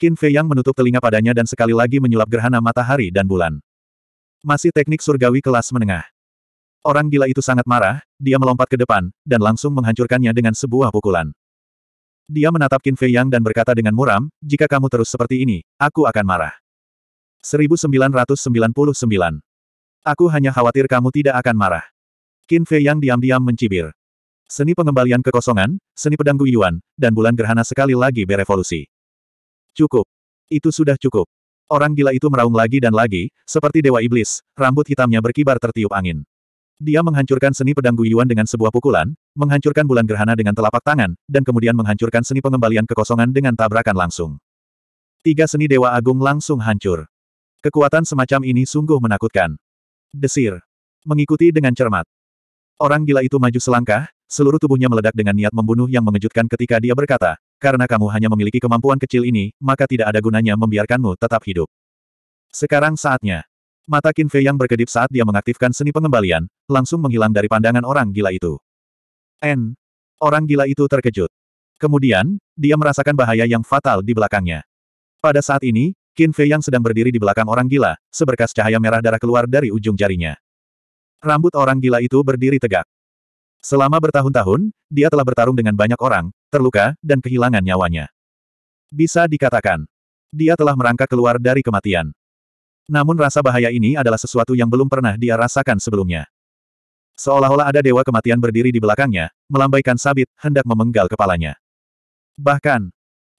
Qin Fei yang menutup telinga padanya dan sekali lagi menyulap gerhana matahari dan bulan. Masih teknik surgawi kelas menengah. Orang gila itu sangat marah, dia melompat ke depan, dan langsung menghancurkannya dengan sebuah pukulan. Dia menatap Qin Fei Yang dan berkata dengan muram, jika kamu terus seperti ini, aku akan marah. 1999. Aku hanya khawatir kamu tidak akan marah. Qin Fei yang diam-diam mencibir. Seni pengembalian kekosongan, seni pedang Guiyuan, dan bulan gerhana sekali lagi berevolusi. Cukup. Itu sudah cukup. Orang gila itu meraung lagi dan lagi, seperti dewa iblis, rambut hitamnya berkibar tertiup angin. Dia menghancurkan seni pedang Guiyuan dengan sebuah pukulan, menghancurkan bulan gerhana dengan telapak tangan, dan kemudian menghancurkan seni pengembalian kekosongan dengan tabrakan langsung. Tiga seni Dewa Agung langsung hancur. Kekuatan semacam ini sungguh menakutkan. Desir. Mengikuti dengan cermat. Orang gila itu maju selangkah, seluruh tubuhnya meledak dengan niat membunuh yang mengejutkan ketika dia berkata, karena kamu hanya memiliki kemampuan kecil ini, maka tidak ada gunanya membiarkanmu tetap hidup. Sekarang saatnya. Mata Kinfe yang berkedip saat dia mengaktifkan seni pengembalian, langsung menghilang dari pandangan orang gila itu. N. Orang gila itu terkejut. Kemudian, dia merasakan bahaya yang fatal di belakangnya. Pada saat ini, Qin Fei yang sedang berdiri di belakang orang gila, seberkas cahaya merah darah keluar dari ujung jarinya. Rambut orang gila itu berdiri tegak. Selama bertahun-tahun, dia telah bertarung dengan banyak orang, terluka, dan kehilangan nyawanya. Bisa dikatakan, dia telah merangkak keluar dari kematian. Namun rasa bahaya ini adalah sesuatu yang belum pernah dia rasakan sebelumnya. Seolah-olah ada dewa kematian berdiri di belakangnya, melambaikan sabit, hendak memenggal kepalanya. Bahkan,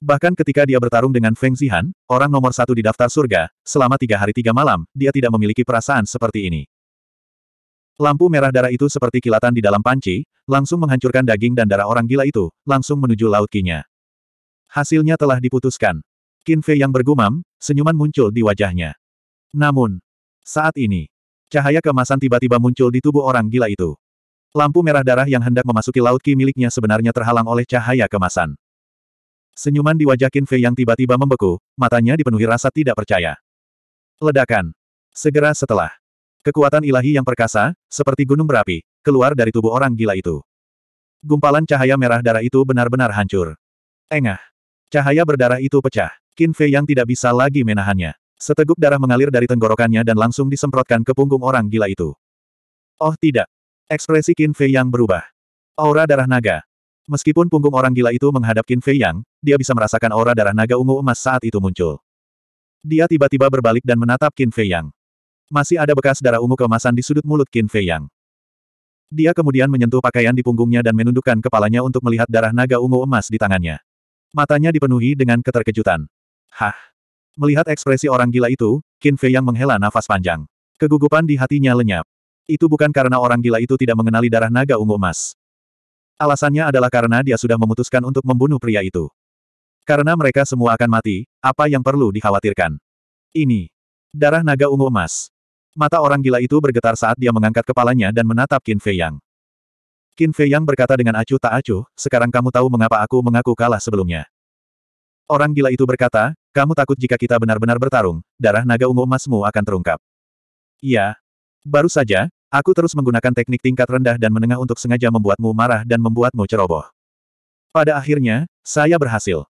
Bahkan ketika dia bertarung dengan Feng Zihan, orang nomor satu di daftar surga, selama tiga hari tiga malam, dia tidak memiliki perasaan seperti ini. Lampu merah darah itu seperti kilatan di dalam panci, langsung menghancurkan daging dan darah orang gila itu, langsung menuju laut kinya. Hasilnya telah diputuskan. Qin Fei yang bergumam, senyuman muncul di wajahnya. Namun, saat ini, cahaya kemasan tiba-tiba muncul di tubuh orang gila itu. Lampu merah darah yang hendak memasuki laut ki miliknya sebenarnya terhalang oleh cahaya kemasan. Senyuman di wajah Qin Fei yang tiba-tiba membeku, matanya dipenuhi rasa tidak percaya. Ledakan. Segera setelah. Kekuatan ilahi yang perkasa, seperti gunung berapi, keluar dari tubuh orang gila itu. Gumpalan cahaya merah darah itu benar-benar hancur. Engah. Cahaya berdarah itu pecah. Qin Fei yang tidak bisa lagi menahannya. Seteguk darah mengalir dari tenggorokannya dan langsung disemprotkan ke punggung orang gila itu. Oh tidak. Ekspresi Qin Fei yang berubah. Aura darah naga, Meskipun punggung orang gila itu menghadap Qin Fei Yang, dia bisa merasakan aura darah naga ungu emas saat itu muncul. Dia tiba-tiba berbalik dan menatap Qin Fei Yang. Masih ada bekas darah ungu kemasan di sudut mulut Qin Fei Yang. Dia kemudian menyentuh pakaian di punggungnya dan menundukkan kepalanya untuk melihat darah naga ungu emas di tangannya. Matanya dipenuhi dengan keterkejutan. Hah! Melihat ekspresi orang gila itu, Qin Fei Yang menghela nafas panjang. Kegugupan di hatinya lenyap. Itu bukan karena orang gila itu tidak mengenali darah naga ungu emas. Alasannya adalah karena dia sudah memutuskan untuk membunuh pria itu. Karena mereka semua akan mati, apa yang perlu dikhawatirkan? Ini. Darah naga ungu emas. Mata orang gila itu bergetar saat dia mengangkat kepalanya dan menatap Qin Fei Yang. Qin Fei Yang berkata dengan acuh tak acuh, sekarang kamu tahu mengapa aku mengaku kalah sebelumnya. Orang gila itu berkata, kamu takut jika kita benar-benar bertarung, darah naga ungu emasmu akan terungkap. Iya. Baru saja, Aku terus menggunakan teknik tingkat rendah dan menengah untuk sengaja membuatmu marah dan membuatmu ceroboh. Pada akhirnya, saya berhasil.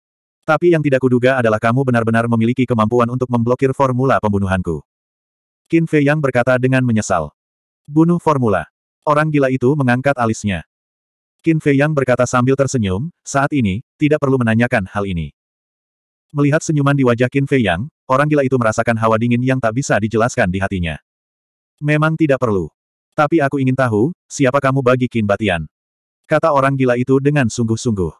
Tapi yang tidak kuduga adalah kamu benar-benar memiliki kemampuan untuk memblokir formula pembunuhanku. Qin Fei Yang berkata dengan menyesal. Bunuh formula. Orang gila itu mengangkat alisnya. Qin Fei Yang berkata sambil tersenyum, saat ini, tidak perlu menanyakan hal ini. Melihat senyuman di wajah Qin Fei Yang, orang gila itu merasakan hawa dingin yang tak bisa dijelaskan di hatinya. Memang tidak perlu. Tapi aku ingin tahu, siapa kamu bagi Qin Batian? Kata orang gila itu dengan sungguh-sungguh.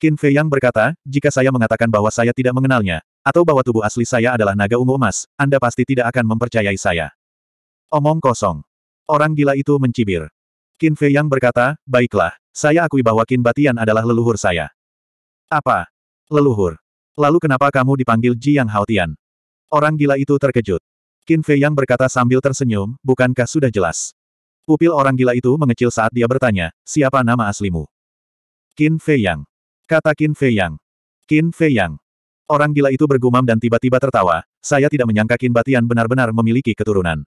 Qin Fei Yang berkata, jika saya mengatakan bahwa saya tidak mengenalnya, atau bahwa tubuh asli saya adalah naga ungu emas, Anda pasti tidak akan mempercayai saya. Omong kosong. Orang gila itu mencibir. Qin Fei Yang berkata, baiklah, saya akui bahwa Qin Batian adalah leluhur saya. Apa? Leluhur. Lalu kenapa kamu dipanggil Ji Yang Haotian? Orang gila itu terkejut. Qin Fei Yang berkata sambil tersenyum, bukankah sudah jelas? Pupil orang gila itu mengecil saat dia bertanya, siapa nama aslimu? Qin Fei Yang. Kata Qin Fei Yang. Qin Fei Yang. Orang gila itu bergumam dan tiba-tiba tertawa, saya tidak menyangka Qin Batian benar-benar memiliki keturunan.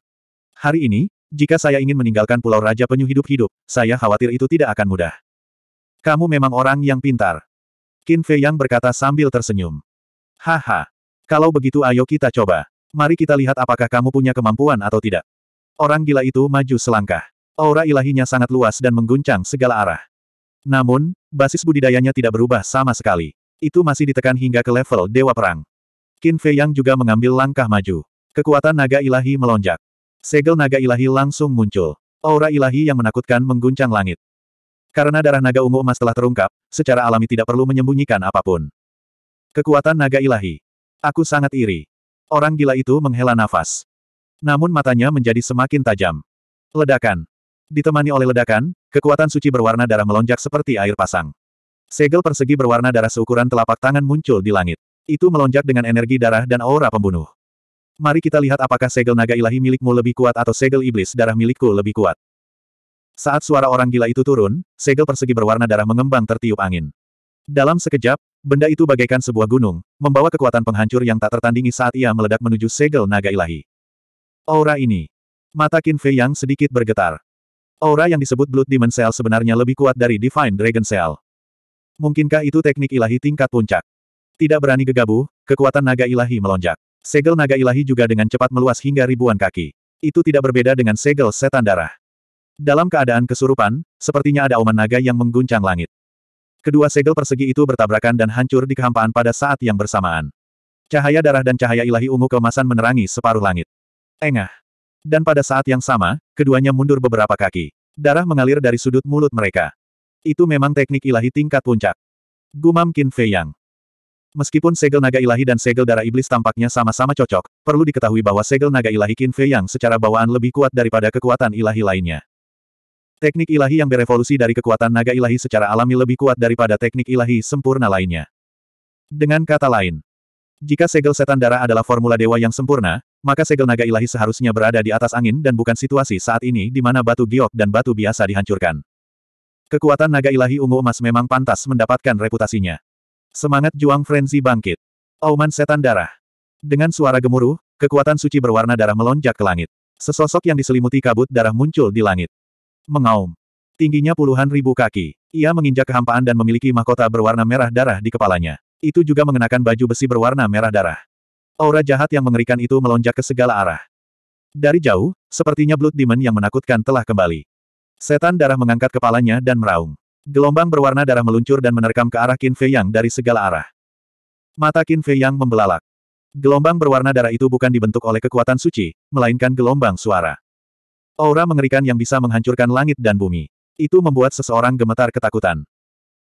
Hari ini, jika saya ingin meninggalkan Pulau Raja Penyu hidup-hidup, saya khawatir itu tidak akan mudah. Kamu memang orang yang pintar. Qin Fei Yang berkata sambil tersenyum. Haha. Kalau begitu ayo kita coba. Mari kita lihat apakah kamu punya kemampuan atau tidak. Orang gila itu maju selangkah. Aura ilahinya sangat luas dan mengguncang segala arah. Namun, basis budidayanya tidak berubah sama sekali. Itu masih ditekan hingga ke level Dewa Perang. Qin Fei Yang juga mengambil langkah maju. Kekuatan naga ilahi melonjak. Segel naga ilahi langsung muncul. Aura ilahi yang menakutkan mengguncang langit. Karena darah naga ungu emas telah terungkap, secara alami tidak perlu menyembunyikan apapun. Kekuatan naga ilahi. Aku sangat iri. Orang gila itu menghela nafas. Namun matanya menjadi semakin tajam. Ledakan. Ditemani oleh ledakan, kekuatan suci berwarna darah melonjak seperti air pasang. Segel persegi berwarna darah seukuran telapak tangan muncul di langit. Itu melonjak dengan energi darah dan aura pembunuh. Mari kita lihat apakah segel naga ilahi milikmu lebih kuat atau segel iblis darah milikku lebih kuat. Saat suara orang gila itu turun, segel persegi berwarna darah mengembang tertiup angin. Dalam sekejap, Benda itu bagaikan sebuah gunung, membawa kekuatan penghancur yang tak tertandingi saat ia meledak menuju segel naga ilahi. Aura ini. Mata Qin Fei yang sedikit bergetar. Aura yang disebut Blood Demon Cell sebenarnya lebih kuat dari Divine Dragon Cell. Mungkinkah itu teknik ilahi tingkat puncak? Tidak berani gegabah, kekuatan naga ilahi melonjak. Segel naga ilahi juga dengan cepat meluas hingga ribuan kaki. Itu tidak berbeda dengan segel setan darah. Dalam keadaan kesurupan, sepertinya ada auman naga yang mengguncang langit. Kedua segel persegi itu bertabrakan dan hancur di kehampaan pada saat yang bersamaan. Cahaya darah dan cahaya ilahi ungu kemasan menerangi separuh langit. Engah. Dan pada saat yang sama, keduanya mundur beberapa kaki. Darah mengalir dari sudut mulut mereka. Itu memang teknik ilahi tingkat puncak. Gumam Qin Fei Yang. Meskipun segel naga ilahi dan segel darah iblis tampaknya sama-sama cocok, perlu diketahui bahwa segel naga ilahi Qin Fei Yang secara bawaan lebih kuat daripada kekuatan ilahi lainnya. Teknik ilahi yang berevolusi dari kekuatan naga ilahi secara alami lebih kuat daripada teknik ilahi sempurna lainnya. Dengan kata lain, jika segel setan darah adalah formula dewa yang sempurna, maka segel naga ilahi seharusnya berada di atas angin dan bukan situasi saat ini di mana batu giok dan batu biasa dihancurkan. Kekuatan naga ilahi ungu emas memang pantas mendapatkan reputasinya. Semangat juang frenzy bangkit. Auman setan darah. Dengan suara gemuruh, kekuatan suci berwarna darah melonjak ke langit. Sesosok yang diselimuti kabut darah muncul di langit mengaum. Tingginya puluhan ribu kaki. Ia menginjak kehampaan dan memiliki mahkota berwarna merah darah di kepalanya. Itu juga mengenakan baju besi berwarna merah darah. Aura jahat yang mengerikan itu melonjak ke segala arah. Dari jauh, sepertinya Blood Demon yang menakutkan telah kembali. Setan darah mengangkat kepalanya dan meraung. Gelombang berwarna darah meluncur dan menerkam ke arah Qin Fei Yang dari segala arah. Mata Qin Fei Yang membelalak. Gelombang berwarna darah itu bukan dibentuk oleh kekuatan suci, melainkan gelombang suara. Aura mengerikan yang bisa menghancurkan langit dan bumi. Itu membuat seseorang gemetar ketakutan.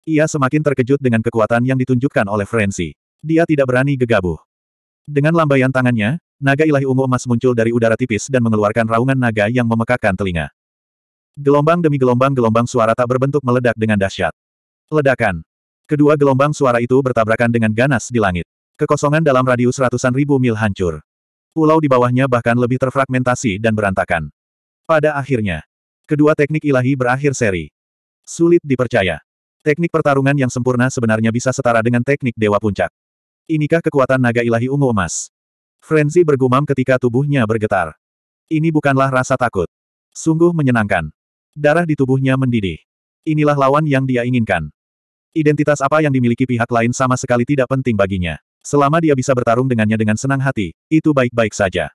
Ia semakin terkejut dengan kekuatan yang ditunjukkan oleh Frenzy. Dia tidak berani gegabah. Dengan lambaian tangannya, naga ilahi ungu emas muncul dari udara tipis dan mengeluarkan raungan naga yang memekakkan telinga. Gelombang demi gelombang-gelombang suara tak berbentuk meledak dengan dahsyat. Ledakan. Kedua gelombang suara itu bertabrakan dengan ganas di langit. Kekosongan dalam radius ratusan ribu mil hancur. Pulau di bawahnya bahkan lebih terfragmentasi dan berantakan. Pada akhirnya, kedua teknik ilahi berakhir seri. Sulit dipercaya. Teknik pertarungan yang sempurna sebenarnya bisa setara dengan teknik Dewa Puncak. Inikah kekuatan naga ilahi ungu emas? Frenzy bergumam ketika tubuhnya bergetar. Ini bukanlah rasa takut. Sungguh menyenangkan. Darah di tubuhnya mendidih. Inilah lawan yang dia inginkan. Identitas apa yang dimiliki pihak lain sama sekali tidak penting baginya. Selama dia bisa bertarung dengannya dengan senang hati, itu baik-baik saja.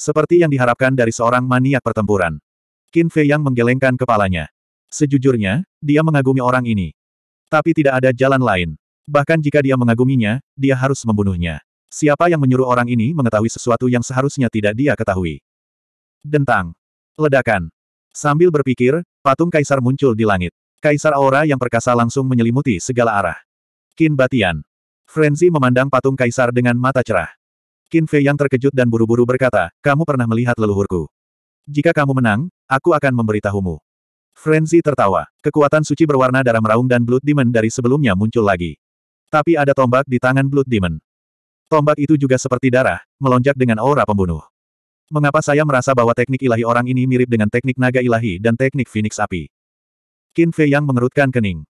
Seperti yang diharapkan dari seorang maniak pertempuran. Qin Fei yang menggelengkan kepalanya. Sejujurnya, dia mengagumi orang ini. Tapi tidak ada jalan lain. Bahkan jika dia mengaguminya, dia harus membunuhnya. Siapa yang menyuruh orang ini mengetahui sesuatu yang seharusnya tidak dia ketahui? Dentang. Ledakan. Sambil berpikir, patung kaisar muncul di langit. Kaisar aura yang perkasa langsung menyelimuti segala arah. Qin Batian. Frenzy memandang patung kaisar dengan mata cerah. Qin Fei yang terkejut dan buru-buru berkata, kamu pernah melihat leluhurku. Jika kamu menang, aku akan memberitahumu. Frenzy tertawa. Kekuatan suci berwarna darah meraung dan Blood Demon dari sebelumnya muncul lagi. Tapi ada tombak di tangan Blood Demon. Tombak itu juga seperti darah, melonjak dengan aura pembunuh. Mengapa saya merasa bahwa teknik ilahi orang ini mirip dengan teknik naga ilahi dan teknik phoenix api? Qin Fei Yang mengerutkan kening.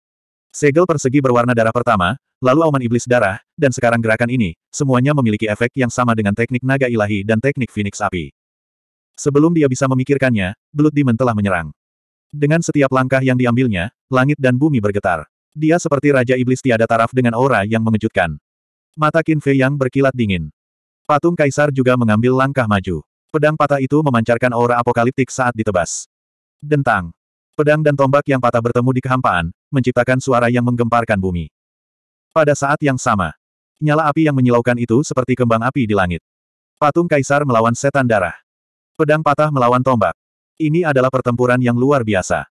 Segel persegi berwarna darah pertama, lalu auman iblis darah, dan sekarang gerakan ini, semuanya memiliki efek yang sama dengan teknik naga ilahi dan teknik phoenix api. Sebelum dia bisa memikirkannya, Blood Demon telah menyerang. Dengan setiap langkah yang diambilnya, langit dan bumi bergetar. Dia seperti Raja Iblis tiada taraf dengan aura yang mengejutkan. Mata Qin Fei yang berkilat dingin. Patung Kaisar juga mengambil langkah maju. Pedang patah itu memancarkan aura apokaliptik saat ditebas. Dentang. Pedang dan tombak yang patah bertemu di kehampaan, menciptakan suara yang menggemparkan bumi. Pada saat yang sama, nyala api yang menyilaukan itu seperti kembang api di langit. Patung kaisar melawan setan darah. Pedang patah melawan tombak. Ini adalah pertempuran yang luar biasa.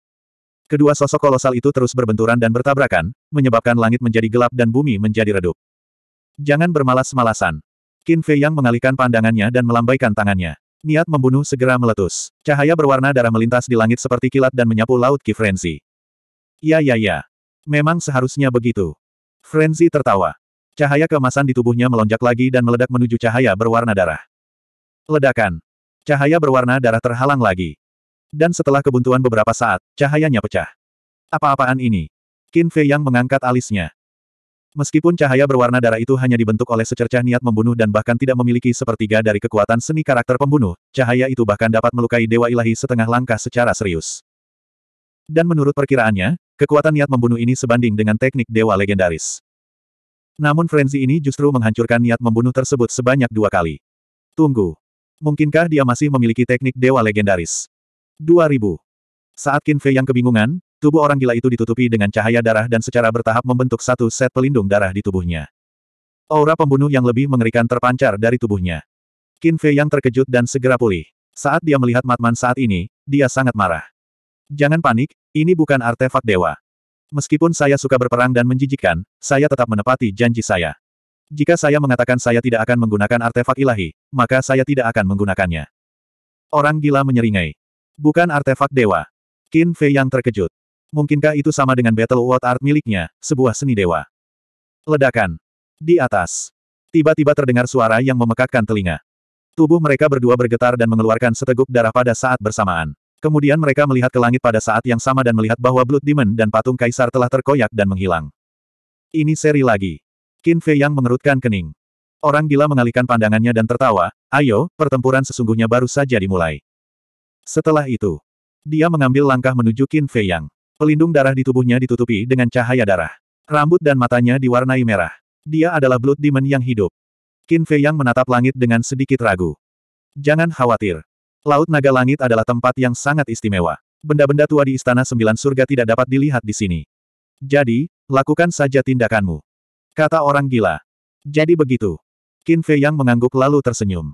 Kedua sosok kolosal itu terus berbenturan dan bertabrakan, menyebabkan langit menjadi gelap dan bumi menjadi redup. Jangan bermalas-malasan. Qin Fei Yang mengalihkan pandangannya dan melambaikan tangannya niat membunuh segera meletus. Cahaya berwarna darah melintas di langit seperti kilat dan menyapu laut Ki Frenzy. Ya ya ya. Memang seharusnya begitu. Frenzy tertawa. Cahaya kemasan di tubuhnya melonjak lagi dan meledak menuju cahaya berwarna darah. Ledakan. Cahaya berwarna darah terhalang lagi. Dan setelah kebuntuan beberapa saat, cahayanya pecah. Apa-apaan ini? Qin Fei yang mengangkat alisnya. Meskipun cahaya berwarna darah itu hanya dibentuk oleh secercah niat membunuh dan bahkan tidak memiliki sepertiga dari kekuatan seni karakter pembunuh, cahaya itu bahkan dapat melukai Dewa Ilahi setengah langkah secara serius. Dan menurut perkiraannya, kekuatan niat membunuh ini sebanding dengan teknik Dewa Legendaris. Namun frenzi ini justru menghancurkan niat membunuh tersebut sebanyak dua kali. Tunggu. Mungkinkah dia masih memiliki teknik Dewa Legendaris? 2000. Saat Qin Fei yang kebingungan, Tubuh orang gila itu ditutupi dengan cahaya darah dan secara bertahap membentuk satu set pelindung darah di tubuhnya. Aura pembunuh yang lebih mengerikan terpancar dari tubuhnya. Qin Fei yang terkejut dan segera pulih. Saat dia melihat Matman saat ini, dia sangat marah. Jangan panik, ini bukan artefak dewa. Meskipun saya suka berperang dan menjijikkan, saya tetap menepati janji saya. Jika saya mengatakan saya tidak akan menggunakan artefak ilahi, maka saya tidak akan menggunakannya. Orang gila menyeringai. Bukan artefak dewa. Qin Fei yang terkejut. Mungkinkah itu sama dengan Battle World Art miliknya, sebuah seni dewa? Ledakan. Di atas. Tiba-tiba terdengar suara yang memekakkan telinga. Tubuh mereka berdua bergetar dan mengeluarkan seteguk darah pada saat bersamaan. Kemudian mereka melihat ke langit pada saat yang sama dan melihat bahwa Blood Demon dan patung kaisar telah terkoyak dan menghilang. Ini seri lagi. Qin Fei yang mengerutkan kening. Orang gila mengalihkan pandangannya dan tertawa, ayo, pertempuran sesungguhnya baru saja dimulai. Setelah itu, dia mengambil langkah menuju Qin Fei Yang. Pelindung darah di tubuhnya ditutupi dengan cahaya darah. Rambut dan matanya diwarnai merah. Dia adalah Blood Demon yang hidup. Qin Fei yang menatap langit dengan sedikit ragu. Jangan khawatir. Laut Naga Langit adalah tempat yang sangat istimewa. Benda-benda tua di Istana Sembilan Surga tidak dapat dilihat di sini. Jadi, lakukan saja tindakanmu. Kata orang gila. Jadi begitu. Qin Fei yang mengangguk lalu tersenyum.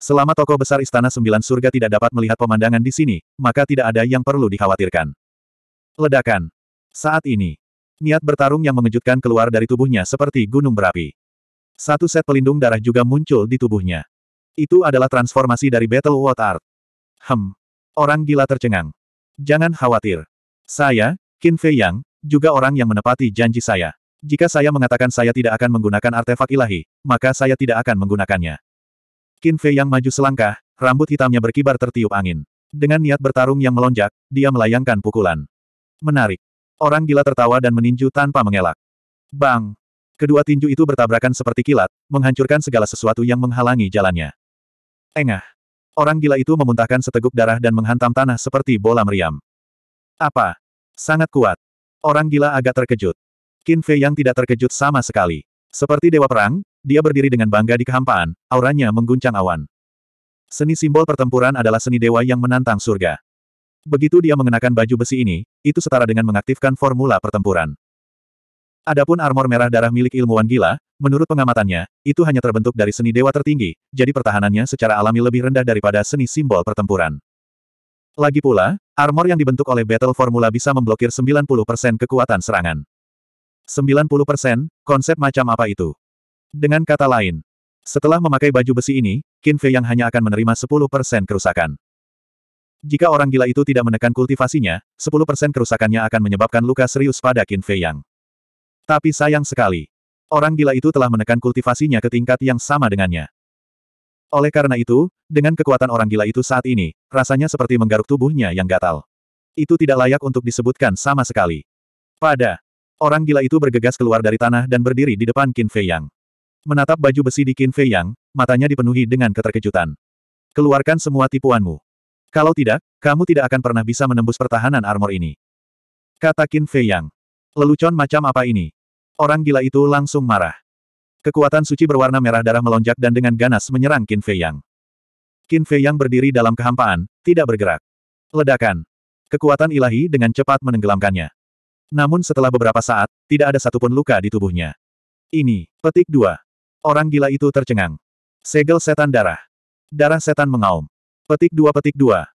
Selama tokoh besar Istana Sembilan Surga tidak dapat melihat pemandangan di sini, maka tidak ada yang perlu dikhawatirkan. Ledakan. Saat ini, niat bertarung yang mengejutkan keluar dari tubuhnya seperti gunung berapi. Satu set pelindung darah juga muncul di tubuhnya. Itu adalah transformasi dari Battle World Art. Hem. Orang gila tercengang. Jangan khawatir. Saya, Qin Fei Yang, juga orang yang menepati janji saya. Jika saya mengatakan saya tidak akan menggunakan artefak ilahi, maka saya tidak akan menggunakannya. Qin Fei yang maju selangkah, rambut hitamnya berkibar tertiup angin. Dengan niat bertarung yang melonjak, dia melayangkan pukulan. Menarik. Orang gila tertawa dan meninju tanpa mengelak. Bang! Kedua tinju itu bertabrakan seperti kilat, menghancurkan segala sesuatu yang menghalangi jalannya. Engah! Orang gila itu memuntahkan seteguk darah dan menghantam tanah seperti bola meriam. Apa? Sangat kuat. Orang gila agak terkejut. Qin Fei yang tidak terkejut sama sekali. Seperti dewa perang, dia berdiri dengan bangga di kehampaan, auranya mengguncang awan. Seni simbol pertempuran adalah seni dewa yang menantang surga. Begitu dia mengenakan baju besi ini, itu setara dengan mengaktifkan formula pertempuran. Adapun armor merah darah milik ilmuwan gila, menurut pengamatannya, itu hanya terbentuk dari seni dewa tertinggi, jadi pertahanannya secara alami lebih rendah daripada seni simbol pertempuran. Lagi pula, armor yang dibentuk oleh battle formula bisa memblokir 90% kekuatan serangan. 90%, konsep macam apa itu? Dengan kata lain, setelah memakai baju besi ini, Qin Fei yang hanya akan menerima 10% kerusakan. Jika orang gila itu tidak menekan kultivasinya, 10% kerusakannya akan menyebabkan luka serius pada Qin Fei Yang. Tapi sayang sekali. Orang gila itu telah menekan kultivasinya ke tingkat yang sama dengannya. Oleh karena itu, dengan kekuatan orang gila itu saat ini, rasanya seperti menggaruk tubuhnya yang gatal. Itu tidak layak untuk disebutkan sama sekali. Pada, orang gila itu bergegas keluar dari tanah dan berdiri di depan Qin Fei Yang. Menatap baju besi di Qin Fei Yang, matanya dipenuhi dengan keterkejutan. Keluarkan semua tipuanmu. Kalau tidak, kamu tidak akan pernah bisa menembus pertahanan armor ini. Kata Qin Fei Yang. Lelucon macam apa ini? Orang gila itu langsung marah. Kekuatan suci berwarna merah darah melonjak dan dengan ganas menyerang Qin Fei Yang. Qin Fei Yang berdiri dalam kehampaan, tidak bergerak. Ledakan. Kekuatan ilahi dengan cepat menenggelamkannya. Namun setelah beberapa saat, tidak ada satupun luka di tubuhnya. Ini, petik dua. Orang gila itu tercengang. Segel setan darah. Darah setan mengaum. Petik 2 petik 2.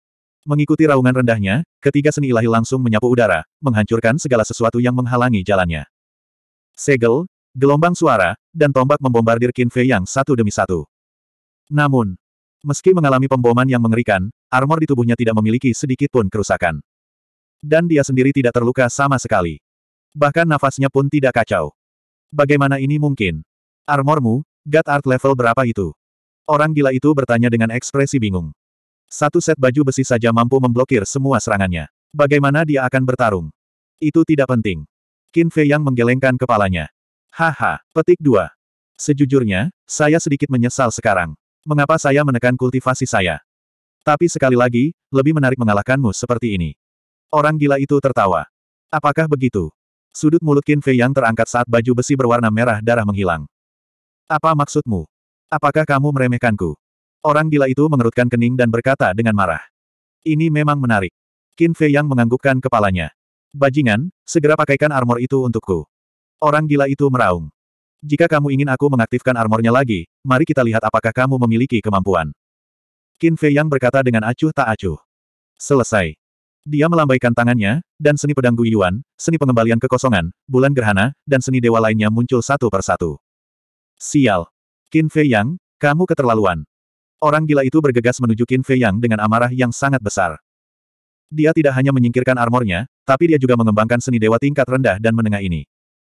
Mengikuti raungan rendahnya, ketiga seni ilahi langsung menyapu udara, menghancurkan segala sesuatu yang menghalangi jalannya. Segel, gelombang suara, dan tombak membombardir Kinfei yang satu demi satu. Namun, meski mengalami pemboman yang mengerikan, armor di tubuhnya tidak memiliki sedikit pun kerusakan. Dan dia sendiri tidak terluka sama sekali. Bahkan nafasnya pun tidak kacau. Bagaimana ini mungkin? Armormu, God Art level berapa itu? Orang gila itu bertanya dengan ekspresi bingung. Satu set baju besi saja mampu memblokir semua serangannya. Bagaimana dia akan bertarung? Itu tidak penting. Qin Fei yang menggelengkan kepalanya. Haha, petik dua. Sejujurnya, saya sedikit menyesal sekarang. Mengapa saya menekan kultivasi saya? Tapi sekali lagi, lebih menarik mengalahkanmu seperti ini. Orang gila itu tertawa. Apakah begitu? Sudut mulut Qin Fei yang terangkat saat baju besi berwarna merah darah menghilang. Apa maksudmu? Apakah kamu meremehkanku? Orang gila itu mengerutkan kening dan berkata dengan marah. Ini memang menarik. Qin Fei Yang menganggukkan kepalanya. Bajingan, segera pakaikan armor itu untukku. Orang gila itu meraung. Jika kamu ingin aku mengaktifkan armornya lagi, mari kita lihat apakah kamu memiliki kemampuan. Qin Fei Yang berkata dengan acuh tak acuh. Selesai. Dia melambaikan tangannya, dan seni pedang Guyuan, seni pengembalian kekosongan, bulan gerhana, dan seni dewa lainnya muncul satu persatu. Sial. Qin Fei Yang, kamu keterlaluan. Orang gila itu bergegas menuju Qin Fei Yang dengan amarah yang sangat besar. Dia tidak hanya menyingkirkan armornya, tapi dia juga mengembangkan seni dewa tingkat rendah dan menengah ini.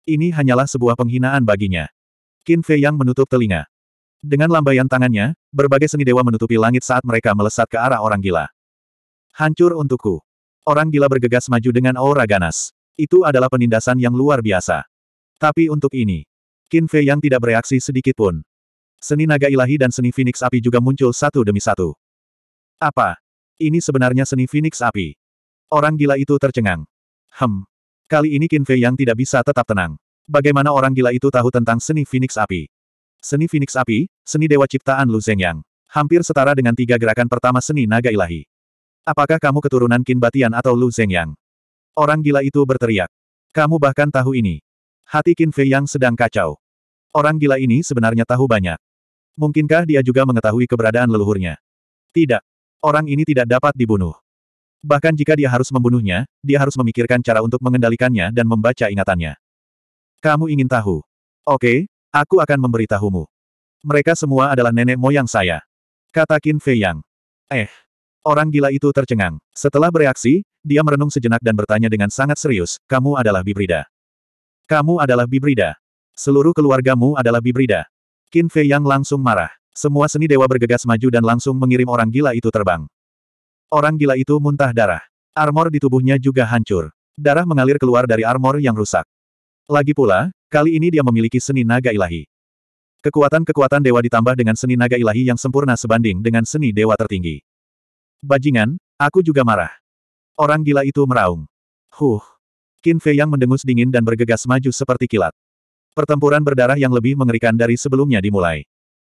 Ini hanyalah sebuah penghinaan baginya. Qin Fei Yang menutup telinga. Dengan lambaian tangannya, berbagai seni dewa menutupi langit saat mereka melesat ke arah orang gila. Hancur untukku. Orang gila bergegas maju dengan aura ganas. Itu adalah penindasan yang luar biasa. Tapi untuk ini, Qin Fei Yang tidak bereaksi sedikit pun. Seni naga ilahi dan seni Phoenix api juga muncul satu demi satu. Apa? Ini sebenarnya seni Phoenix api. Orang gila itu tercengang. Hem. Kali ini Qin Fei yang tidak bisa tetap tenang. Bagaimana orang gila itu tahu tentang seni Phoenix api? Seni Phoenix api, seni dewa ciptaan Lu Zhengyang. Hampir setara dengan tiga gerakan pertama seni naga ilahi. Apakah kamu keturunan Qin Batian atau Lu Zhengyang? Orang gila itu berteriak. Kamu bahkan tahu ini. Hati Qin Fei yang sedang kacau. Orang gila ini sebenarnya tahu banyak. Mungkinkah dia juga mengetahui keberadaan leluhurnya? Tidak. Orang ini tidak dapat dibunuh. Bahkan jika dia harus membunuhnya, dia harus memikirkan cara untuk mengendalikannya dan membaca ingatannya. Kamu ingin tahu? Oke, aku akan memberitahumu. Mereka semua adalah nenek moyang saya. Kata Qin Fei Yang. Eh. Orang gila itu tercengang. Setelah bereaksi, dia merenung sejenak dan bertanya dengan sangat serius, kamu adalah Bibrida. Kamu adalah Bibrida. Seluruh keluargamu adalah Bibrida. Qin Fei Yang langsung marah. Semua seni dewa bergegas maju dan langsung mengirim orang gila itu terbang. Orang gila itu muntah darah. Armor di tubuhnya juga hancur. Darah mengalir keluar dari armor yang rusak. Lagi pula, kali ini dia memiliki seni naga ilahi. Kekuatan-kekuatan dewa ditambah dengan seni naga ilahi yang sempurna sebanding dengan seni dewa tertinggi. Bajingan, aku juga marah. Orang gila itu meraung. Huh. Qin Fei Yang mendengus dingin dan bergegas maju seperti kilat. Pertempuran berdarah yang lebih mengerikan dari sebelumnya dimulai.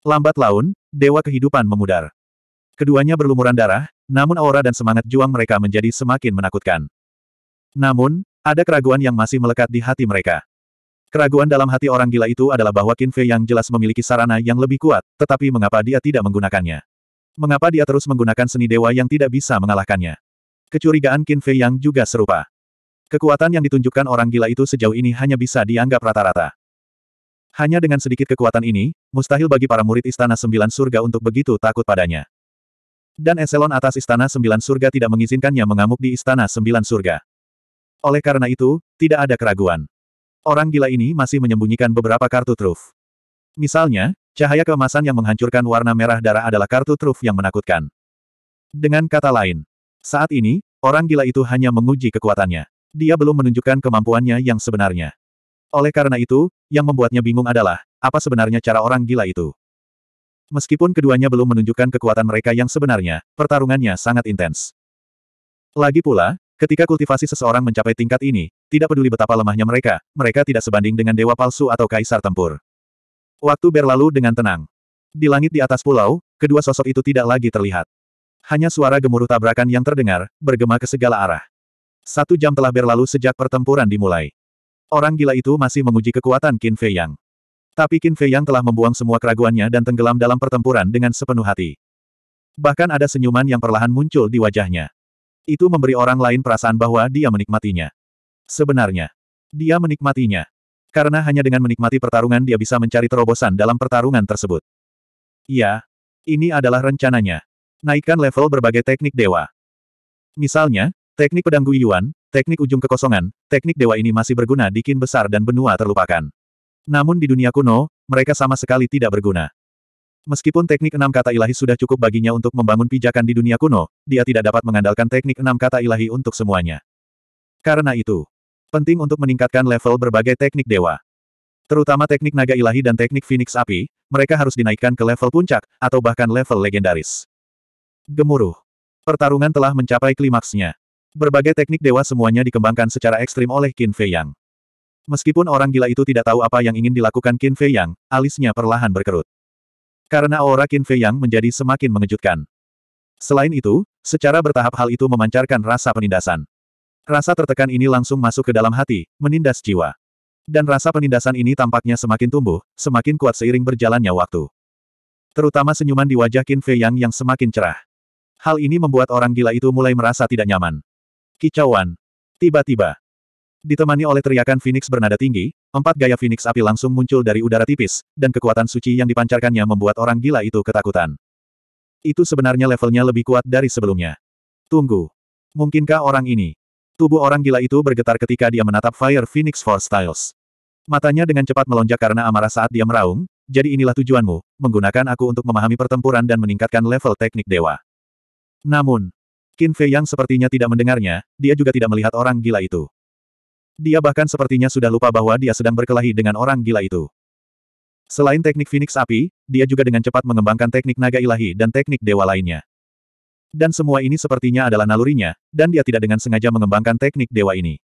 Lambat laun, Dewa Kehidupan memudar. Keduanya berlumuran darah, namun aura dan semangat juang mereka menjadi semakin menakutkan. Namun, ada keraguan yang masih melekat di hati mereka. Keraguan dalam hati orang gila itu adalah bahwa Qin Fei yang jelas memiliki sarana yang lebih kuat, tetapi mengapa dia tidak menggunakannya? Mengapa dia terus menggunakan seni dewa yang tidak bisa mengalahkannya? Kecurigaan Qin Fei yang juga serupa. Kekuatan yang ditunjukkan orang gila itu sejauh ini hanya bisa dianggap rata-rata. Hanya dengan sedikit kekuatan ini, mustahil bagi para murid Istana Sembilan Surga untuk begitu takut padanya. Dan eselon atas Istana Sembilan Surga tidak mengizinkannya mengamuk di Istana Sembilan Surga. Oleh karena itu, tidak ada keraguan. Orang gila ini masih menyembunyikan beberapa kartu truf. Misalnya, cahaya keemasan yang menghancurkan warna merah darah adalah kartu truf yang menakutkan. Dengan kata lain, saat ini, orang gila itu hanya menguji kekuatannya. Dia belum menunjukkan kemampuannya yang sebenarnya. Oleh karena itu, yang membuatnya bingung adalah, apa sebenarnya cara orang gila itu? Meskipun keduanya belum menunjukkan kekuatan mereka yang sebenarnya, pertarungannya sangat intens. Lagi pula, ketika kultivasi seseorang mencapai tingkat ini, tidak peduli betapa lemahnya mereka, mereka tidak sebanding dengan dewa palsu atau kaisar tempur. Waktu berlalu dengan tenang. Di langit di atas pulau, kedua sosok itu tidak lagi terlihat. Hanya suara gemuruh tabrakan yang terdengar, bergema ke segala arah. Satu jam telah berlalu sejak pertempuran dimulai. Orang gila itu masih menguji kekuatan Qin Fei Yang. Tapi Qin Fei Yang telah membuang semua keraguannya dan tenggelam dalam pertempuran dengan sepenuh hati. Bahkan ada senyuman yang perlahan muncul di wajahnya. Itu memberi orang lain perasaan bahwa dia menikmatinya. Sebenarnya, dia menikmatinya. Karena hanya dengan menikmati pertarungan dia bisa mencari terobosan dalam pertarungan tersebut. Ya, ini adalah rencananya. Naikkan level berbagai teknik dewa. Misalnya, teknik pedang Guiyuan, Teknik ujung kekosongan, teknik dewa ini masih berguna di kin besar dan benua terlupakan. Namun di dunia kuno, mereka sama sekali tidak berguna. Meskipun teknik enam kata ilahi sudah cukup baginya untuk membangun pijakan di dunia kuno, dia tidak dapat mengandalkan teknik enam kata ilahi untuk semuanya. Karena itu, penting untuk meningkatkan level berbagai teknik dewa. Terutama teknik naga ilahi dan teknik phoenix api, mereka harus dinaikkan ke level puncak, atau bahkan level legendaris. Gemuruh. Pertarungan telah mencapai klimaksnya. Berbagai teknik dewa semuanya dikembangkan secara ekstrim oleh Qin Fei Yang. Meskipun orang gila itu tidak tahu apa yang ingin dilakukan Qin Fei Yang, alisnya perlahan berkerut. Karena aura Qin Fei Yang menjadi semakin mengejutkan. Selain itu, secara bertahap hal itu memancarkan rasa penindasan. Rasa tertekan ini langsung masuk ke dalam hati, menindas jiwa. Dan rasa penindasan ini tampaknya semakin tumbuh, semakin kuat seiring berjalannya waktu. Terutama senyuman di wajah Qin Fei Yang yang semakin cerah. Hal ini membuat orang gila itu mulai merasa tidak nyaman. Kicauan. Tiba-tiba. Ditemani oleh teriakan Phoenix bernada tinggi, empat gaya Phoenix api langsung muncul dari udara tipis, dan kekuatan suci yang dipancarkannya membuat orang gila itu ketakutan. Itu sebenarnya levelnya lebih kuat dari sebelumnya. Tunggu. Mungkinkah orang ini? Tubuh orang gila itu bergetar ketika dia menatap Fire Phoenix Force Styles. Matanya dengan cepat melonjak karena amarah saat dia meraung, jadi inilah tujuanmu, menggunakan aku untuk memahami pertempuran dan meningkatkan level teknik dewa. Namun, Qin Fei yang sepertinya tidak mendengarnya, dia juga tidak melihat orang gila itu. Dia bahkan sepertinya sudah lupa bahwa dia sedang berkelahi dengan orang gila itu. Selain teknik Phoenix Api, dia juga dengan cepat mengembangkan teknik naga ilahi dan teknik dewa lainnya. Dan semua ini sepertinya adalah nalurinya, dan dia tidak dengan sengaja mengembangkan teknik dewa ini.